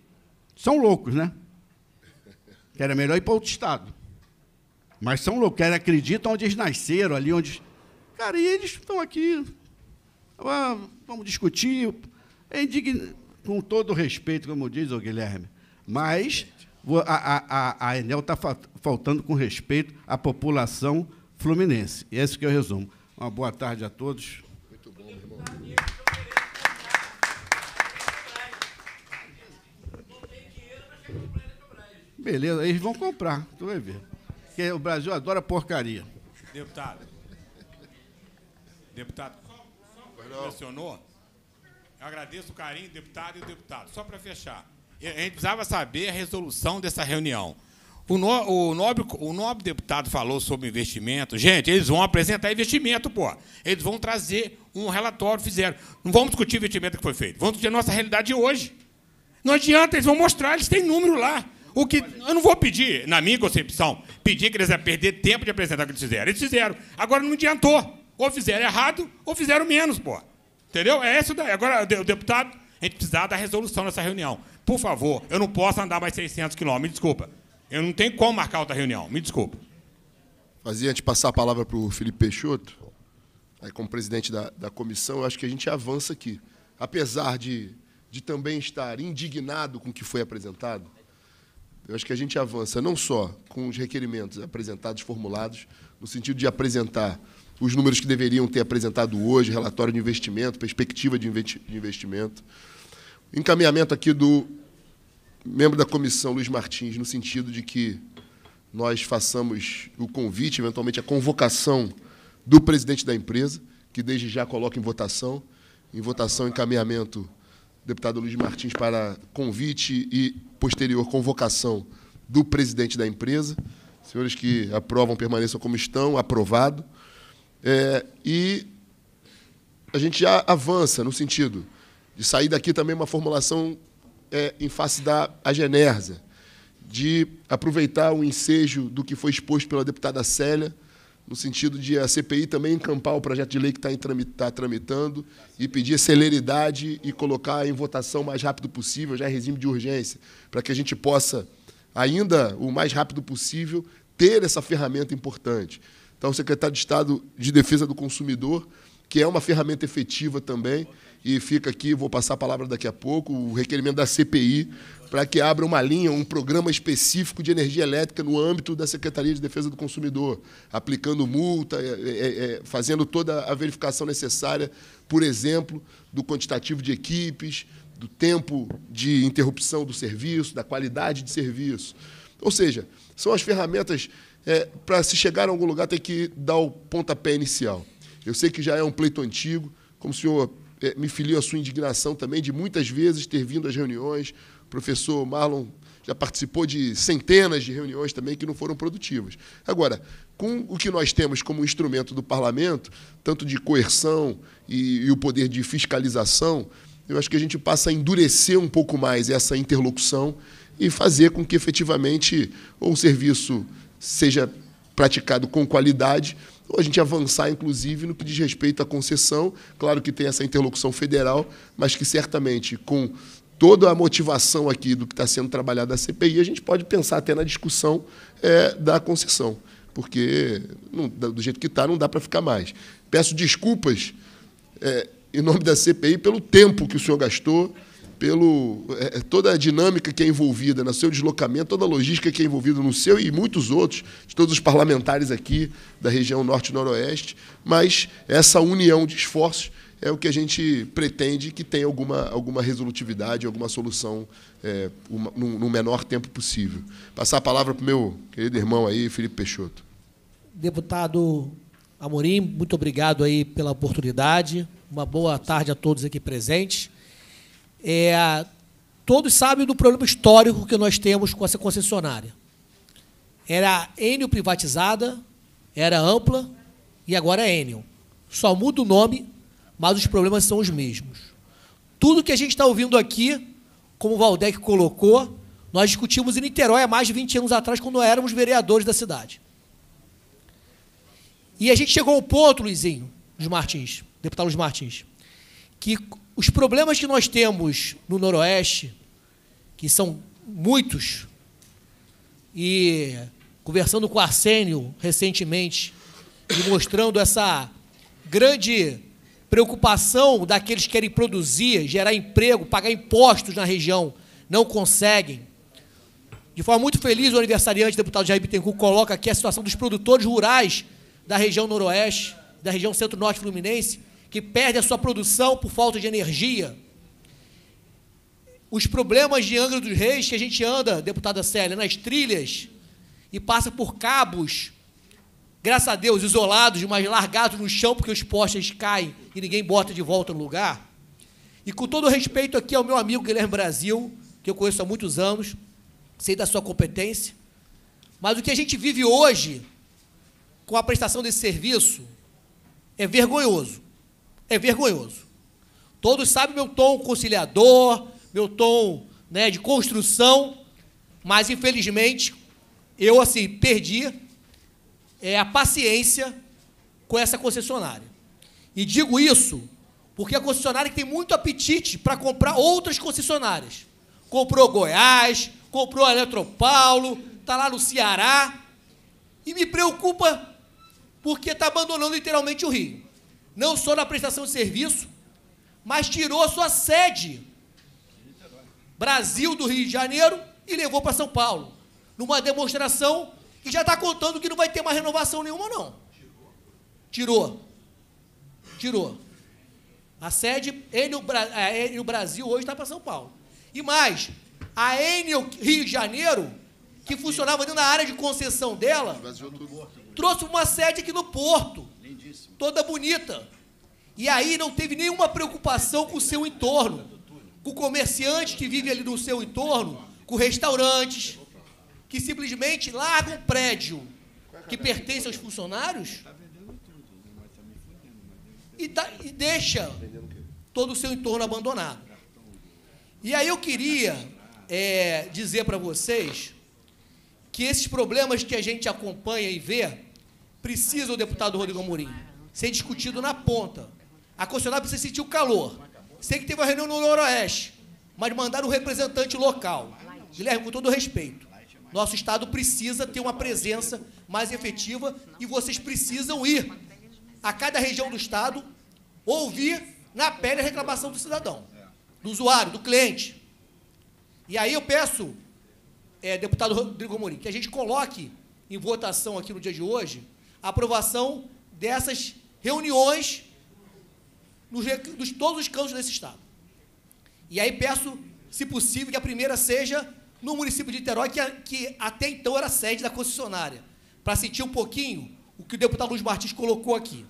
Speaker 15: São loucos, né? Que era melhor ir para outro estado. Mas são loucos, querem acreditam onde eles nasceram, ali onde. Cara, e eles estão aqui. Ah, vamos discutir. É indign... Com todo respeito, como diz o Guilherme. Mas a, a, a Enel está faltando com respeito à população fluminense. Esse que é o resumo. Uma boa tarde a todos. Muito bom, irmão. Beleza, eles vão comprar, tu vai ver. Porque o Brasil adora porcaria.
Speaker 11: Deputado. Deputado, só, só mencionou. Eu agradeço o carinho, deputado e deputado. Só para fechar. A gente precisava saber a resolução dessa reunião. O, no, o, nobre, o nobre deputado falou sobre investimento. Gente, eles vão apresentar investimento, pô. Eles vão trazer um relatório, fizeram. Não vamos discutir o investimento que foi feito. Vamos discutir a nossa realidade de hoje. Não adianta, eles vão mostrar, eles têm número lá. O que, eu não vou pedir, na minha concepção, pedir que eles iam perder tempo de apresentar o que eles fizeram. Eles fizeram. Agora não adiantou. Ou fizeram errado, ou fizeram menos, pô. Entendeu? É isso daí. Agora, o deputado, a gente precisa da resolução nessa reunião. Por favor, eu não posso andar mais 600 quilômetros, desculpa. Eu não tenho como marcar outra reunião, me desculpa.
Speaker 1: Fazia antes de passar a palavra para o Felipe Peixoto, aí como presidente da, da comissão, eu acho que a gente avança aqui. Apesar de, de também estar indignado com o que foi apresentado, eu acho que a gente avança não só com os requerimentos apresentados, formulados, no sentido de apresentar os números que deveriam ter apresentado hoje, relatório de investimento, perspectiva de investimento, encaminhamento aqui do membro da comissão, Luiz Martins, no sentido de que nós façamos o convite, eventualmente a convocação do presidente da empresa, que desde já coloca em votação, em votação encaminhamento, deputado Luiz Martins, para convite e posterior convocação do presidente da empresa. Senhores que aprovam, permaneçam como estão, aprovado. É, e a gente já avança no sentido de sair daqui também uma formulação é, em face da agenerza, de aproveitar o ensejo do que foi exposto pela deputada Célia, no sentido de a CPI também encampar o projeto de lei que está tá tramitando e pedir celeridade e colocar em votação o mais rápido possível, já em é regime de urgência, para que a gente possa, ainda o mais rápido possível, ter essa ferramenta importante. Então, o secretário de Estado de Defesa do Consumidor, que é uma ferramenta efetiva também, e fica aqui, vou passar a palavra daqui a pouco, o requerimento da CPI para que abra uma linha, um programa específico de energia elétrica no âmbito da Secretaria de Defesa do Consumidor, aplicando multa, é é, é, é, fazendo toda a verificação necessária, por exemplo, do quantitativo de equipes, do tempo de interrupção do serviço, da qualidade de serviço. Ou seja, são as ferramentas é, para se chegar a algum lugar tem que dar o pontapé inicial. Eu sei que já é um pleito antigo, como o senhor é, me filio à sua indignação também de muitas vezes ter vindo às reuniões. O professor Marlon já participou de centenas de reuniões também que não foram produtivas. Agora, com o que nós temos como instrumento do parlamento, tanto de coerção e, e o poder de fiscalização, eu acho que a gente passa a endurecer um pouco mais essa interlocução e fazer com que efetivamente o serviço seja praticado com qualidade a gente avançar, inclusive, no que diz respeito à concessão. Claro que tem essa interlocução federal, mas que certamente com toda a motivação aqui do que está sendo trabalhado da CPI, a gente pode pensar até na discussão é, da concessão, porque não, do jeito que está não dá para ficar mais. Peço desculpas é, em nome da CPI pelo tempo que o senhor gastou, pelo é, é, toda a dinâmica que é envolvida no né? seu deslocamento, toda a logística que é envolvida no seu e muitos outros, de todos os parlamentares aqui da região norte noroeste, mas essa união de esforços é o que a gente pretende que tenha alguma, alguma resolutividade, alguma solução é, uma, no, no menor tempo possível. Passar a palavra para o meu querido irmão aí, Felipe Peixoto.
Speaker 16: Deputado Amorim, muito obrigado aí pela oportunidade. Uma boa tarde a todos aqui presentes. É, todos sabem do problema histórico que nós temos com essa concessionária. Era Enio privatizada, era Ampla e agora é Enio. Só muda o nome, mas os problemas são os mesmos. Tudo que a gente está ouvindo aqui, como o Valdec colocou, nós discutimos em Niterói há mais de 20 anos atrás, quando éramos vereadores da cidade. E a gente chegou ao ponto, Luizinho, dos Martins, deputado Luiz Martins, que os problemas que nós temos no Noroeste, que são muitos, e conversando com Arsênio recentemente e mostrando essa grande preocupação daqueles que querem produzir, gerar emprego, pagar impostos na região, não conseguem. De forma muito feliz, o aniversariante, deputado Jair Bittencourt, coloca aqui a situação dos produtores rurais da região noroeste, da região centro-norte fluminense, que perde a sua produção por falta de energia. Os problemas de Angra dos Reis, que a gente anda, deputada Célia, nas trilhas e passa por cabos, graças a Deus, isolados, mas largados no chão porque os postes caem e ninguém bota de volta no lugar. E com todo respeito aqui ao meu amigo Guilherme Brasil, que eu conheço há muitos anos, sei da sua competência, mas o que a gente vive hoje com a prestação desse serviço é vergonhoso é vergonhoso. Todos sabem meu tom conciliador, meu tom né, de construção, mas infelizmente eu assim perdi é, a paciência com essa concessionária. E digo isso porque a concessionária tem muito apetite para comprar outras concessionárias. Comprou Goiás, comprou a Eletropaulo, está lá no Ceará. E me preocupa porque está abandonando literalmente o Rio não só na prestação de serviço, mas tirou sua sede, Brasil do Rio de Janeiro, e levou para São Paulo, numa demonstração que já está contando que não vai ter mais renovação nenhuma, não. Tirou. Tirou. A sede, Enio, a Brasil hoje está para São Paulo. E mais, a Enio Rio de Janeiro, que funcionava dentro da área de concessão dela,
Speaker 1: é né?
Speaker 16: trouxe uma sede aqui no Porto. Lindíssimo. toda bonita. E aí não teve nenhuma preocupação com o seu entorno, com o comerciante que vive ali no seu entorno, com restaurantes, que simplesmente larga um prédio que pertence aos funcionários e, da, e deixa todo o seu entorno abandonado. E aí eu queria é, dizer para vocês que esses problemas que a gente acompanha e vê precisa o deputado Rodrigo Amorim ser discutido na ponta. A concessionária precisa sentir o calor. Sei que teve uma reunião no Noroeste, mas mandaram um representante local. Guilherme, com todo respeito, nosso Estado precisa ter uma presença mais efetiva e vocês precisam ir a cada região do Estado ouvir na pele a reclamação do cidadão, do usuário, do cliente. E aí eu peço, é, deputado Rodrigo Amorim, que a gente coloque em votação aqui no dia de hoje a aprovação dessas reuniões nos, nos todos os cantos desse estado. E aí peço, se possível, que a primeira seja no município de Niterói, que, que até então era sede da concessionária, para sentir um pouquinho o que o deputado Luiz Martins colocou aqui.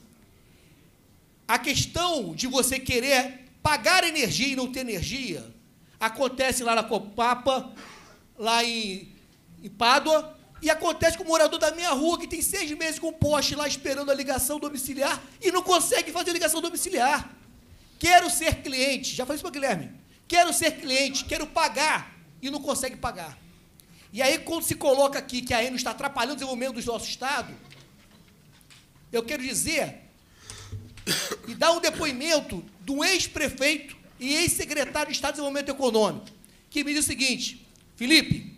Speaker 16: A questão de você querer pagar energia e não ter energia acontece lá na Copapa, lá em, em Pádua, e acontece com o morador da minha rua que tem seis meses com o poste lá esperando a ligação domiciliar e não consegue fazer a ligação domiciliar. Quero ser cliente, já falei isso para Guilherme. Quero ser cliente, quero pagar e não consegue pagar. E aí, quando se coloca aqui que a Eno está atrapalhando o desenvolvimento do nosso Estado, eu quero dizer e dar um depoimento do ex-prefeito e ex-secretário de Estado de Desenvolvimento Econômico, que me diz o seguinte: Felipe,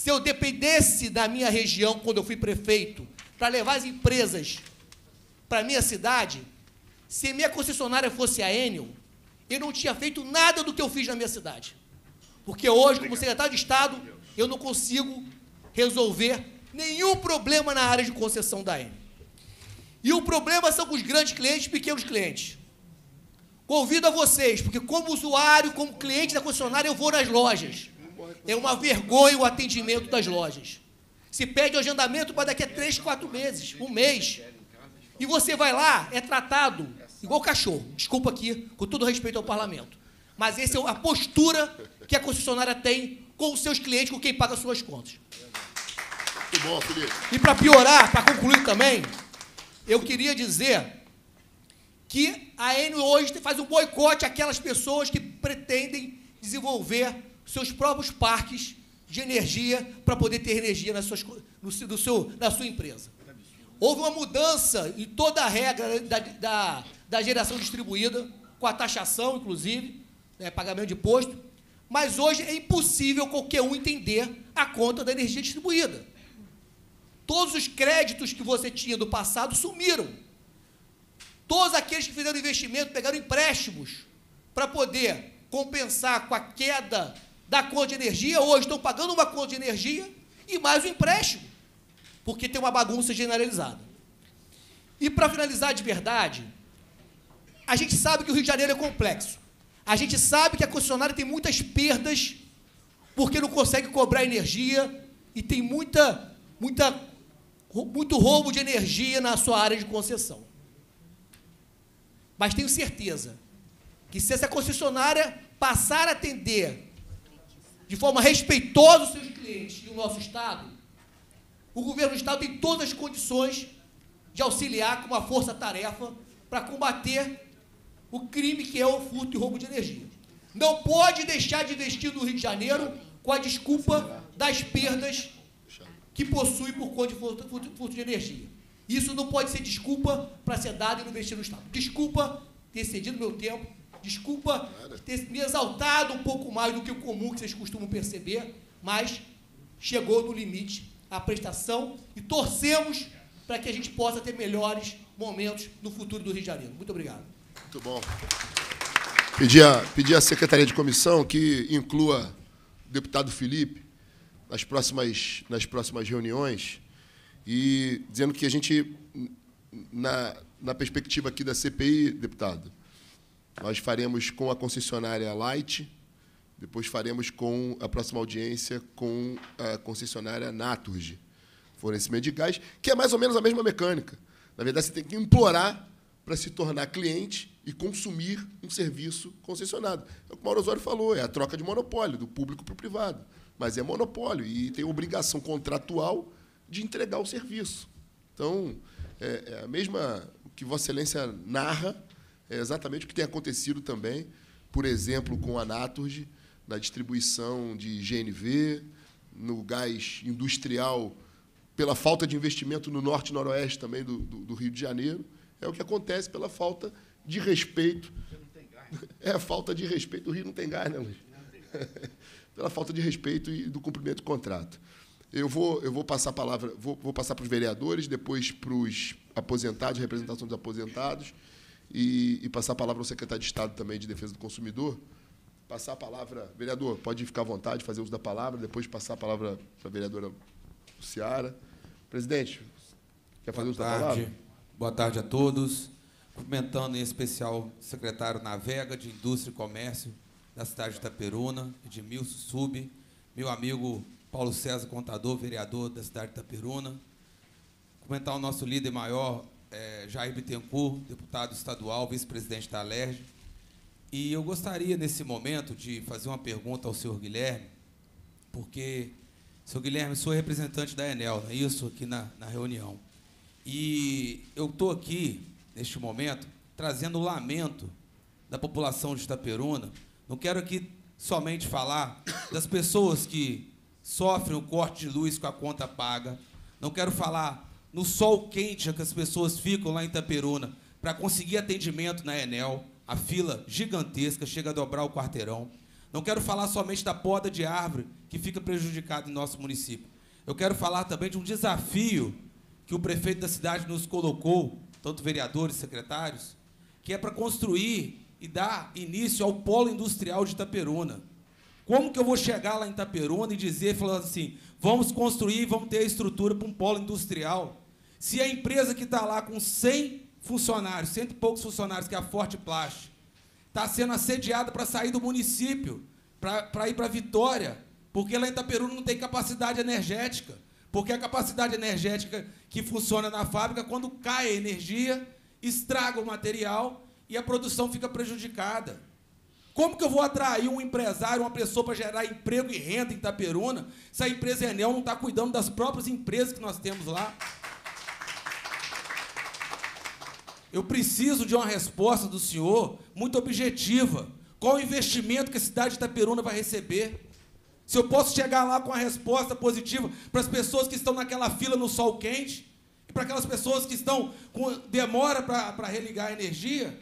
Speaker 16: se eu dependesse da minha região quando eu fui prefeito para levar as empresas para a minha cidade, se minha concessionária fosse a Enel, eu não tinha feito nada do que eu fiz na minha cidade. Porque hoje, como secretário de Estado, eu não consigo resolver nenhum problema na área de concessão da Enel. E o problema são com os grandes clientes e pequenos clientes. Convido a vocês, porque como usuário, como cliente da concessionária, eu vou nas lojas. É uma vergonha o atendimento das lojas. Se pede o agendamento para daqui a três, quatro meses, um mês. E você vai lá, é tratado igual cachorro. Desculpa aqui, com todo respeito ao parlamento. Mas essa é a postura que a concessionária tem com os seus clientes, com quem paga as suas contas.
Speaker 1: Muito bom, Felipe.
Speaker 16: E para piorar, para concluir também, eu queria dizer que a N hoje faz um boicote àquelas pessoas que pretendem desenvolver seus próprios parques de energia para poder ter energia na, suas, no, no seu, na sua empresa. Houve uma mudança em toda a regra da, da, da geração distribuída, com a taxação, inclusive, né, pagamento de imposto, mas hoje é impossível qualquer um entender a conta da energia distribuída. Todos os créditos que você tinha do passado sumiram. Todos aqueles que fizeram investimento pegaram empréstimos para poder compensar com a queda da conta de energia, hoje estão pagando uma conta de energia e mais um empréstimo, porque tem uma bagunça generalizada. E para finalizar de verdade, a gente sabe que o Rio de Janeiro é complexo. A gente sabe que a concessionária tem muitas perdas porque não consegue cobrar energia e tem muita, muita, muito roubo de energia na sua área de concessão. Mas tenho certeza que se essa concessionária passar a atender de forma respeitosa os seus clientes e o nosso Estado, o governo do Estado tem todas as condições de auxiliar com uma força-tarefa para combater o crime que é o furto e roubo de energia. Não pode deixar de investir no Rio de Janeiro com a desculpa das perdas que possui por conta de furto de energia. Isso não pode ser desculpa para ser dado e não investir no Estado. Desculpa ter cedido meu tempo Desculpa Nada. ter me exaltado um pouco mais do que o comum que vocês costumam perceber, mas chegou no limite a prestação e torcemos para que a gente possa ter melhores momentos no futuro do Rio de Janeiro. Muito obrigado. Muito bom.
Speaker 1: Pedir a, à Secretaria de Comissão que inclua o deputado Felipe nas próximas, nas próximas reuniões e dizendo que a gente, na, na perspectiva aqui da CPI, deputado, nós faremos com a concessionária Light, depois faremos com a próxima audiência com a concessionária Naturgy, fornecimento de gás, que é mais ou menos a mesma mecânica. Na verdade, você tem que implorar para se tornar cliente e consumir um serviço concessionado. É o que o Mauro Osório falou, é a troca de monopólio, do público para o privado. Mas é monopólio e tem obrigação contratual de entregar o serviço. Então, é, é a mesma que Vossa Excelência narra, é exatamente o que tem acontecido também, por exemplo, com a Naturgy, na distribuição de GNV, no gás industrial, pela falta de investimento no norte e noroeste também do, do, do Rio de Janeiro. É o que acontece pela falta de respeito. Né? É a falta de respeito. O Rio não tem gás, né, Luiz? <laughs> pela falta de respeito e do cumprimento do contrato. Eu vou, eu vou passar a palavra, vou, vou passar para os vereadores, depois para os aposentados, representação dos aposentados e, e passar a palavra ao secretário de Estado também de Defesa do Consumidor. Passar a palavra, vereador, pode ficar à vontade, fazer uso da palavra, depois passar a palavra para a vereadora Luciara. Presidente, quer fazer Boa uso tarde. da palavra?
Speaker 17: Boa tarde a todos. Cumprimentando em especial o secretário Navega de Indústria e Comércio da cidade de Itaperuna, Edmilson Sub, meu amigo Paulo César, contador, vereador da cidade de Itaperuna. Comentar o nosso líder maior, é, Jair Bittencourt, deputado estadual, vice-presidente da ALERJ, E eu gostaria, nesse momento, de fazer uma pergunta ao senhor Guilherme, porque, senhor Guilherme, sou representante da Enel, não é isso, aqui na, na reunião. E eu estou aqui, neste momento, trazendo o lamento da população de Itaperuna. Não quero aqui somente falar das pessoas que sofrem o corte de luz com a conta paga. Não quero falar no sol quente é que as pessoas ficam lá em Itaperuna, para conseguir atendimento na Enel, a fila gigantesca chega a dobrar o quarteirão. Não quero falar somente da poda de árvore que fica prejudicada em nosso município. Eu quero falar também de um desafio que o prefeito da cidade nos colocou, tanto vereadores, secretários, que é para construir e dar início ao polo industrial de Itaperuna. Como que eu vou chegar lá em Itaperuna e dizer, falando assim, Vamos construir, vamos ter a estrutura para um polo industrial. Se a empresa que está lá com 100 funcionários, cento e poucos funcionários, que é a Forte Plast, está sendo assediada para sair do município, para ir para Vitória, porque lá em Itaperu não tem capacidade energética. Porque a capacidade energética que funciona na fábrica, quando cai a energia, estraga o material e a produção fica prejudicada. Como que eu vou atrair um empresário, uma pessoa para gerar emprego e renda em Itaperuna, se a empresa é Enel não está cuidando das próprias empresas que nós temos lá? Eu preciso de uma resposta do senhor muito objetiva. Qual o investimento que a cidade de Itaperuna vai receber? Se eu posso chegar lá com uma resposta positiva para as pessoas que estão naquela fila no sol quente, e para aquelas pessoas que estão com demora para, para religar a energia,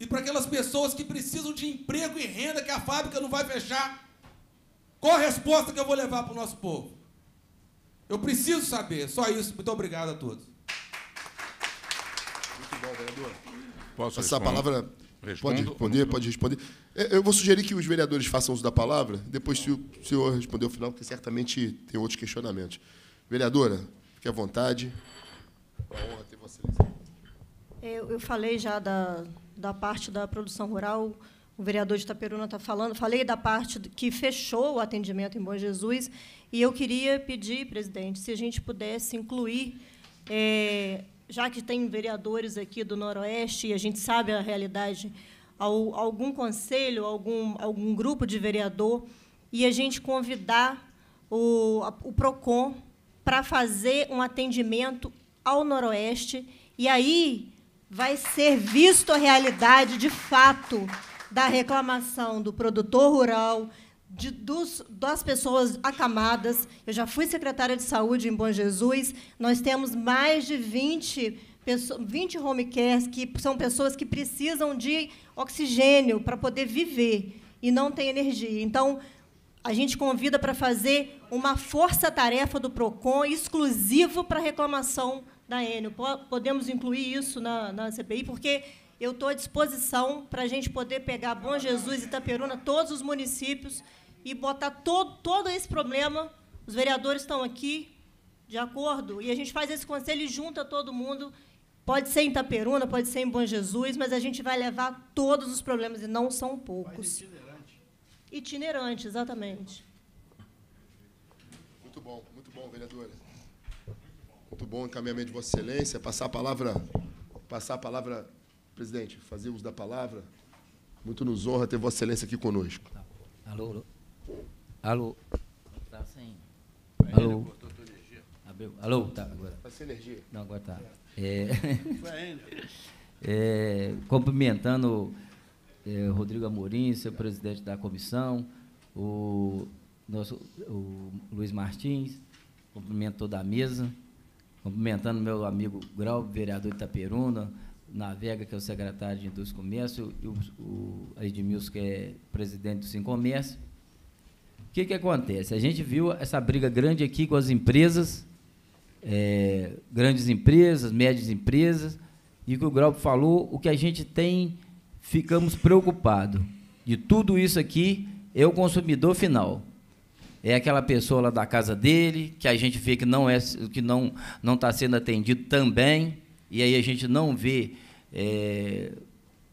Speaker 17: e para aquelas pessoas que precisam de emprego e renda que a fábrica não vai fechar, qual a resposta que eu vou levar para o nosso povo? Eu preciso saber. Só isso. Muito obrigado a todos.
Speaker 1: Muito bom, vereador. Posso Essa palavra pode responder, pode responder. É, eu vou sugerir que os vereadores façam uso da palavra, depois, se o senhor responder ao final, porque certamente tem outros questionamentos. Vereadora, fique à vontade. Uma honra ter
Speaker 12: Eu, eu falei já da, da parte da produção rural, o vereador de Itaperuna está falando, falei da parte que fechou o atendimento em Bom Jesus, e eu queria pedir, presidente, se a gente pudesse incluir, é, já que tem vereadores aqui do Noroeste, e a gente sabe a realidade, algum conselho, algum, algum grupo de vereador, e a gente convidar o, o PROCON para fazer um atendimento ao Noroeste, e aí vai ser visto a realidade de fato da reclamação do produtor rural, de, dos, das pessoas acamadas. Eu já fui secretária de saúde em Bom Jesus. Nós temos mais de 20, 20 home cares, que são pessoas que precisam de oxigênio para poder viver e não tem energia. Então, a gente convida para fazer uma força-tarefa do PROCON exclusivo para reclamação da Enio. Podemos incluir isso na, na CPI, porque eu estou à disposição para a gente poder pegar Bom Jesus, e Itaperuna, todos os municípios e botar todo, todo esse problema. Os vereadores estão aqui, de acordo? E a gente faz esse conselho e junta todo mundo. Pode ser em Itaperuna, pode ser em Bom Jesus, mas a gente vai levar todos os problemas, e não são poucos. Itinerante. itinerante, exatamente.
Speaker 1: Muito bom, muito bom, vereadora. Muito bom encaminhamento de Vossa Excelência. Passar a palavra, passar a palavra, presidente, fazer uso da palavra. Muito nos honra ter Vossa Excelência aqui conosco. Tá alô,
Speaker 18: alô. Tá sem. Alô. Abriu. Alô, tá agora. Tá sem energia. Não, agora tá. É... É. <laughs> é, cumprimentando é, Rodrigo Amorim, seu presidente da comissão, o nosso o Luiz Martins, cumprimento toda a mesa cumprimentando meu amigo Grau, vereador de Itaperuna, Navega, que é o secretário de Indústria e Comércio, e o, o Edmilson, que é presidente do Sim Comércio. O que, que acontece? A gente viu essa briga grande aqui com as empresas, é, grandes empresas, médias empresas, e o que o Grau falou, o que a gente tem, ficamos preocupados. De tudo isso aqui é o consumidor final é aquela pessoa lá da casa dele, que a gente vê que não é que não não está sendo atendido também, e aí a gente não vê é,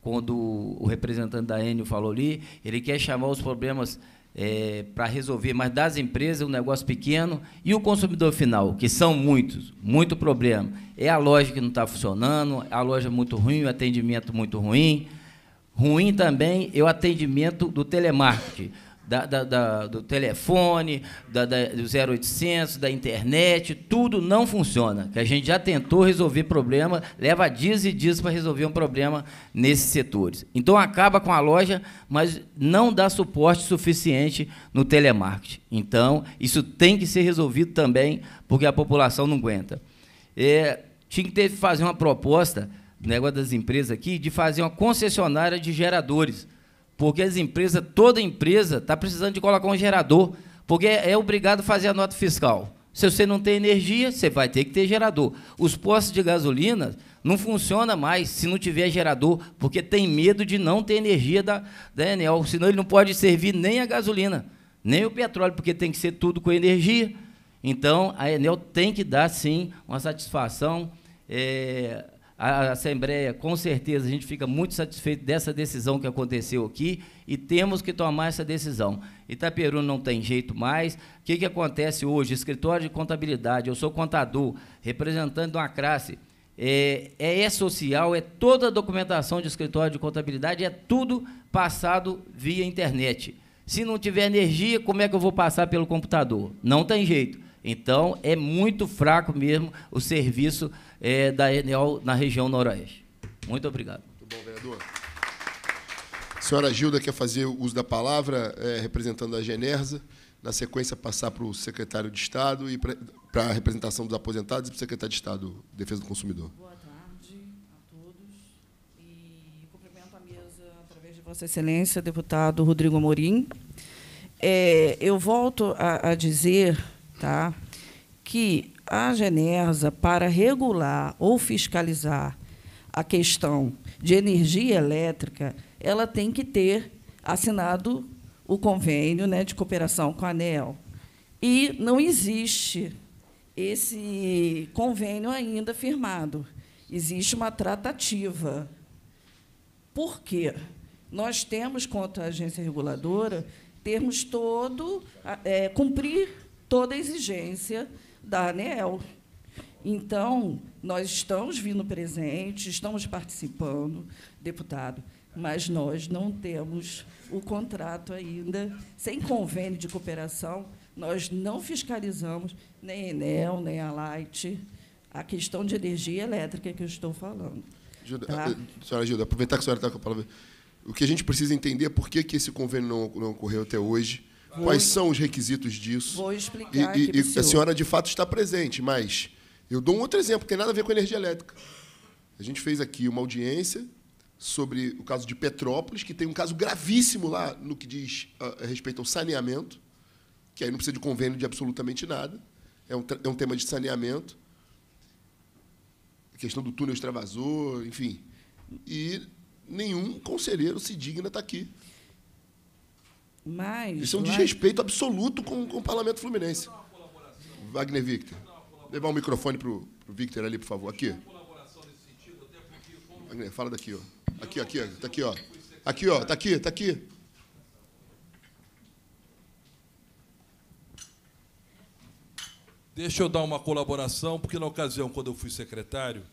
Speaker 18: quando o representante da Enio falou ali, ele quer chamar os problemas é, para resolver, mas das empresas, é um negócio pequeno, e o consumidor final, que são muitos, muito problema. É a loja que não está funcionando, a loja é muito ruim, o atendimento muito ruim. Ruim também é o atendimento do telemarketing da, da, da, do telefone, da, da, do 0800, da internet, tudo não funciona. Que a gente já tentou resolver problema, leva dias e dias para resolver um problema nesses setores. Então acaba com a loja, mas não dá suporte suficiente no telemarketing. Então isso tem que ser resolvido também, porque a população não aguenta. É, tinha que ter, fazer uma proposta, negócio das empresas aqui, de fazer uma concessionária de geradores porque as empresas, toda empresa está precisando de colocar um gerador, porque é, é obrigado a fazer a nota fiscal. Se você não tem energia, você vai ter que ter gerador. Os postos de gasolina não funciona mais se não tiver gerador, porque tem medo de não ter energia da, da Enel, senão ele não pode servir nem a gasolina, nem o petróleo, porque tem que ser tudo com energia. Então, a Enel tem que dar, sim, uma satisfação é, a Assembleia, com certeza, a gente fica muito satisfeito dessa decisão que aconteceu aqui e temos que tomar essa decisão. Itaperu não tem jeito mais. O que, que acontece hoje? Escritório de contabilidade, eu sou contador, representante de uma classe. É, é, é social, é toda a documentação de escritório de contabilidade, é tudo passado via internet. Se não tiver energia, como é que eu vou passar pelo computador? Não tem jeito. Então, é muito fraco mesmo o serviço é, da Enel na região noroeste. Muito obrigado.
Speaker 1: Muito bom, vereador.
Speaker 18: A senhora Gilda quer fazer uso da palavra, é, representando
Speaker 1: a Genersa. Na sequência, passar para o secretário de Estado e para a representação dos aposentados e para o secretário de Estado, Defesa do Consumidor. Boa tarde a todos.
Speaker 19: E cumprimento a mesa através de Vossa Excelência, deputado Rodrigo Amorim. É, eu volto a, a dizer tá, que a Genersa para regular ou fiscalizar a questão de energia elétrica, ela tem que ter assinado o convênio né, de cooperação com a ANEL. E não existe esse convênio ainda firmado. Existe uma tratativa. Por quê? Nós temos, quanto à agência reguladora, termos todo, é, cumprir toda a exigência da ANEEL. Então, nós estamos vindo presente, estamos participando, deputado, mas nós não temos o contrato ainda, sem convênio de cooperação, nós não fiscalizamos nem a Enel, nem a Light, a questão de energia elétrica é que eu estou falando. Gilda, tá? Eh,
Speaker 1: senhora Gilda, aproveitar que a senhora está com a palavra. O que a gente precisa entender é por que, que esse convênio não, não ocorreu até hoje Quais são os requisitos disso? Vou explicar. E, e, e a senhora de fato está presente, mas eu dou um outro exemplo, que tem nada a ver com energia elétrica. A gente fez aqui uma audiência sobre o caso de Petrópolis, que tem um caso gravíssimo lá no que diz ah, a, respeito ao saneamento, que aí não precisa de convênio de absolutamente nada. É um, é um tema de saneamento. A questão do túnel extravasor, enfim. E nenhum conselheiro se digna estar tá aqui mas, Isso é um lá... desrespeito absoluto com, com o parlamento fluminense. Wagner Victor. Levar o microfone para o Victor ali, por favor. Aqui. Wagner, fala daqui, ó. Aqui, aqui, ó. Tá aqui, ó. Aqui, ó. Tá aqui, tá aqui. Deixa eu dar uma colaboração,
Speaker 8: porque na ocasião, quando eu fui secretário,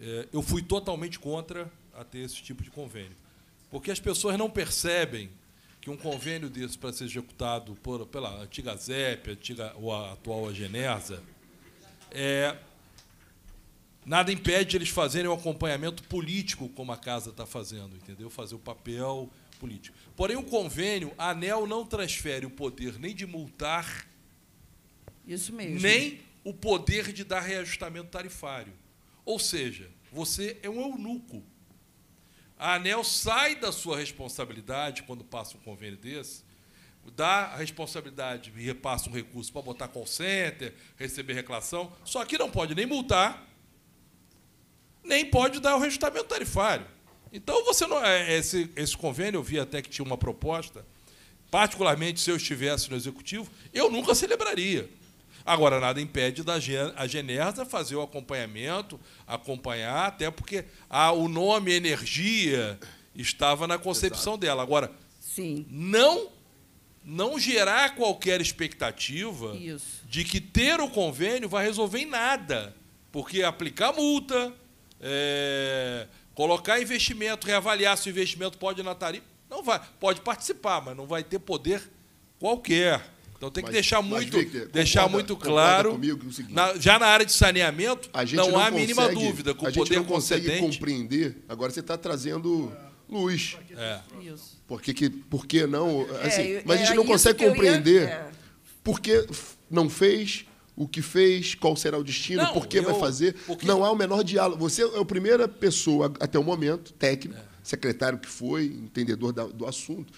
Speaker 8: eh, eu fui totalmente contra a ter esse tipo de convênio. Porque as pessoas não percebem que um convênio desse para ser executado por, pela antiga ZEP, antiga, ou a atual Agenersa, é, nada impede eles fazerem o um acompanhamento político, como a casa está fazendo, entendeu? Fazer o papel político. Porém, o convênio, a ANEL não transfere o poder nem de multar, Isso mesmo. nem o poder de dar reajustamento tarifário. Ou seja, você é um eunuco a ANEL sai da sua responsabilidade quando passa um convênio desse, dá a responsabilidade e repassa um recurso para botar call center, receber reclamação, só que não pode nem multar, nem pode dar o restamento tarifário. Então, você não, é, é, esse, esse convênio, eu vi até que tinha uma proposta, particularmente se eu estivesse no executivo, eu nunca celebraria. Agora, nada impede da a Genersa fazer o acompanhamento, acompanhar, até porque a, o nome energia estava na concepção Exato. dela. Agora, Sim. não não gerar qualquer expectativa Isso. de que ter o convênio vai resolver em nada. Porque aplicar multa, é, colocar investimento, reavaliar se o investimento pode ir na tarifa, não vai. Pode participar, mas não vai ter poder qualquer. Então tem que mas, deixar muito, Victor, deixar concorda, muito claro.
Speaker 1: Comigo, na,
Speaker 8: já na área de saneamento,
Speaker 1: não, não, há consegue, mínima dúvida com o poder não consegue compreender. Agora você está trazendo luz. É. Por que, que, por que não? É, assim, é, mas a é gente não consegue compreender ia... É. por que não fez, o que fez, qual será o destino, não, por que eu, vai fazer. Porque... Não há o menor diálogo. Você é a primeira pessoa, até o momento, técnico, é. secretário que foi, entendedor da, do assunto,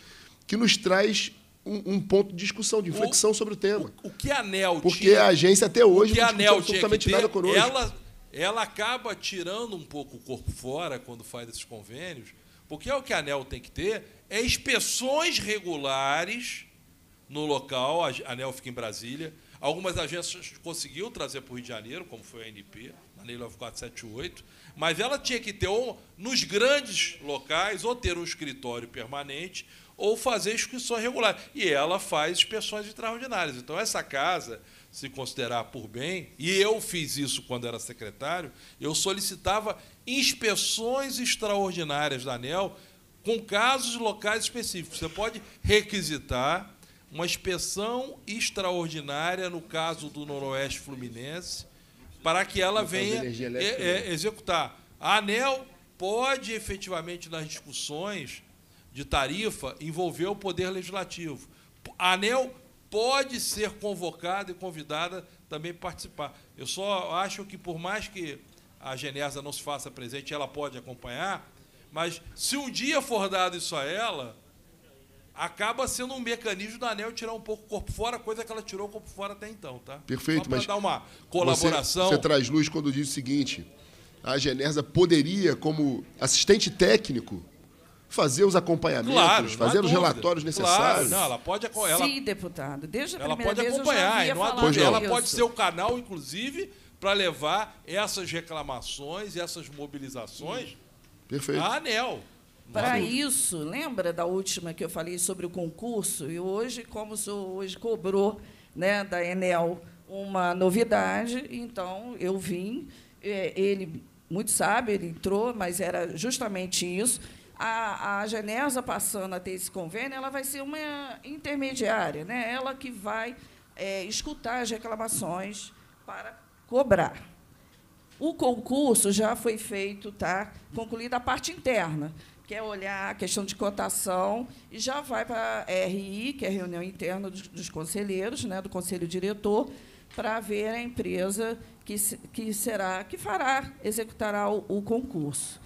Speaker 1: que nos traz um, um, ponto de discussão, de inflexão o, sobre o tema. O, o, que a ANEL Porque tinha, a agência até hoje não discute absolutamente ter, nada conosco. Ela,
Speaker 8: ela acaba tirando um pouco o corpo fora quando faz esses convênios, porque é o que a ANEL tem que ter é inspeções regulares no local, a ANEL fica em Brasília. Algumas agências conseguiu trazer para o Rio de Janeiro, como foi a NP, na Lei 9478, mas ela tinha que ter, ou, nos grandes locais, ou ter um escritório permanente, ou fazer inscrições regulares. E ela faz inspeções extraordinárias. Então, essa casa, se considerar por bem, e eu fiz isso quando era secretário, eu solicitava inspeções extraordinárias da ANEL com casos locais específicos. Você pode requisitar uma inspeção extraordinária no caso do Noroeste Fluminense para que ela venha é, né? executar. A ANEL pode efetivamente nas discussões de tarifa envolveu o Poder Legislativo. A ANEL pode ser convocada e convidada também participar. Eu só acho que, por mais que a Genesa não se faça presente, ela pode acompanhar, mas se um dia for dado isso a ela, acaba sendo um mecanismo da ANEL tirar um pouco o corpo fora, coisa que ela tirou o corpo fora até então. Tá? Perfeito, Só mas. dar uma colaboração. Você, você, traz
Speaker 1: luz quando diz o seguinte: a Genersa poderia, como assistente técnico, fazer os acompanhamentos, claro, fazer os relatórios necessários. Claro, não, ela pode ela, Sim,
Speaker 19: deputado. Deixa a ela pode acompanhar, eu já não, é. ela isso. pode ser o
Speaker 8: canal, inclusive, para levar essas reclamações, essas mobilizações
Speaker 19: Perfeito. à ANEL. Para isso, lembra da última que eu falei sobre o concurso? E hoje, como o senhor hoje cobrou né, da Enel uma novidade, então eu vim. Eh, ele muito sabe, ele entrou, mas era justamente isso a, a Genesa passando a ter esse convênio, ela vai ser uma intermediária, né? ela que vai é, escutar as reclamações para cobrar. O concurso já foi feito, tá? concluída a parte interna, que é olhar a questão de cotação, e já vai para a RI, que é a reunião interna dos, dos conselheiros, né, do conselho diretor, para ver a empresa que, que será, que fará, executará o, o concurso.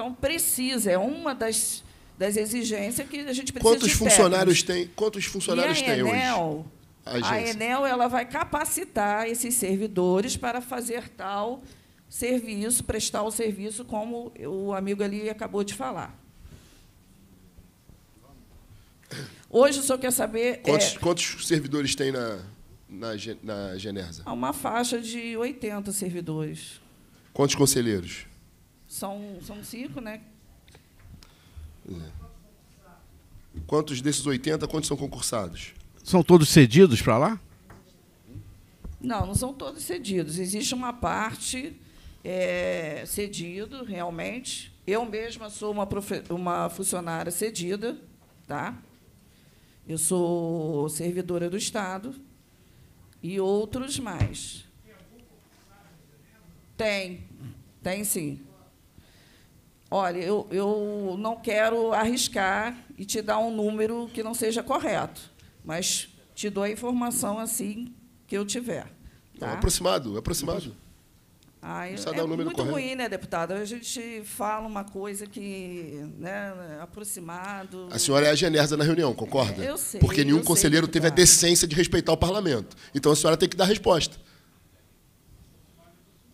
Speaker 19: Então, precisa, é uma das, das exigências que a gente precisa Quantos funcionários
Speaker 1: tem? Quantos
Speaker 19: funcionários tem Enel,
Speaker 1: hoje? A, a Enel
Speaker 19: ela vai capacitar esses servidores para fazer tal serviço, prestar o serviço como o amigo ali acabou de falar. Hoje o senhor quer saber. Quantos, é,
Speaker 1: quantos servidores tem na, na, na Genersa?
Speaker 19: É uma faixa de 80 servidores.
Speaker 1: Quantos conselheiros?
Speaker 19: São, são cinco, né?
Speaker 1: É. Quantos desses 80, quantos são concursados?
Speaker 15: São todos cedidos para lá?
Speaker 19: Não, não são todos cedidos. Existe uma parte é, cedido, realmente. Eu mesma sou uma, uma funcionária cedida, tá? Eu sou servidora do Estado e outros mais. Tem, tem sim olha, eu, eu não quero arriscar e te dar um número que não seja correto, mas te dou a informação assim que eu tiver. Tá? É aproximado, é aproximado. Ah, é, é muito correto. ruim, né, deputada? A gente fala uma coisa que, né, aproximado. A senhora
Speaker 1: é a generza na reunião, concorda? Eu sei. Porque nenhum conselheiro sei, teve a decência de respeitar o parlamento. Então a senhora tem que dar resposta.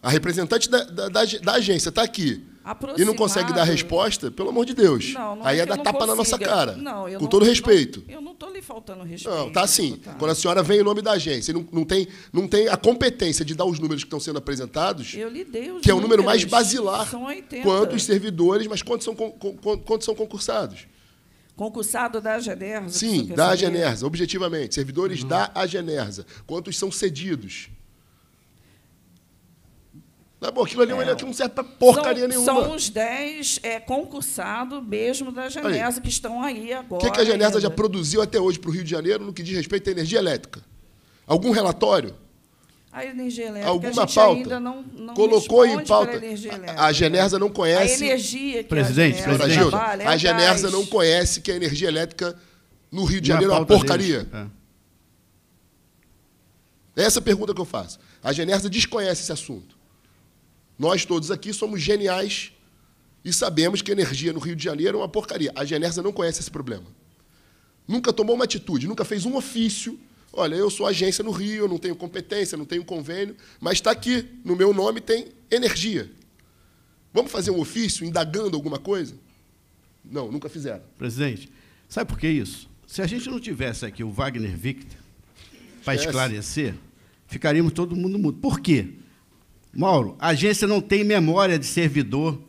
Speaker 1: A representante da, da, da, da agência está aqui aproximado. e não consegue dar resposta, pelo amor de Deus. Não, não aí é, é dar tapa consiga. na nossa cara. Não, eu com não, todo respeito. Não, eu não estou lhe
Speaker 7: faltando respeito.
Speaker 1: Não, tá assim. Tá, tá. Quando a senhora vem em nome da agência e não, não, tem, não tem a competência de dar os números que estão sendo apresentados, eu
Speaker 19: lhe dei os que números, é o número mais basilar. São 80. Quantos
Speaker 1: servidores, mas quantos são, quantos
Speaker 19: são concursados? Concursado da Agenerza? Sim, da Agenerza,
Speaker 1: objetivamente. Servidores uhum. da Agenerza. Quantos são cedidos? Tá bom, aquilo ali é. não serve para porcaria são, nenhuma. São
Speaker 19: os 10 é, concursados mesmo da Genesa que estão aí agora. O que, é que, a Genesa ainda? já né?
Speaker 1: produziu até hoje para o Rio de Janeiro no que diz respeito à energia elétrica? Algum relatório?
Speaker 19: A energia elétrica Alguma a pauta? ainda não, não colocou em pauta. A, a né?
Speaker 1: não conhece. A energia que presidente, a Genersa, presidente. Trabalha, é a Genesa não conhece que a energia elétrica no Rio de Janeiro é uma porcaria. É. Essa é pergunta que eu faço. A Genesa desconhece esse assunto. Nós todos aqui somos geniais e sabemos que a energia no Rio de Janeiro é uma porcaria. A Genersa não conhece esse problema. Nunca tomou uma atitude, nunca fez um ofício. Olha, eu sou agência no Rio, eu não tenho competência, não tenho convênio, mas está aqui, no meu nome tem energia. Vamos fazer um ofício indagando alguma coisa? Não, nunca fizeram.
Speaker 15: Presidente, sabe por que isso? Se a gente não tivesse aqui o Wagner Victor para esclarecer, ficaríamos todo mundo mudo. Por quê? Mauro, a agência não tem memória de servidor.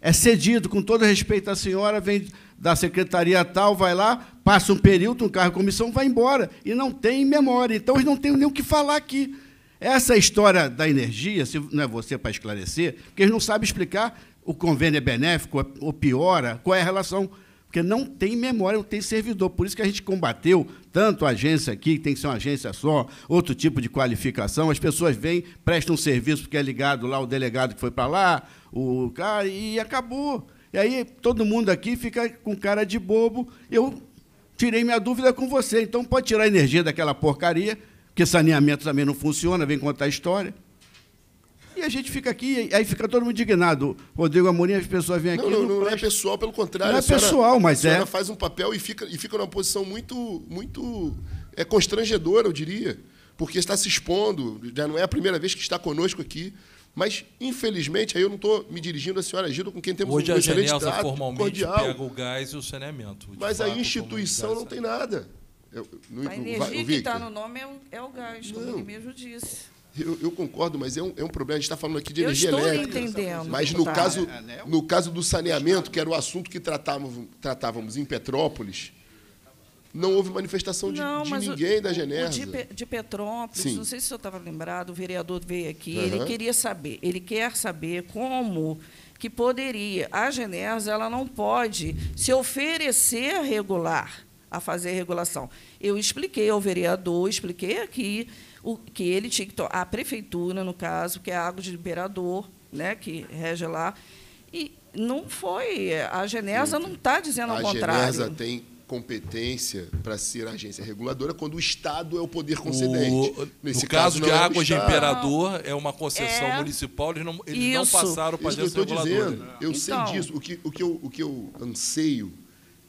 Speaker 15: É cedido, com todo respeito à senhora, vem da secretaria tal, vai lá, passa um período, um cargo comissão, vai embora. E não tem memória. Então, eles não têm nem o que falar aqui. Essa história da energia, se não é você para esclarecer, porque eles não sabem explicar o convênio é benéfico ou piora, qual é a relação porque não tem memória, não tem servidor. Por isso que a gente combateu tanto a agência aqui, que tem que ser uma agência só, outro tipo de qualificação. As pessoas vêm, prestam serviço porque é ligado lá o delegado que foi para lá, o cara, e acabou. E aí todo mundo aqui fica com cara de bobo. Eu tirei minha dúvida com você, então pode tirar a energia daquela porcaria, porque saneamento também não funciona, vem contar a história. E a gente fica aqui, aí fica todo mundo indignado. Rodrigo Amorim, as pessoas vêm aqui. Não, não, não,
Speaker 1: não é pessoal, pelo contrário. Não é pessoal, mas é. Ela faz um papel e fica, e fica numa posição muito, muito é constrangedora, eu diria, porque está se expondo, já não é a primeira vez que está conosco aqui. Mas, infelizmente, aí eu não estou me dirigindo à senhora Gilda, com quem temos Hoje um excelente Hoje a formalmente cordial. pega
Speaker 8: o gás e o saneamento. Mas a instituição não tem
Speaker 1: nada. Eu, no, a energia que está
Speaker 19: no nome é o, é o gás, não. como ele mesmo disse.
Speaker 1: Eu, eu, concordo, mas é um, é um problema. A gente está falando aqui de eu energia elétrica. Entendendo. Mas no, caso, é, né? no caso do saneamento, que era o assunto que tratávamos, tratávamos em Petrópolis, não houve manifestação
Speaker 19: de, não, de ninguém o, da Genésia. De, de, Petrópolis, Sim. não sei se o senhor estava lembrado, o vereador veio aqui, uhum. ele queria saber, ele quer saber como que poderia. A Genésia, ela não pode se oferecer regular a fazer regulação. Eu expliquei ao vereador, expliquei aqui o que ele tinha que a prefeitura, no caso, que é a Água de Imperador, né, que rege lá, e não foi, a Genesa não está dizendo ao contrário. A Genesa
Speaker 1: tem competência para ser agência reguladora quando o Estado é o poder concedente. O, Nesse no caso, caso de é água de Imperador, é uma concessão é, municipal, eles não, eles não passaram para a agência eu reguladora. Dizendo, eu então, sei disso. O que, o, que eu, o que eu anseio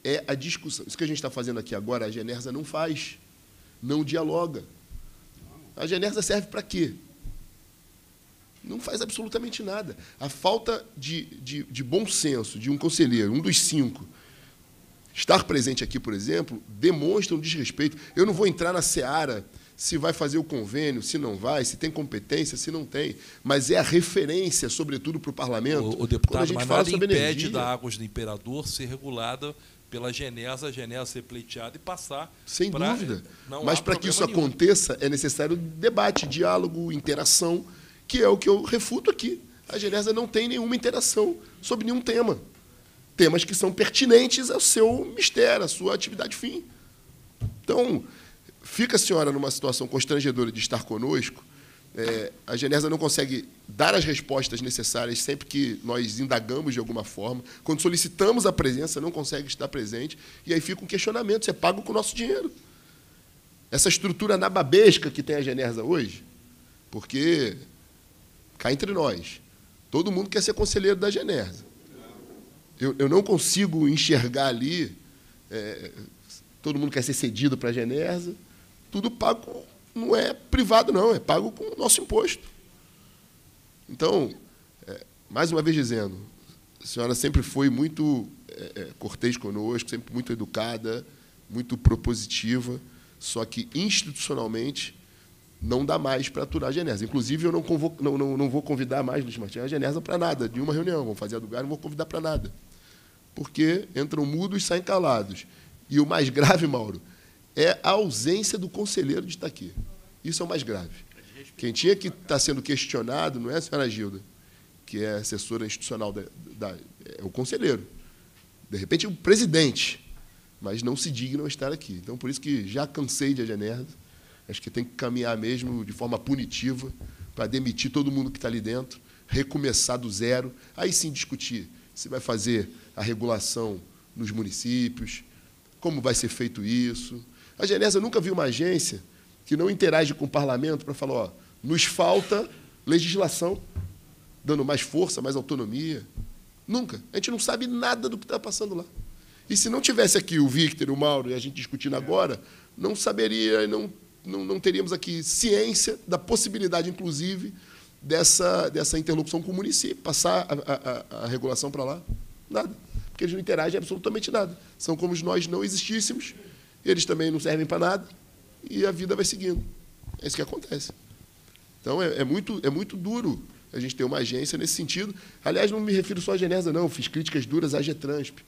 Speaker 1: é a discussão. Isso que a gente está fazendo aqui agora, a Genersa não faz, não dialoga. A genersa serve para quê? Não faz absolutamente nada. A falta de, de, de bom senso de um conselheiro, um dos cinco, estar presente aqui, por exemplo, demonstra um desrespeito. Eu não vou entrar na seara se vai fazer o convênio, se não vai, se tem competência, se não tem. Mas é a referência, sobretudo, para o parlamento. O, o deputado, quando a gente mas fala nada sobre impede energia.
Speaker 8: da Águas do Imperador ser regulada pela Genesa, a Genesa ser pleiteada e passar. Sem pra, dúvida. Mas para que
Speaker 1: isso nenhum. aconteça, é necessário debate, diálogo, interação, que é o que eu refuto aqui. A Genesa não tem nenhuma interação sobre nenhum tema. Temas que são pertinentes ao seu mistério, à sua atividade fim. Então, fica a senhora numa situação constrangedora de estar conosco, é, a Genesa não consegue dar as respostas necessárias sempre que nós indagamos de alguma forma. Quando solicitamos a presença, não consegue estar presente. E aí fica um questionamento: você é pago com o nosso dinheiro. Essa estrutura nababesca que tem a Genesa hoje, porque cá entre nós, todo mundo quer ser conselheiro da Genesa Eu, eu não consigo enxergar ali. É, todo mundo quer ser cedido para a Genesa tudo pago com não é privado, não, é pago com o nosso imposto. Então, é, mais uma vez dizendo, a senhora sempre foi muito é, é cortês conosco, sempre muito educada, muito propositiva, só que institucionalmente não dá mais para aturar a Genesa. Inclusive, eu não, não, não, não vou convidar mais Luiz Martins a Genesa para nada, de uma reunião, vou fazer a do lugar, não vou convidar para nada. Porque entram mudos e saem calados. E o mais <laughs> grave, Mauro, é a ausência do conselheiro de estar aqui. Isso é o mais grave. É Quem tinha que estar tá sendo questionado não é a senhora Gilda, que é assessora institucional, da, da, é o conselheiro. De repente, o é presidente, mas não se dignam estar aqui. Então, por isso que já cansei de Agenerdo. Acho que tem que caminhar mesmo de forma punitiva para demitir todo mundo que está ali dentro, recomeçar do zero, aí sim discutir se vai fazer a regulação nos municípios, como vai ser feito isso, a Genésia nunca viu uma agência que não interage com o parlamento para falar, ó, nos falta legislação, dando mais força, mais autonomia. Nunca. A gente não sabe nada do que está passando lá. E se não tivesse aqui o Victor, o Mauro e a gente discutindo agora, não saberia, não, não, não teríamos aqui ciência da possibilidade, inclusive, dessa, dessa interlocução com o município, passar a, a, a regulação para lá. Nada. Porque eles não interagem absolutamente nada. São como se nós não existíssemos eles também não servem para nada e a vida vai seguindo. É isso que acontece. Então é, é, muito, é muito duro a gente ter uma agência nesse sentido. Aliás, não me refiro só à Genersa, não. Fiz críticas duras à Getransp.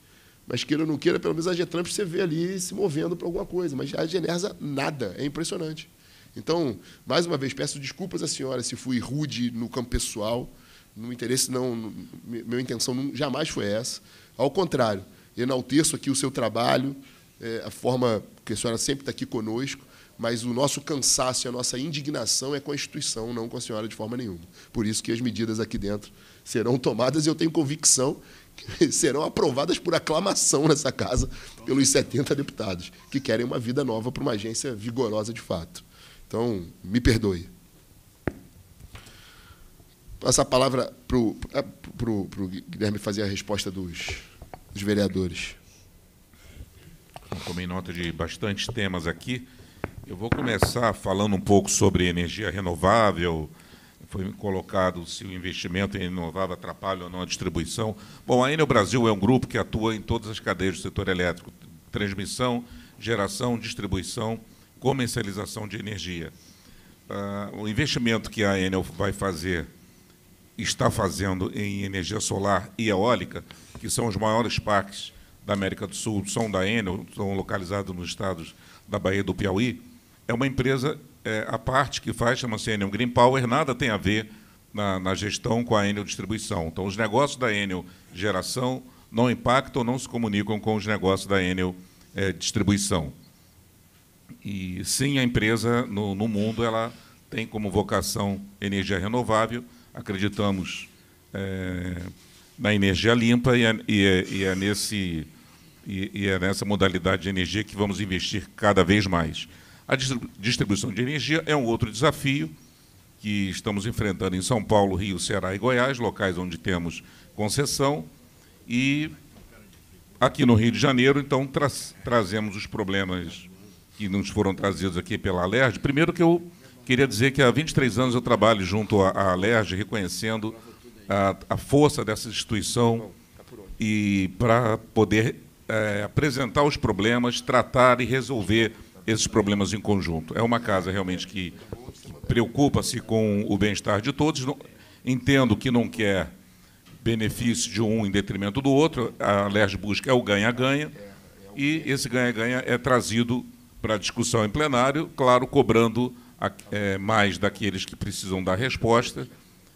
Speaker 1: Mas queira ou não queira, pelo menos a Getransp você vê ali se movendo para alguma coisa. Mas a Genersa, nada. É impressionante. Então, mais uma vez, peço desculpas à senhora se fui rude no campo pessoal. No interesse, não. No, minha intenção não, jamais foi essa. Ao contrário, enalteço aqui o seu trabalho é, a forma que a senhora sempre está aqui conosco, mas o nosso cansaço e a nossa indignação é com a instituição, não com a senhora de forma nenhuma. Por isso que as medidas aqui dentro serão tomadas e eu tenho convicção que <laughs> serão aprovadas por aclamação nessa casa pelos 70 deputados que querem uma vida nova para uma agência vigorosa de fato. Então, me perdoe. Passar a palavra para o Guilherme fazer a resposta dos, dos vereadores
Speaker 5: tomei nota de bastantes temas aqui. Eu vou começar falando um pouco sobre energia renovável. Foi colocado se o investimento em renovável atrapalha ou não a distribuição. Bom, a Enel Brasil é um grupo que atua em todas as cadeias do setor elétrico: transmissão, geração, distribuição, comercialização de energia. Ah, o investimento que a Enel vai fazer está fazendo em energia solar e eólica, que são os maiores parques da América do Sul são da Enel, são localizados nos estados da Bahia do Piauí, é uma empresa, é, a parte que faz, chama-se Enel Green Power, nada tem a ver na, na, gestão com a Enel Distribuição. Então, os negócios da Enel Geração não impactam, não se comunicam com os negócios da Enel é, Distribuição. E, sim, a empresa, no, no mundo, ela tem como vocação energia renovável, acreditamos é, na energia limpa e é, e é, e é nesse e, é nessa modalidade de energia que vamos investir cada vez mais. A distribuição de energia é um outro desafio que estamos enfrentando em São Paulo, Rio, Ceará e Goiás, locais onde temos concessão, e aqui no Rio de Janeiro, então, tra trazemos os problemas que nos foram trazidos aqui pela Alerj. Primeiro que eu queria dizer que há 23 anos eu trabalho junto à Alerj, reconhecendo a, a força dessa instituição e para poder é, apresentar os problemas, tratar e resolver esses problemas em conjunto. É uma casa realmente que preocupa-se com o bem-estar de todos. entendo que não quer benefício de um em detrimento do outro. A LERJ busca é o ganha-ganha. E esse ganha-ganha é trazido para discussão em plenário, claro, cobrando a, é, mais daqueles que precisam dar resposta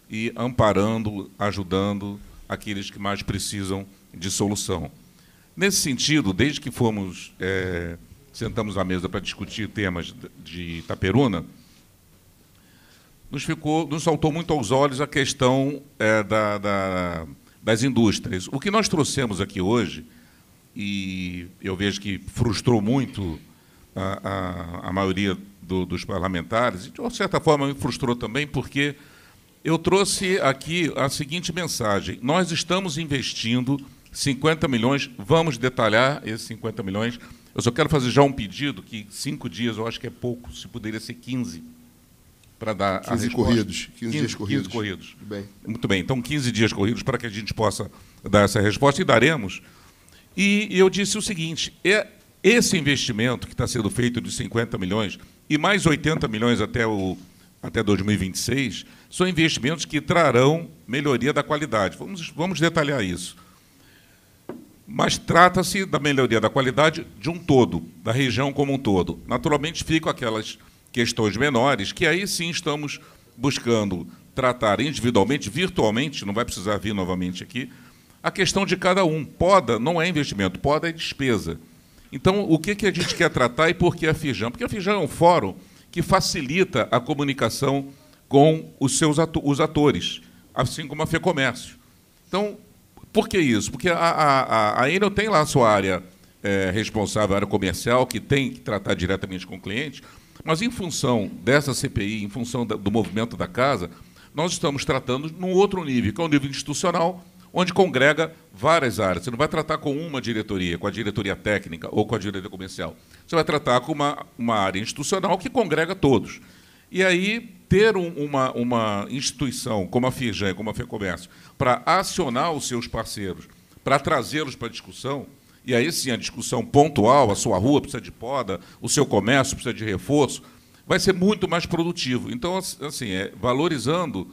Speaker 5: e amparando, ajudando aqueles que mais precisam de solução. Nesse sentido, desde que fomos é, sentamos à mesa para discutir temas de Itaperuna, nos, ficou, nos saltou muito aos olhos a questão é, da, da, das indústrias. O que nós trouxemos aqui hoje, e eu vejo que frustrou muito a, a, a maioria do, dos parlamentares, e de certa forma me frustrou também, porque eu trouxe aqui a seguinte mensagem: nós estamos investindo 50 milhões, vamos detalhar esses 50 milhões. Eu só quero fazer já um pedido, que cinco dias eu acho que é pouco, se poderia ser 15 para dar 15 a resposta. corridos. 15, 15 dias corridos. 15 corridos. Bem. Muito bem, então 15 dias corridos para que a gente possa dar essa resposta, e daremos. E eu disse o seguinte: é esse investimento que está sendo feito de 50 milhões e mais 80 milhões até, o, até 2026 são investimentos que trarão melhoria da qualidade. Vamos, vamos detalhar isso mas trata-se da melhoria da qualidade de um todo, da região como um todo. Naturalmente, ficam aquelas questões menores, que aí sim estamos buscando tratar individualmente, virtualmente, não vai precisar vir novamente aqui, a questão de cada um. Poda não é investimento, poda é despesa. Então, o que, que a gente quer tratar e por que a FIJAM? Porque a FIJAM é um fórum que facilita a comunicação com os seus os atores, assim como a FEComércio. Então, por que isso? Porque a, a, a Enel tem lá a sua área é, responsável, a área comercial, que tem que tratar diretamente com o cliente, mas em função dessa CPI, em função da, do movimento da casa, nós estamos tratando num outro nível, que é o nível institucional, onde congrega várias áreas. Você não vai tratar com uma diretoria, com a diretoria técnica ou com a diretoria comercial. Você vai tratar com uma, uma área institucional que congrega todos. E aí, ter um, uma, uma instituição como a FIRGEM, como a FEComércio, para acionar os seus parceiros, para trazê-los para a discussão, e aí sim a discussão pontual, a sua rua precisa de poda, o seu comércio precisa de reforço, vai ser muito mais produtivo. Então, assim, é, valorizando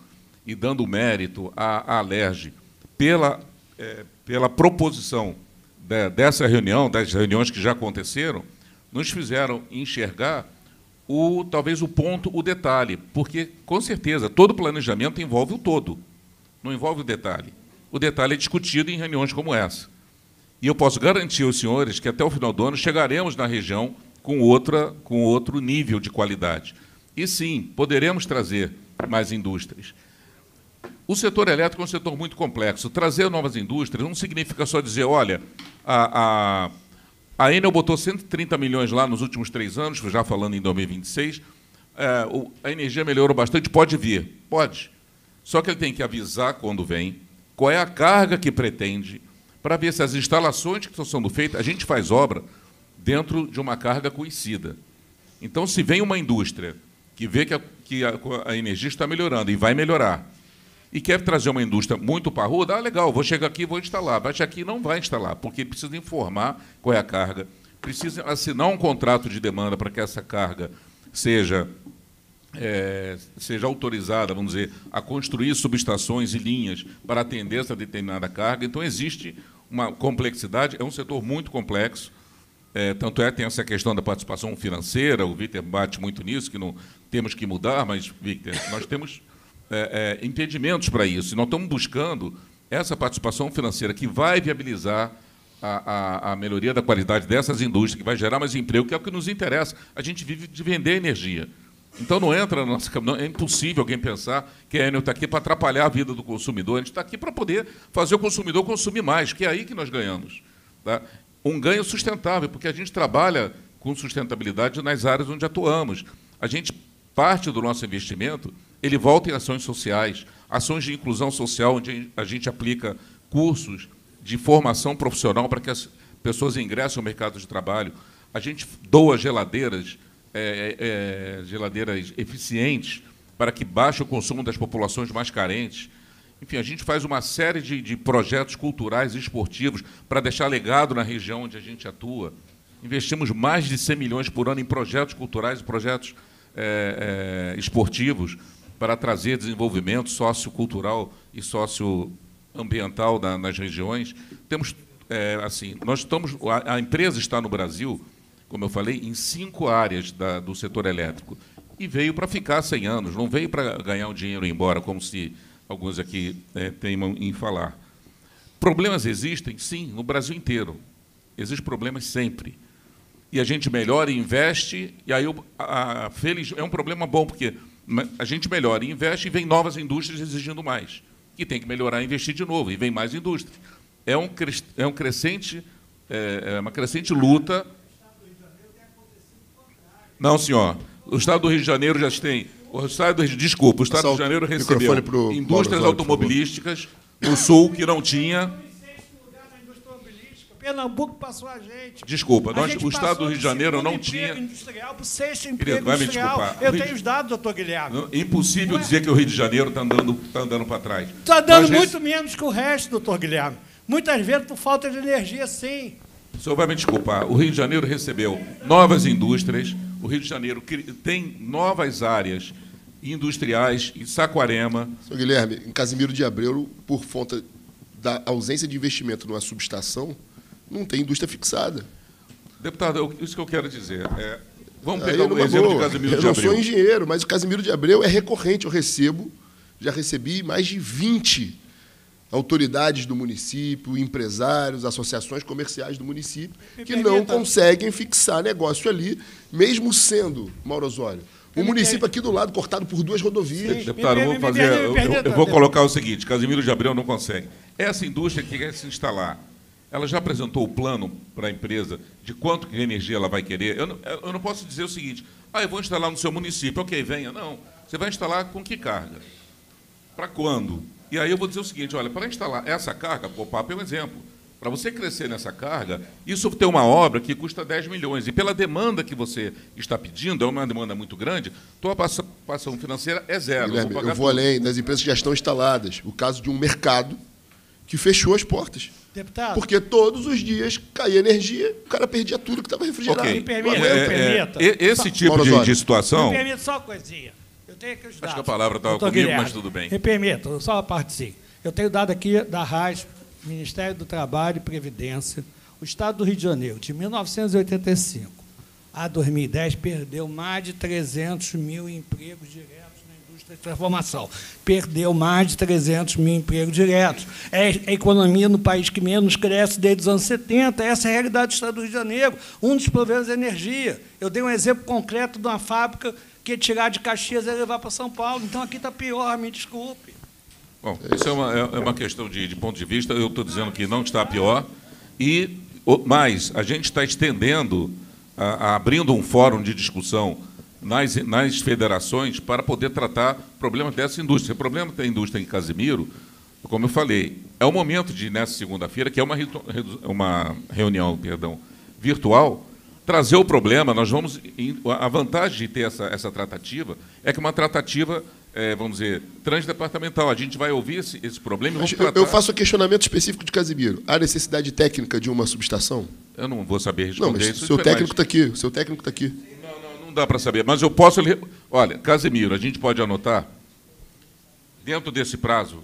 Speaker 5: e dando mérito à, Alerge Alerj pela, é, pela proposição de, dessa reunião, das reuniões que já aconteceram, nos fizeram enxergar o talvez o ponto, o detalhe, porque com certeza todo planejamento envolve o todo não envolve o detalhe. O detalhe é discutido em reuniões como essa. E eu posso garantir aos senhores que até o final do ano chegaremos na região com, outra, com outro nível de qualidade. E sim, poderemos trazer mais indústrias. O setor elétrico é um setor muito complexo. Trazer novas indústrias não significa só dizer, olha, a, a, a Enel botou 130 milhões lá nos últimos três anos, já falando em 2026, é, a energia melhorou bastante, pode vir. Pode. Só que ele tem que avisar quando vem, qual é a carga que pretende, para ver se as instalações que estão sendo feitas, a gente faz obra dentro de uma carga conhecida. Então, se vem uma indústria que vê que a, que a, a energia está melhorando e vai melhorar, e quer trazer uma indústria muito parruda, ah, legal, vou chegar aqui e vou instalar. Mas aqui não vai instalar, porque precisa informar qual é a carga, precisa assinar um contrato de demanda para que essa carga seja é, seja autorizada, vamos dizer, a construir subestações e linhas para atender essa determinada carga. Então, existe uma complexidade, é um setor muito complexo, é, tanto é, tem essa questão da participação financeira, o Victor bate muito nisso, que não temos que mudar, mas, Victor, nós temos é, é, impedimentos para isso, e nós estamos buscando essa participação financeira que vai viabilizar a, a, a, melhoria da qualidade dessas indústrias, que vai gerar mais emprego, que é o que nos interessa. A gente vive de vender energia. Então não entra na nossa É impossível alguém pensar que a Enel está aqui para atrapalhar a vida do consumidor. A gente está aqui para poder fazer o consumidor consumir mais, que é aí que nós ganhamos. Tá? Um ganho sustentável, porque a gente trabalha com sustentabilidade nas áreas onde atuamos. A gente parte do nosso investimento, ele volta em ações sociais, ações de inclusão social, onde a gente aplica cursos de formação profissional para que as pessoas ingressem ao mercado de trabalho. A gente doa geladeiras é, é, é, geladeiras eficientes para que baixe o consumo das populações mais carentes. Enfim, a gente faz uma série de, de projetos culturais e esportivos para deixar legado na região onde a gente atua. Investimos mais de 100 milhões por ano em projetos culturais e projetos é, é esportivos para trazer desenvolvimento sociocultural e socioambiental na, nas regiões. Temos, é, assim, nós estamos, a, a empresa está no Brasil como eu falei, em cinco áreas da, do setor elétrico. E veio para ficar 100 anos, não veio para ganhar um dinheiro e ir embora, como se alguns aqui é, teimam em falar. Problemas existem, sim, no Brasil inteiro. Existem problemas sempre. E a gente melhora e investe, e aí a, a, feliz, é um problema bom, porque a gente melhora e investe e vem novas indústrias exigindo mais. E tem que melhorar e investir de novo, e vem mais indústrias. É, um, é um crescente, é, é uma crescente luta não, senhor. O Estado do Rio de Janeiro já tem. O Estado do... Desculpa, o Estado Só do Rio de Janeiro recebeu pro... indústrias Mauro, automobilísticas do Sul que não tinha.
Speaker 13: Pernambuco passou a gente. Desculpa, a nós, gente o Estado do Rio de Janeiro não tinha. industrial sexto emprego Querido, industrial. Eu Rio... tenho os dados, doutor Guilherme. Não,
Speaker 5: impossível Ué? dizer que o Rio de Janeiro está andando, tá andando para trás.
Speaker 13: Está andando nós muito rece... menos que o resto, doutor Guilherme. Muitas vezes por falta de energia, sim.
Speaker 5: O senhor vai me desculpar. O Rio de Janeiro recebeu novas indústrias, o Rio de Janeiro
Speaker 1: tem novas áreas industriais em Saquarema. Sr. Guilherme, em Casimiro de Abreu, por conta da ausência de investimento numa subestação, não tem indústria fixada.
Speaker 5: Deputado, isso que eu quero dizer. É, vamos pegar o um exemplo de Casimiro de Abreu. Eu não sou
Speaker 1: engenheiro, mas o Casimiro de Abreu é recorrente. Eu recebo, já recebi mais de 20 autoridades do município, empresários, associações comerciais do município, Me que permita. não conseguem fixar negócio ali, mesmo sendo, Mauro Osório, o município aqui do lado cortado por duas rodovias. Sim, Deputado, vou fazer, eu, eu, vou colocar
Speaker 5: o seguinte: Casimiro de Abreu não consegue. Essa indústria que quer se instalar, ela já apresentou o plano para a empresa de quanto que energia ela vai querer. Eu não, eu não posso dizer o seguinte: ah, eu vou instalar no seu município, ok, venha. Não. Você vai instalar com que carga? Para quando? E aí eu vou dizer o seguinte, olha, para instalar essa carga, o pop é um exemplo, para você crescer nessa carga, isso tem uma obra que custa 10 milhões. E pela demanda que você está pedindo, é uma demanda muito grande,
Speaker 1: tua participação financeira é zero. Guilherme, eu vou, eu vou além das empresas que já estão instaladas. O caso de um mercado que fechou as portas. Deputado. Porque todos os dias caía energia, o cara perdia tudo que estava refrigerado. Okay. Me permita, é, é, é, esse tipo de, de situação. Me
Speaker 13: permita só uma coisinha tenho aqui os dados. Acho que a palavra estava comigo, Guilherme, mas tudo bem. Me só a parte sim. Eu tenho dado aqui da RAS, Ministério do Trabalho e Previdência, o Estado do Rio de Janeiro, de 1985 a 2010, perdeu mais de 300 mil empregos diretos na de transformação. Perdeu mais de 300 mil empregos diretos. É a economia no país que menos cresce desde os anos 70. Essa é a realidade do Estado do Rio de Janeiro. Um dos problemas é a energia. Eu dei um exemplo concreto de uma fábrica porque tirar de Caxias é levar para São Paulo. Então aqui está pior, me desculpe.
Speaker 5: Bom, isso é uma, é, é uma questão de, de ponto de vista. Eu estou dizendo que não está pior. E mais, a gente está estendendo, a, a, abrindo um fórum de discussão nas, nas federações para poder tratar problemas dessa indústria. O problema da indústria em Casimiro, como eu falei, é o momento de, nessa segunda-feira, que é uma, uma reunião perdão, virtual, trazer o problema, nós vamos. A vantagem de ter essa, essa tratativa é que uma tratativa, é, vamos dizer, transdepartamental. A gente vai ouvir esse, esse problema e vamos tratar. Eu, eu faço um
Speaker 1: questionamento específico de Casimiro. Há necessidade técnica de uma subestação?
Speaker 5: Eu não vou saber responder não, mas isso. Seu técnico
Speaker 1: está aqui. Seu técnico está aqui.
Speaker 5: Não, não, não dá para saber. Mas eu posso. Olha, Casimiro, a gente pode anotar. Dentro desse prazo,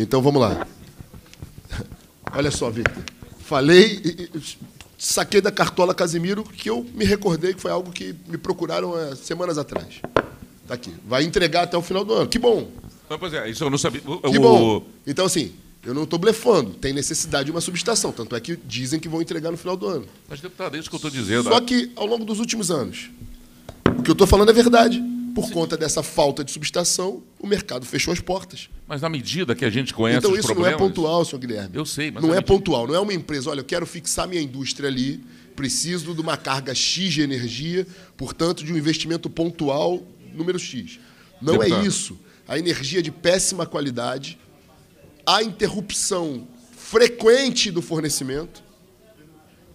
Speaker 1: Então vamos lá. Olha só, Victor. Falei, e, saquei da cartola Casimiro que eu me recordei que foi algo que me procuraram há é, semanas atrás. Está aqui. Vai entregar até o final do ano. Que bom.
Speaker 5: pois é, isso eu não sabia. que bom.
Speaker 1: Então, assim, eu não estou blefando. Tem necessidade de uma subestação. Tanto é que dizem que vão entregar no final do ano. Mas, deputado, é isso que eu estou dizendo. Só é. que, ao longo dos últimos anos, o que eu estou falando é verdade por Sim. conta dessa falta de subestação, o mercado fechou as portas.
Speaker 5: Mas na medida que a gente conhece então, os problemas... Então isso não é
Speaker 1: pontual, senhor Guilherme. Eu sei, mas... Não é medida... pontual, não é uma empresa, olha, eu quero fixar minha indústria ali, preciso de uma carga X de energia, portanto, de um investimento pontual, número X. Não é Deputado. é isso. A energia é de péssima qualidade, a interrupção frequente do fornecimento,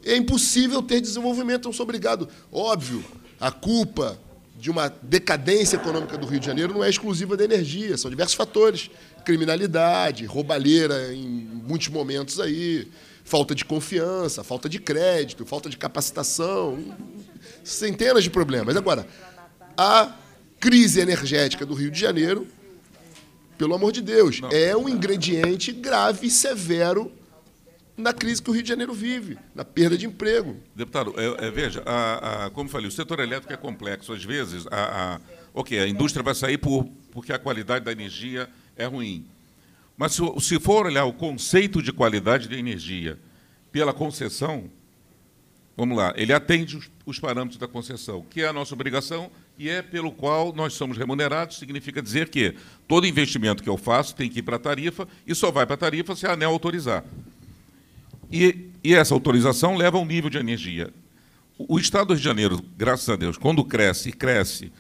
Speaker 1: é impossível ter desenvolvimento, eu sou obrigado. Óbvio, a culpa de uma decadência econômica do Rio de Janeiro não é exclusiva da energia, são diversos fatores. Criminalidade, roubalheira em muitos momentos aí, falta de confiança, falta de crédito, falta de capacitação, centenas de problemas. Agora, a crise energética do Rio de Janeiro, pelo amor de Deus, é um é. ingrediente grave e severo na crise que o Rio de Janeiro vive, na perda de emprego.
Speaker 5: Deputado, é, é, veja, a, a, como falei, o setor elétrico é complexo. Às vezes, a, a, a indústria vai sair por, porque a qualidade da energia é ruim. Mas se, se for olhar o conceito de qualidade de energia pela concessão, vamos lá, ele atende os, os parâmetros da concessão, que é a nossa obrigação e é pelo qual nós somos remunerados, significa dizer que todo investimento que eu faço tem que ir para a tarifa e só vai para a tarifa se a ANEL autorizar. E, e essa autorização leva um nível de energia. O, o Estado do Rio de Janeiro, graças a Deus, quando cresce e cresce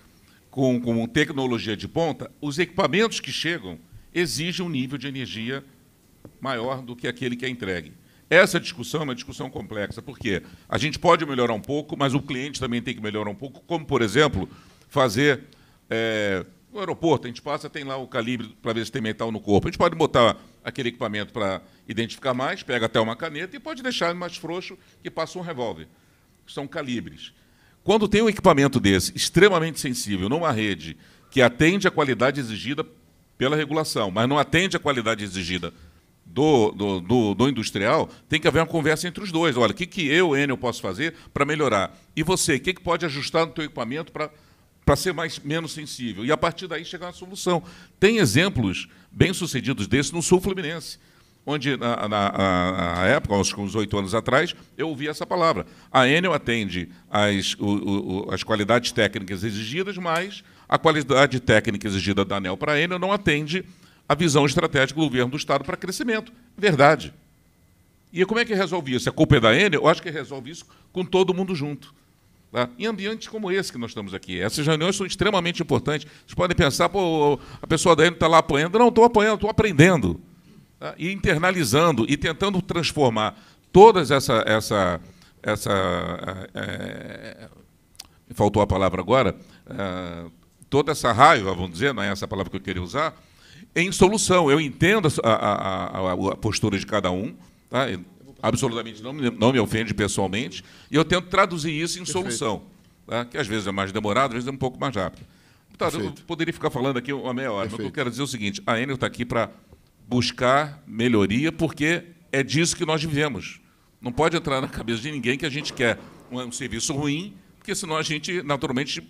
Speaker 5: com, com tecnologia de ponta, os equipamentos que chegam exigem um nível de energia maior do que aquele que é entregue. Essa discussão é uma discussão complexa, porque a gente pode melhorar um pouco, mas o cliente também tem que melhorar um pouco, como, por exemplo, fazer. É, eh, no aeroporto, a gente passa, tem lá o calibre para ver se tem metal no corpo. A gente pode botar aquele equipamento para identificar mais, pega até uma caneta e pode deixar mais frouxo que passa um revólver. São calibres. Quando tem um equipamento desse extremamente sensível numa rede que atende à qualidade exigida pela regulação, mas não atende à qualidade exigida do, do, do, do, industrial, tem que haver uma conversa entre os dois. Olha, o que, que eu, Enel, posso fazer para melhorar? E você, o que, que pode ajustar no teu equipamento para para ser mais, menos sensível. E a partir daí chegar a solução. Tem exemplos bem-sucedidos desses no sul fluminense, onde, na, na, na época, uns, uns oito anos atrás, eu ouvi essa palavra. A Enel atende as, o, o, as qualidades técnicas exigidas, mas a qualidade técnica exigida da ANEL para a Enel não atende a visão estratégica do governo do Estado para crescimento. Verdade. E como é que resolve isso? A é culpa é da Enel? Eu acho que resolve isso com todo mundo junto. Tá? Em ambientes como esse que nós estamos aqui. Essas reuniões são extremamente importantes. Vocês podem pensar, pô, a pessoa daí não está lá apanhando. Não, estou apanhando, estou aprendendo. Tá? E internalizando e tentando transformar todas essa. essa, essa é, faltou a palavra agora. É, toda essa raiva, vamos dizer, não é essa palavra que eu queria usar, em solução. Eu entendo a, a, a, a postura de cada um, tá? absolutamente não, não me ofende pessoalmente, e eu tento traduzir isso em Perfeito. solução, tá? que às vezes é mais demorado, às vezes é um pouco mais rápido. eu poderia ficar falando aqui uma meia hora, Perfeito. mas eu quero dizer é o seguinte: a Enel está aqui para buscar melhoria, porque é disso que nós vivemos. Não pode entrar na cabeça de ninguém que a gente quer um, um serviço ruim, porque senão a gente, naturalmente,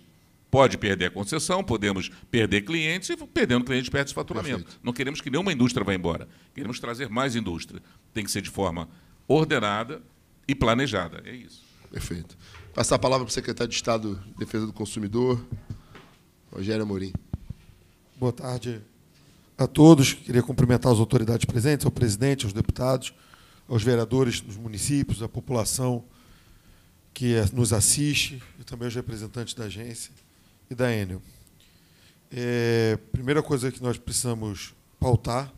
Speaker 5: pode perder a concessão, podemos perder clientes e perdendo clientes perde o faturamento. Perfeito. Não queremos que nenhuma indústria vá embora. Queremos trazer mais indústria. Tem que ser de forma ordenada e
Speaker 1: planejada. É isso. Perfeito. Passar a palavra para o secretário de Estado de Defesa do Consumidor, Rogério Amorim.
Speaker 20: Boa tarde a todos. Queria cumprimentar as autoridades presentes, ao presidente, aos deputados, aos vereadores dos municípios, à população que é, nos assiste e também aos representantes da agência e da Enel. É, primeira coisa que nós precisamos pautar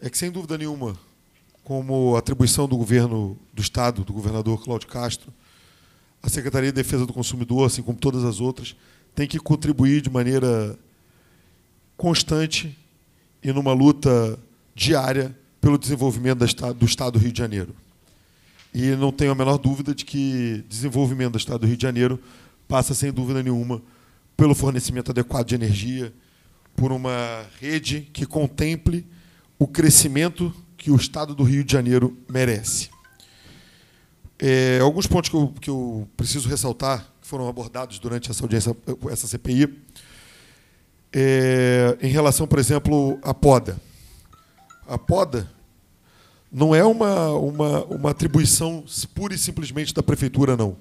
Speaker 20: é que, sem dúvida nenhuma, como atribuição do governo do Estado, do governador Cláudio Castro, a Secretaria de Defesa do Consumidor, assim como todas as outras, tem que contribuir de maneira constante e numa luta diária pelo desenvolvimento do Estado do Rio de Janeiro. E não tenho a menor dúvida de que desenvolvimento do Estado do Rio de Janeiro passa, sem dúvida nenhuma, pelo fornecimento adequado de energia, por uma rede que contemple o crescimento que o Estado do Rio de Janeiro merece. É, alguns pontos que eu, que eu preciso ressaltar, que foram abordados durante essa audiência, essa CPI, é, em relação, por exemplo, à poda. A poda não é uma, uma, uma atribuição pura e simplesmente da prefeitura, não.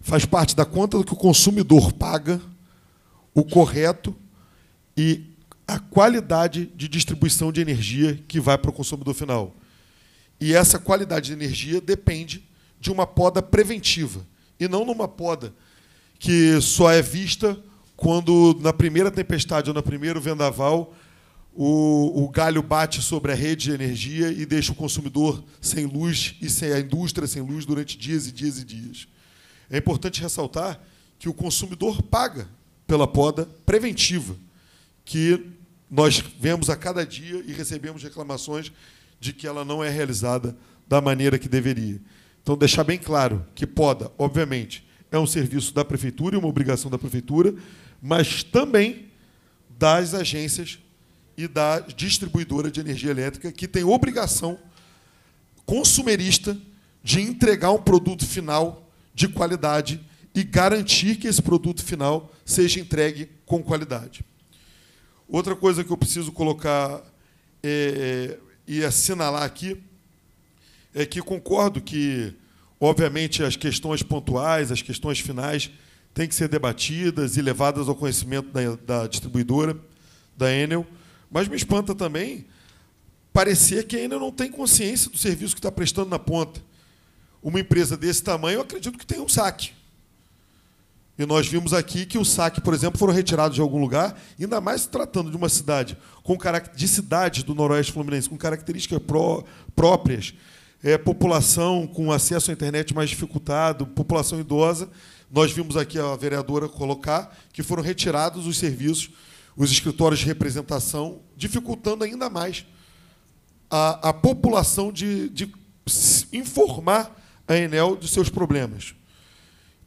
Speaker 20: Faz parte da conta do que o consumidor paga, o correto e a qualidade de distribuição de energia que vai para o consumidor final. E essa qualidade de energia depende de uma poda preventiva e não numa poda que só é vista quando na primeira tempestade ou na primeiro vendaval o, o galho bate sobre a rede de energia e deixa o consumidor sem luz e sem a indústria sem luz durante dias e dias e dias. É importante ressaltar que o consumidor paga pela poda preventiva que nós vemos a cada dia e recebemos reclamações de que ela não é realizada da maneira que deveria. Então, deixar bem claro que poda, obviamente, é um serviço da prefeitura e é uma obrigação da prefeitura, mas também das agências e da distribuidora de energia elétrica, que tem obrigação consumerista de entregar um produto final de qualidade e garantir que esse produto final seja entregue com qualidade. Outra coisa que eu preciso colocar é, é, e assinalar aqui é que concordo que, obviamente, as questões pontuais, as questões finais, têm que ser debatidas e levadas ao conhecimento da, da distribuidora, da Enel, mas me espanta também parecer que a Enel não tem consciência do serviço que está prestando na ponta. Uma empresa desse tamanho, eu acredito que tem um saque. E nós vimos aqui que o saque, por exemplo, foram retirados de algum lugar, ainda mais tratando de uma cidade com de cidade do Noroeste Fluminense com características pró próprias, é, população com acesso à internet mais dificultado, população idosa. Nós vimos aqui a vereadora colocar que foram retirados os serviços, os escritórios de representação, dificultando ainda mais a, a população de, de informar a Enel dos seus problemas.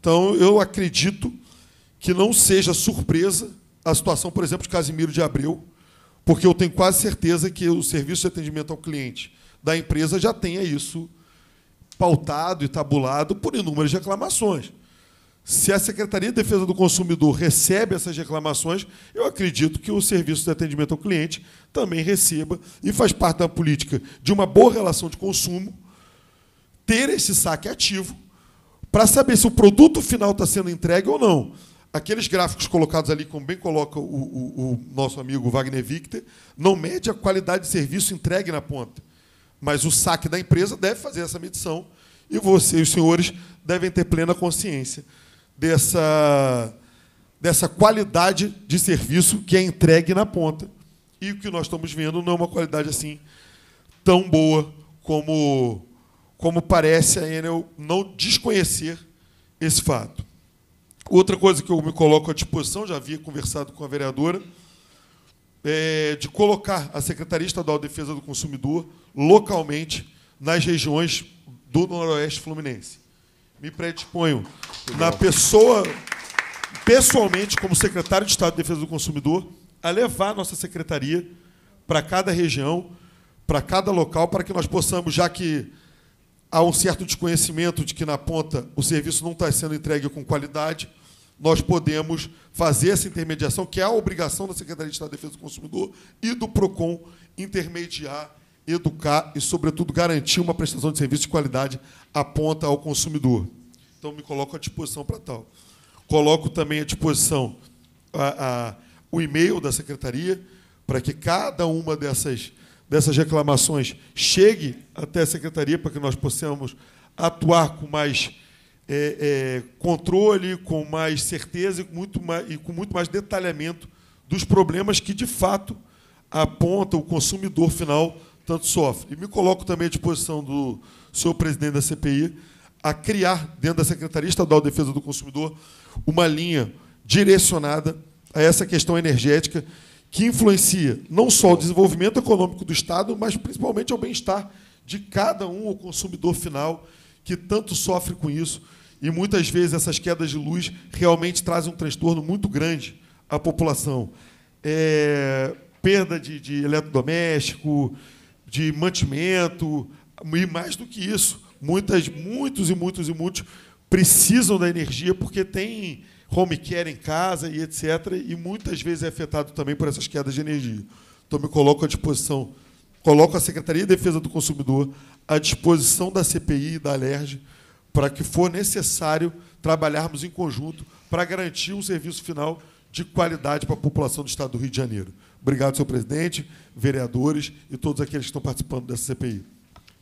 Speaker 20: Então, eu acredito que não seja surpresa a situação, por exemplo, de Casimiro de Abreu, porque eu tenho quase certeza que o serviço de atendimento ao cliente da empresa já tenha isso pautado e tabulado por inúmeras reclamações. Se a Secretaria de Defesa do Consumidor recebe essas reclamações, eu acredito que o serviço de atendimento ao cliente também receba e faz parte da política de uma boa relação de consumo ter esse saque ativo para saber se o produto final está sendo entregue ou não. Aqueles gráficos colocados ali, como bem coloca o, o, o nosso amigo Wagner Victor, não mede a qualidade de serviço entregue na ponta. Mas o saque da empresa deve fazer essa medição e você e os senhores devem ter plena consciência dessa, dessa qualidade de serviço que é entregue na ponta. E o que nós estamos vendo não é uma qualidade assim tão boa como como parece a Enel não desconhecer esse fato. Outra coisa que eu me coloco à disposição, já havia conversado com a vereadora, é de colocar a Secretaria Estadual de Defesa do Consumidor localmente nas regiões do Noroeste Fluminense. Me predisponho na pessoa, pessoalmente, como secretário de Estado de Defesa do Consumidor, a levar a nossa secretaria para cada região, para cada local, para que nós possamos, já que há um certo desconhecimento de que na ponta o serviço não está sendo entregue com qualidade, nós podemos fazer essa intermediação, que é a obrigação da Secretaria de Estado de Defesa do Consumidor e do PROCON intermediar, educar e, sobretudo, garantir uma prestação de serviço de qualidade à ponta ao consumidor. Então, me coloco à disposição para tal. Coloco também à disposição a, ah, a, ah, o e-mail da Secretaria para que cada uma dessas dessas reclamações chegue até a secretaria para que nós possamos atuar com mais é, é, controle, com mais certeza e com, muito mais, e com muito mais detalhamento dos problemas que, de fato, aponta o consumidor final tanto sofre. E me coloco também à disposição do senhor presidente da CPI a criar, dentro da Secretaria Estadual de Defesa do Consumidor, uma linha direcionada a essa questão energética que influencia não só o desenvolvimento econômico do Estado, mas principalmente o bem-estar de cada um, o consumidor final, que tanto sofre com isso. E muitas vezes essas quedas de luz realmente trazem um transtorno muito grande à população. É, perda de, de eletrodoméstico, de mantimento, e mais do que isso, muitas, muitos e muitos e muitos precisam da energia porque têm home care em casa e etc. E muitas vezes é afetado também por essas quedas de energia. Então, me coloco à disposição, coloco a Secretaria de Defesa do Consumidor à disposição da CPI e da Alerj para que for necessário trabalharmos em conjunto para garantir um serviço final de qualidade para a população do Estado do Rio de Janeiro. Obrigado, senhor presidente, vereadores e todos aqueles que estão participando dessa CPI.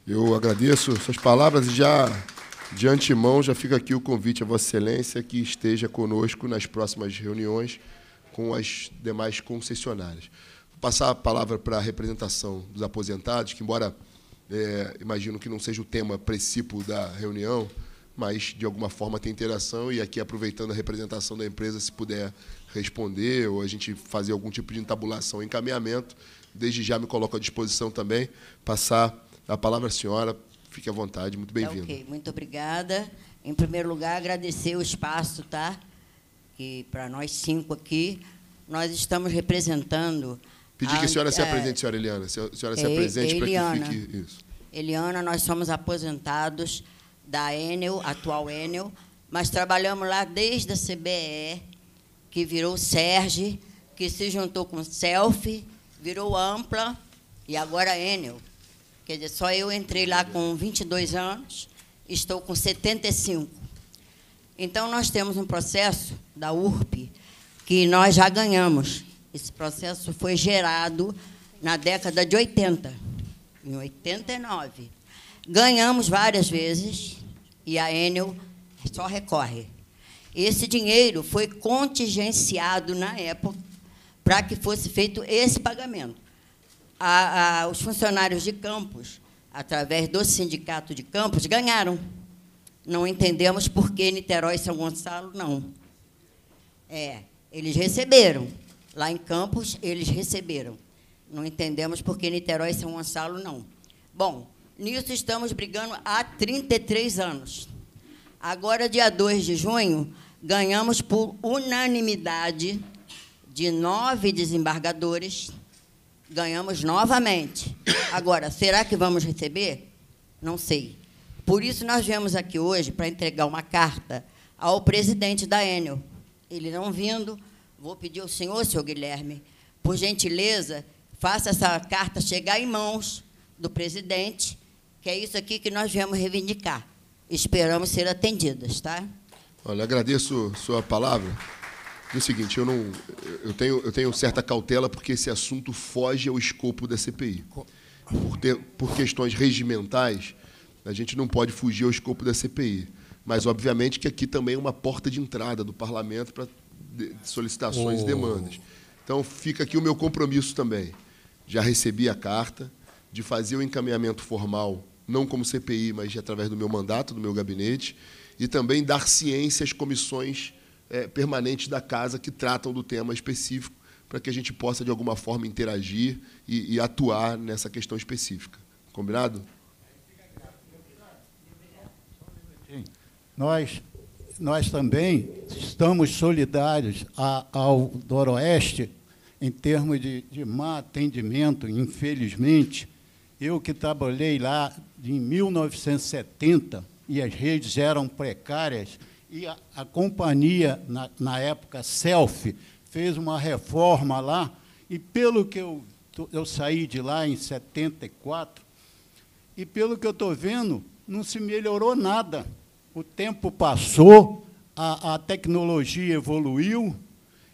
Speaker 1: Eu agradeço suas palavras e já de antemão, já fica aqui o convite a Vossa Excelência que esteja conosco nas próximas reuniões com as demais concessionárias. Vou passar a palavra para a representação dos aposentados, que, embora é, imagino que não seja o tema principal da reunião, mas, de alguma forma, tem interação e aqui, aproveitando a representação da empresa, se puder responder ou a gente fazer algum tipo de entabulação, encaminhamento, desde já me coloco à disposição também, passar a palavra à senhora Fique à vontade, muito então, bem-vindo. ok,
Speaker 21: muito obrigada. Em primeiro lugar, agradecer o espaço, tá? Que para nós cinco aqui, nós estamos representando. Pedir que a senhora a, se é, apresente,
Speaker 1: senhora Eliana. A senhora se apresente para que fique isso.
Speaker 21: Eliana, nós somos aposentados da Enel, atual Enel, mas trabalhamos lá desde a CBE, que virou Serge, que se juntou com Selfie, virou Ampla e agora Enel. Quer dizer, só eu entrei lá com 22 anos, estou com 75. Então, nós temos um processo da URP que nós já ganhamos. Esse processo foi gerado na década de 80, em 89. Ganhamos várias vezes e a Enel só recorre. Esse dinheiro foi contingenciado na época para que fosse feito esse pagamento a, a, os funcionários de campos, através do sindicato de campos, ganharam. Não entendemos por que Niterói e São Gonçalo não. É, eles receberam. Lá em Campos, eles receberam. Não entendemos por que Niterói e São Gonçalo não. Bom, nisso estamos brigando há 33 anos. Agora, dia 2 de junho, ganhamos por unanimidade de nove desembargadores ganhamos novamente. Agora, será que vamos receber? Não sei. Por isso, nós viemos aqui hoje para entregar uma carta ao presidente da Enel. Ele não vindo, vou pedir ao senhor, senhor Guilherme, por gentileza, faça essa carta chegar em mãos do presidente, que é isso aqui que nós viemos reivindicar. Esperamos ser atendidas, tá?
Speaker 1: Olha, agradeço sua palavra o seguinte, eu não, eu tenho, eu tenho certa cautela porque esse assunto foge ao escopo da CPI. Por, ter, por questões regimentais, a gente não pode fugir ao escopo da CPI. Mas, obviamente, que aqui também é uma porta de entrada do parlamento para solicitações oh. e demandas. Então, fica aqui o meu compromisso também. Já recebi a carta de fazer o encaminhamento formal, não como CPI, mas através do meu mandato, do meu gabinete, e também dar ciência às comissões é, permanentes da casa que tratam do tema específico, para que a gente possa, de alguma forma, interagir e, e atuar nessa questão específica. Combinado?
Speaker 22: Nós, nós também estamos solidários a, ao Doroeste em termos de, de má atendimento, infelizmente. Eu que trabalhei lá em 1970 e as redes eram precárias, e a, a companhia, na, na época, Self, fez uma reforma lá, e pelo que eu, eu saí de lá em 74, e pelo que eu estou vendo, não se melhorou nada. O tempo passou, a, a tecnologia evoluiu,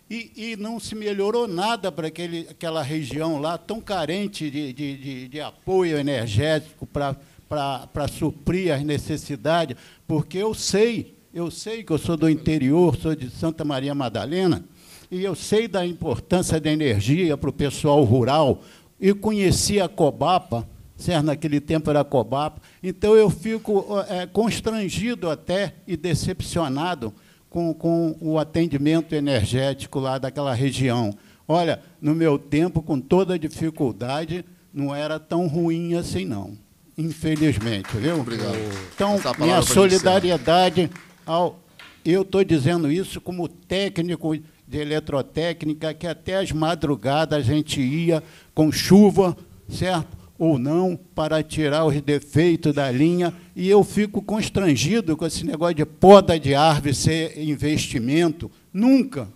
Speaker 22: e, e, não se melhorou nada para aquele, aquela região lá, tão carente de, de, de, de apoio energético para suprir as necessidades, porque eu sei eu sei que eu sou do interior, sou de Santa Maria Madalena, e eu sei da importância da energia para o pessoal rural, e conheci a Cobapa, certo? naquele tempo era Cobapa, então eu fico é, constrangido até e decepcionado com, com o atendimento energético lá daquela região. Olha, no meu tempo, com toda dificuldade, não era tão ruim assim, não. Infelizmente, viu? Obrigado. Então, é minha solidariedade ao. Eu estou dizendo isso como técnico de eletrotécnica, que até as madrugadas a gente ia com chuva, certo? Ou não, para tirar os defeitos da linha. E eu fico constrangido com esse negócio de poda de árvore ser investimento. Nunca,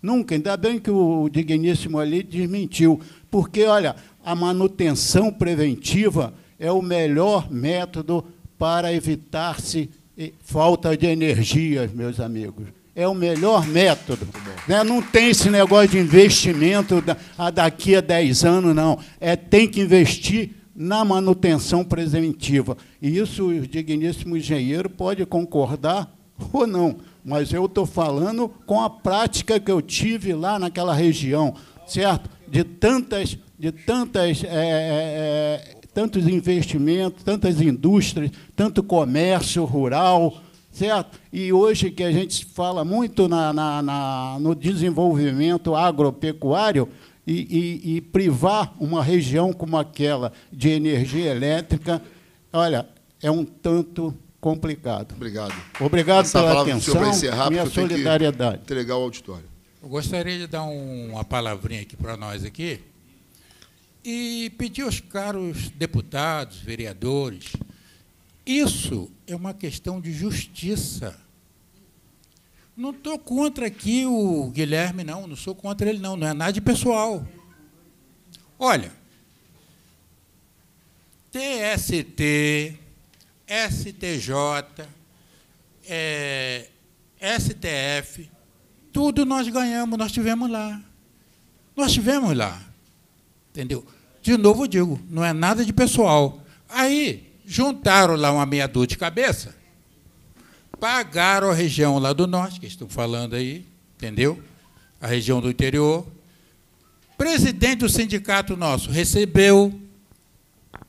Speaker 22: Nunca, ainda bem que o digníssimo ali desmentiu, porque, olha, a manutenção preventiva é o melhor método para evitar-se falta de energias, meus amigos. É o melhor método. Né? Não tem esse negócio de investimento daqui a 10 anos, não. É tem que investir na manutenção preventiva. E isso o digníssimo engenheiro pode concordar ou não. Mas eu estou falando com a prática que eu tive lá naquela região, certo? De tantas, de tantas é, é, é tantos investimentos, tantas indústrias, tanto comércio rural, certo? E hoje que a gente fala muito na, na, na no desenvolvimento agropecuário, e, e, e, privar uma região como aquela de energia elétrica, olha, é um tanto complicado.
Speaker 1: Obrigado. Obrigado Essa pela atenção, encerrar, minha solidariedade. Entregar o auditório.
Speaker 23: Eu gostaria de dar uma palavrinha aqui para nós aqui e pedir aos caros deputados, vereadores, isso é uma questão de justiça. Não estou contra aqui o Guilherme, não, não sou contra ele, não, não é nada de pessoal. Olha, TST, STJ, é, STF, tudo nós ganhamos, nós tivemos lá. Nós tivemos lá. Entendeu? De novo digo, não é nada de pessoal. Aí juntaram lá uma meia dúzia de cabeça, pagaram a região lá do norte, que estão falando aí, entendeu? A região do interior. Presidente do sindicato nosso recebeu,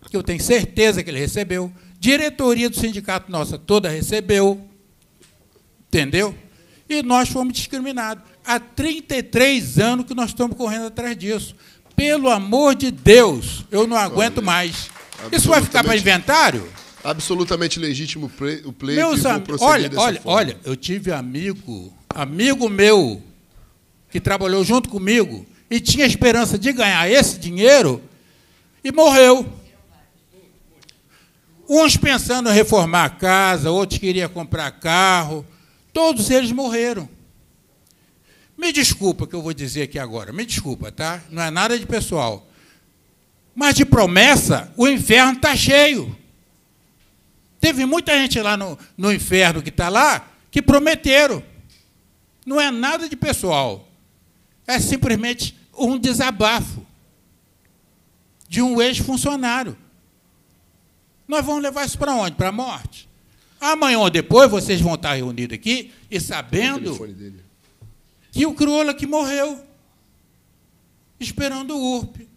Speaker 23: que eu tenho certeza que ele recebeu. Diretoria do sindicato nossa toda recebeu, entendeu? E nós fomos discriminados. Há 33 anos que nós estamos correndo atrás disso pelo amor de Deus, eu não aguento mais. Isso vai ficar para inventário? Absolutamente legítimo o pleito Meus amigos, olha, olha, forma. olha, eu tive amigo, amigo meu, que trabalhou junto comigo e tinha esperança de ganhar esse dinheiro e morreu. Uns pensando em reformar a casa, outros queriam comprar carro, todos eles morreram. Me desculpa que eu vou dizer aqui agora, me desculpa, tá? Não é nada de pessoal. Mas de promessa, o inferno está cheio. Teve muita gente lá no, no inferno que está lá que prometeram. Não é nada de pessoal. É simplesmente um desabafo de um ex-funcionário. Nós vamos levar isso para onde? Para a morte. Amanhã ou depois vocês vão estar reunidos aqui e sabendo e o crioula que morreu esperando o URP.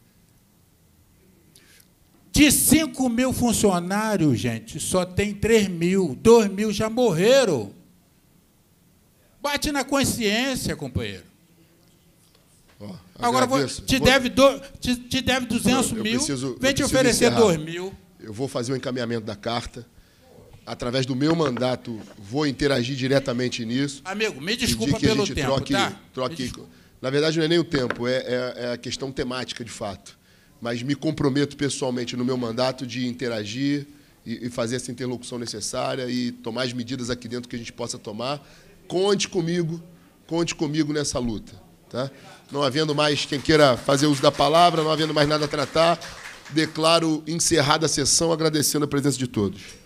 Speaker 23: De 5 mil funcionários, gente, só tem 3 mil, 2 mil já morreram. Bate na consciência, companheiro. Oh, Agora vou, te, vou... Deve do, te, te deve 200 eu, eu mil, preciso, vem te oferecer encerrar. 2 mil.
Speaker 1: Eu vou fazer o encaminhamento da carta através do meu mandato, vou interagir diretamente nisso. Amigo,
Speaker 23: me desculpa que pelo a gente tempo, troque, tá? Troque,
Speaker 1: na verdade, não é nem o tempo, é, é, é a questão temática, de fato. Mas me comprometo pessoalmente no meu mandato de interagir e, e fazer essa interlocução necessária e tomar as medidas aqui dentro que a gente possa tomar. Conte comigo, conte comigo nessa luta. Tá? Não havendo mais quem queira fazer uso da palavra, não havendo mais nada a tratar, declaro encerrada a sessão agradecendo a presença de todos.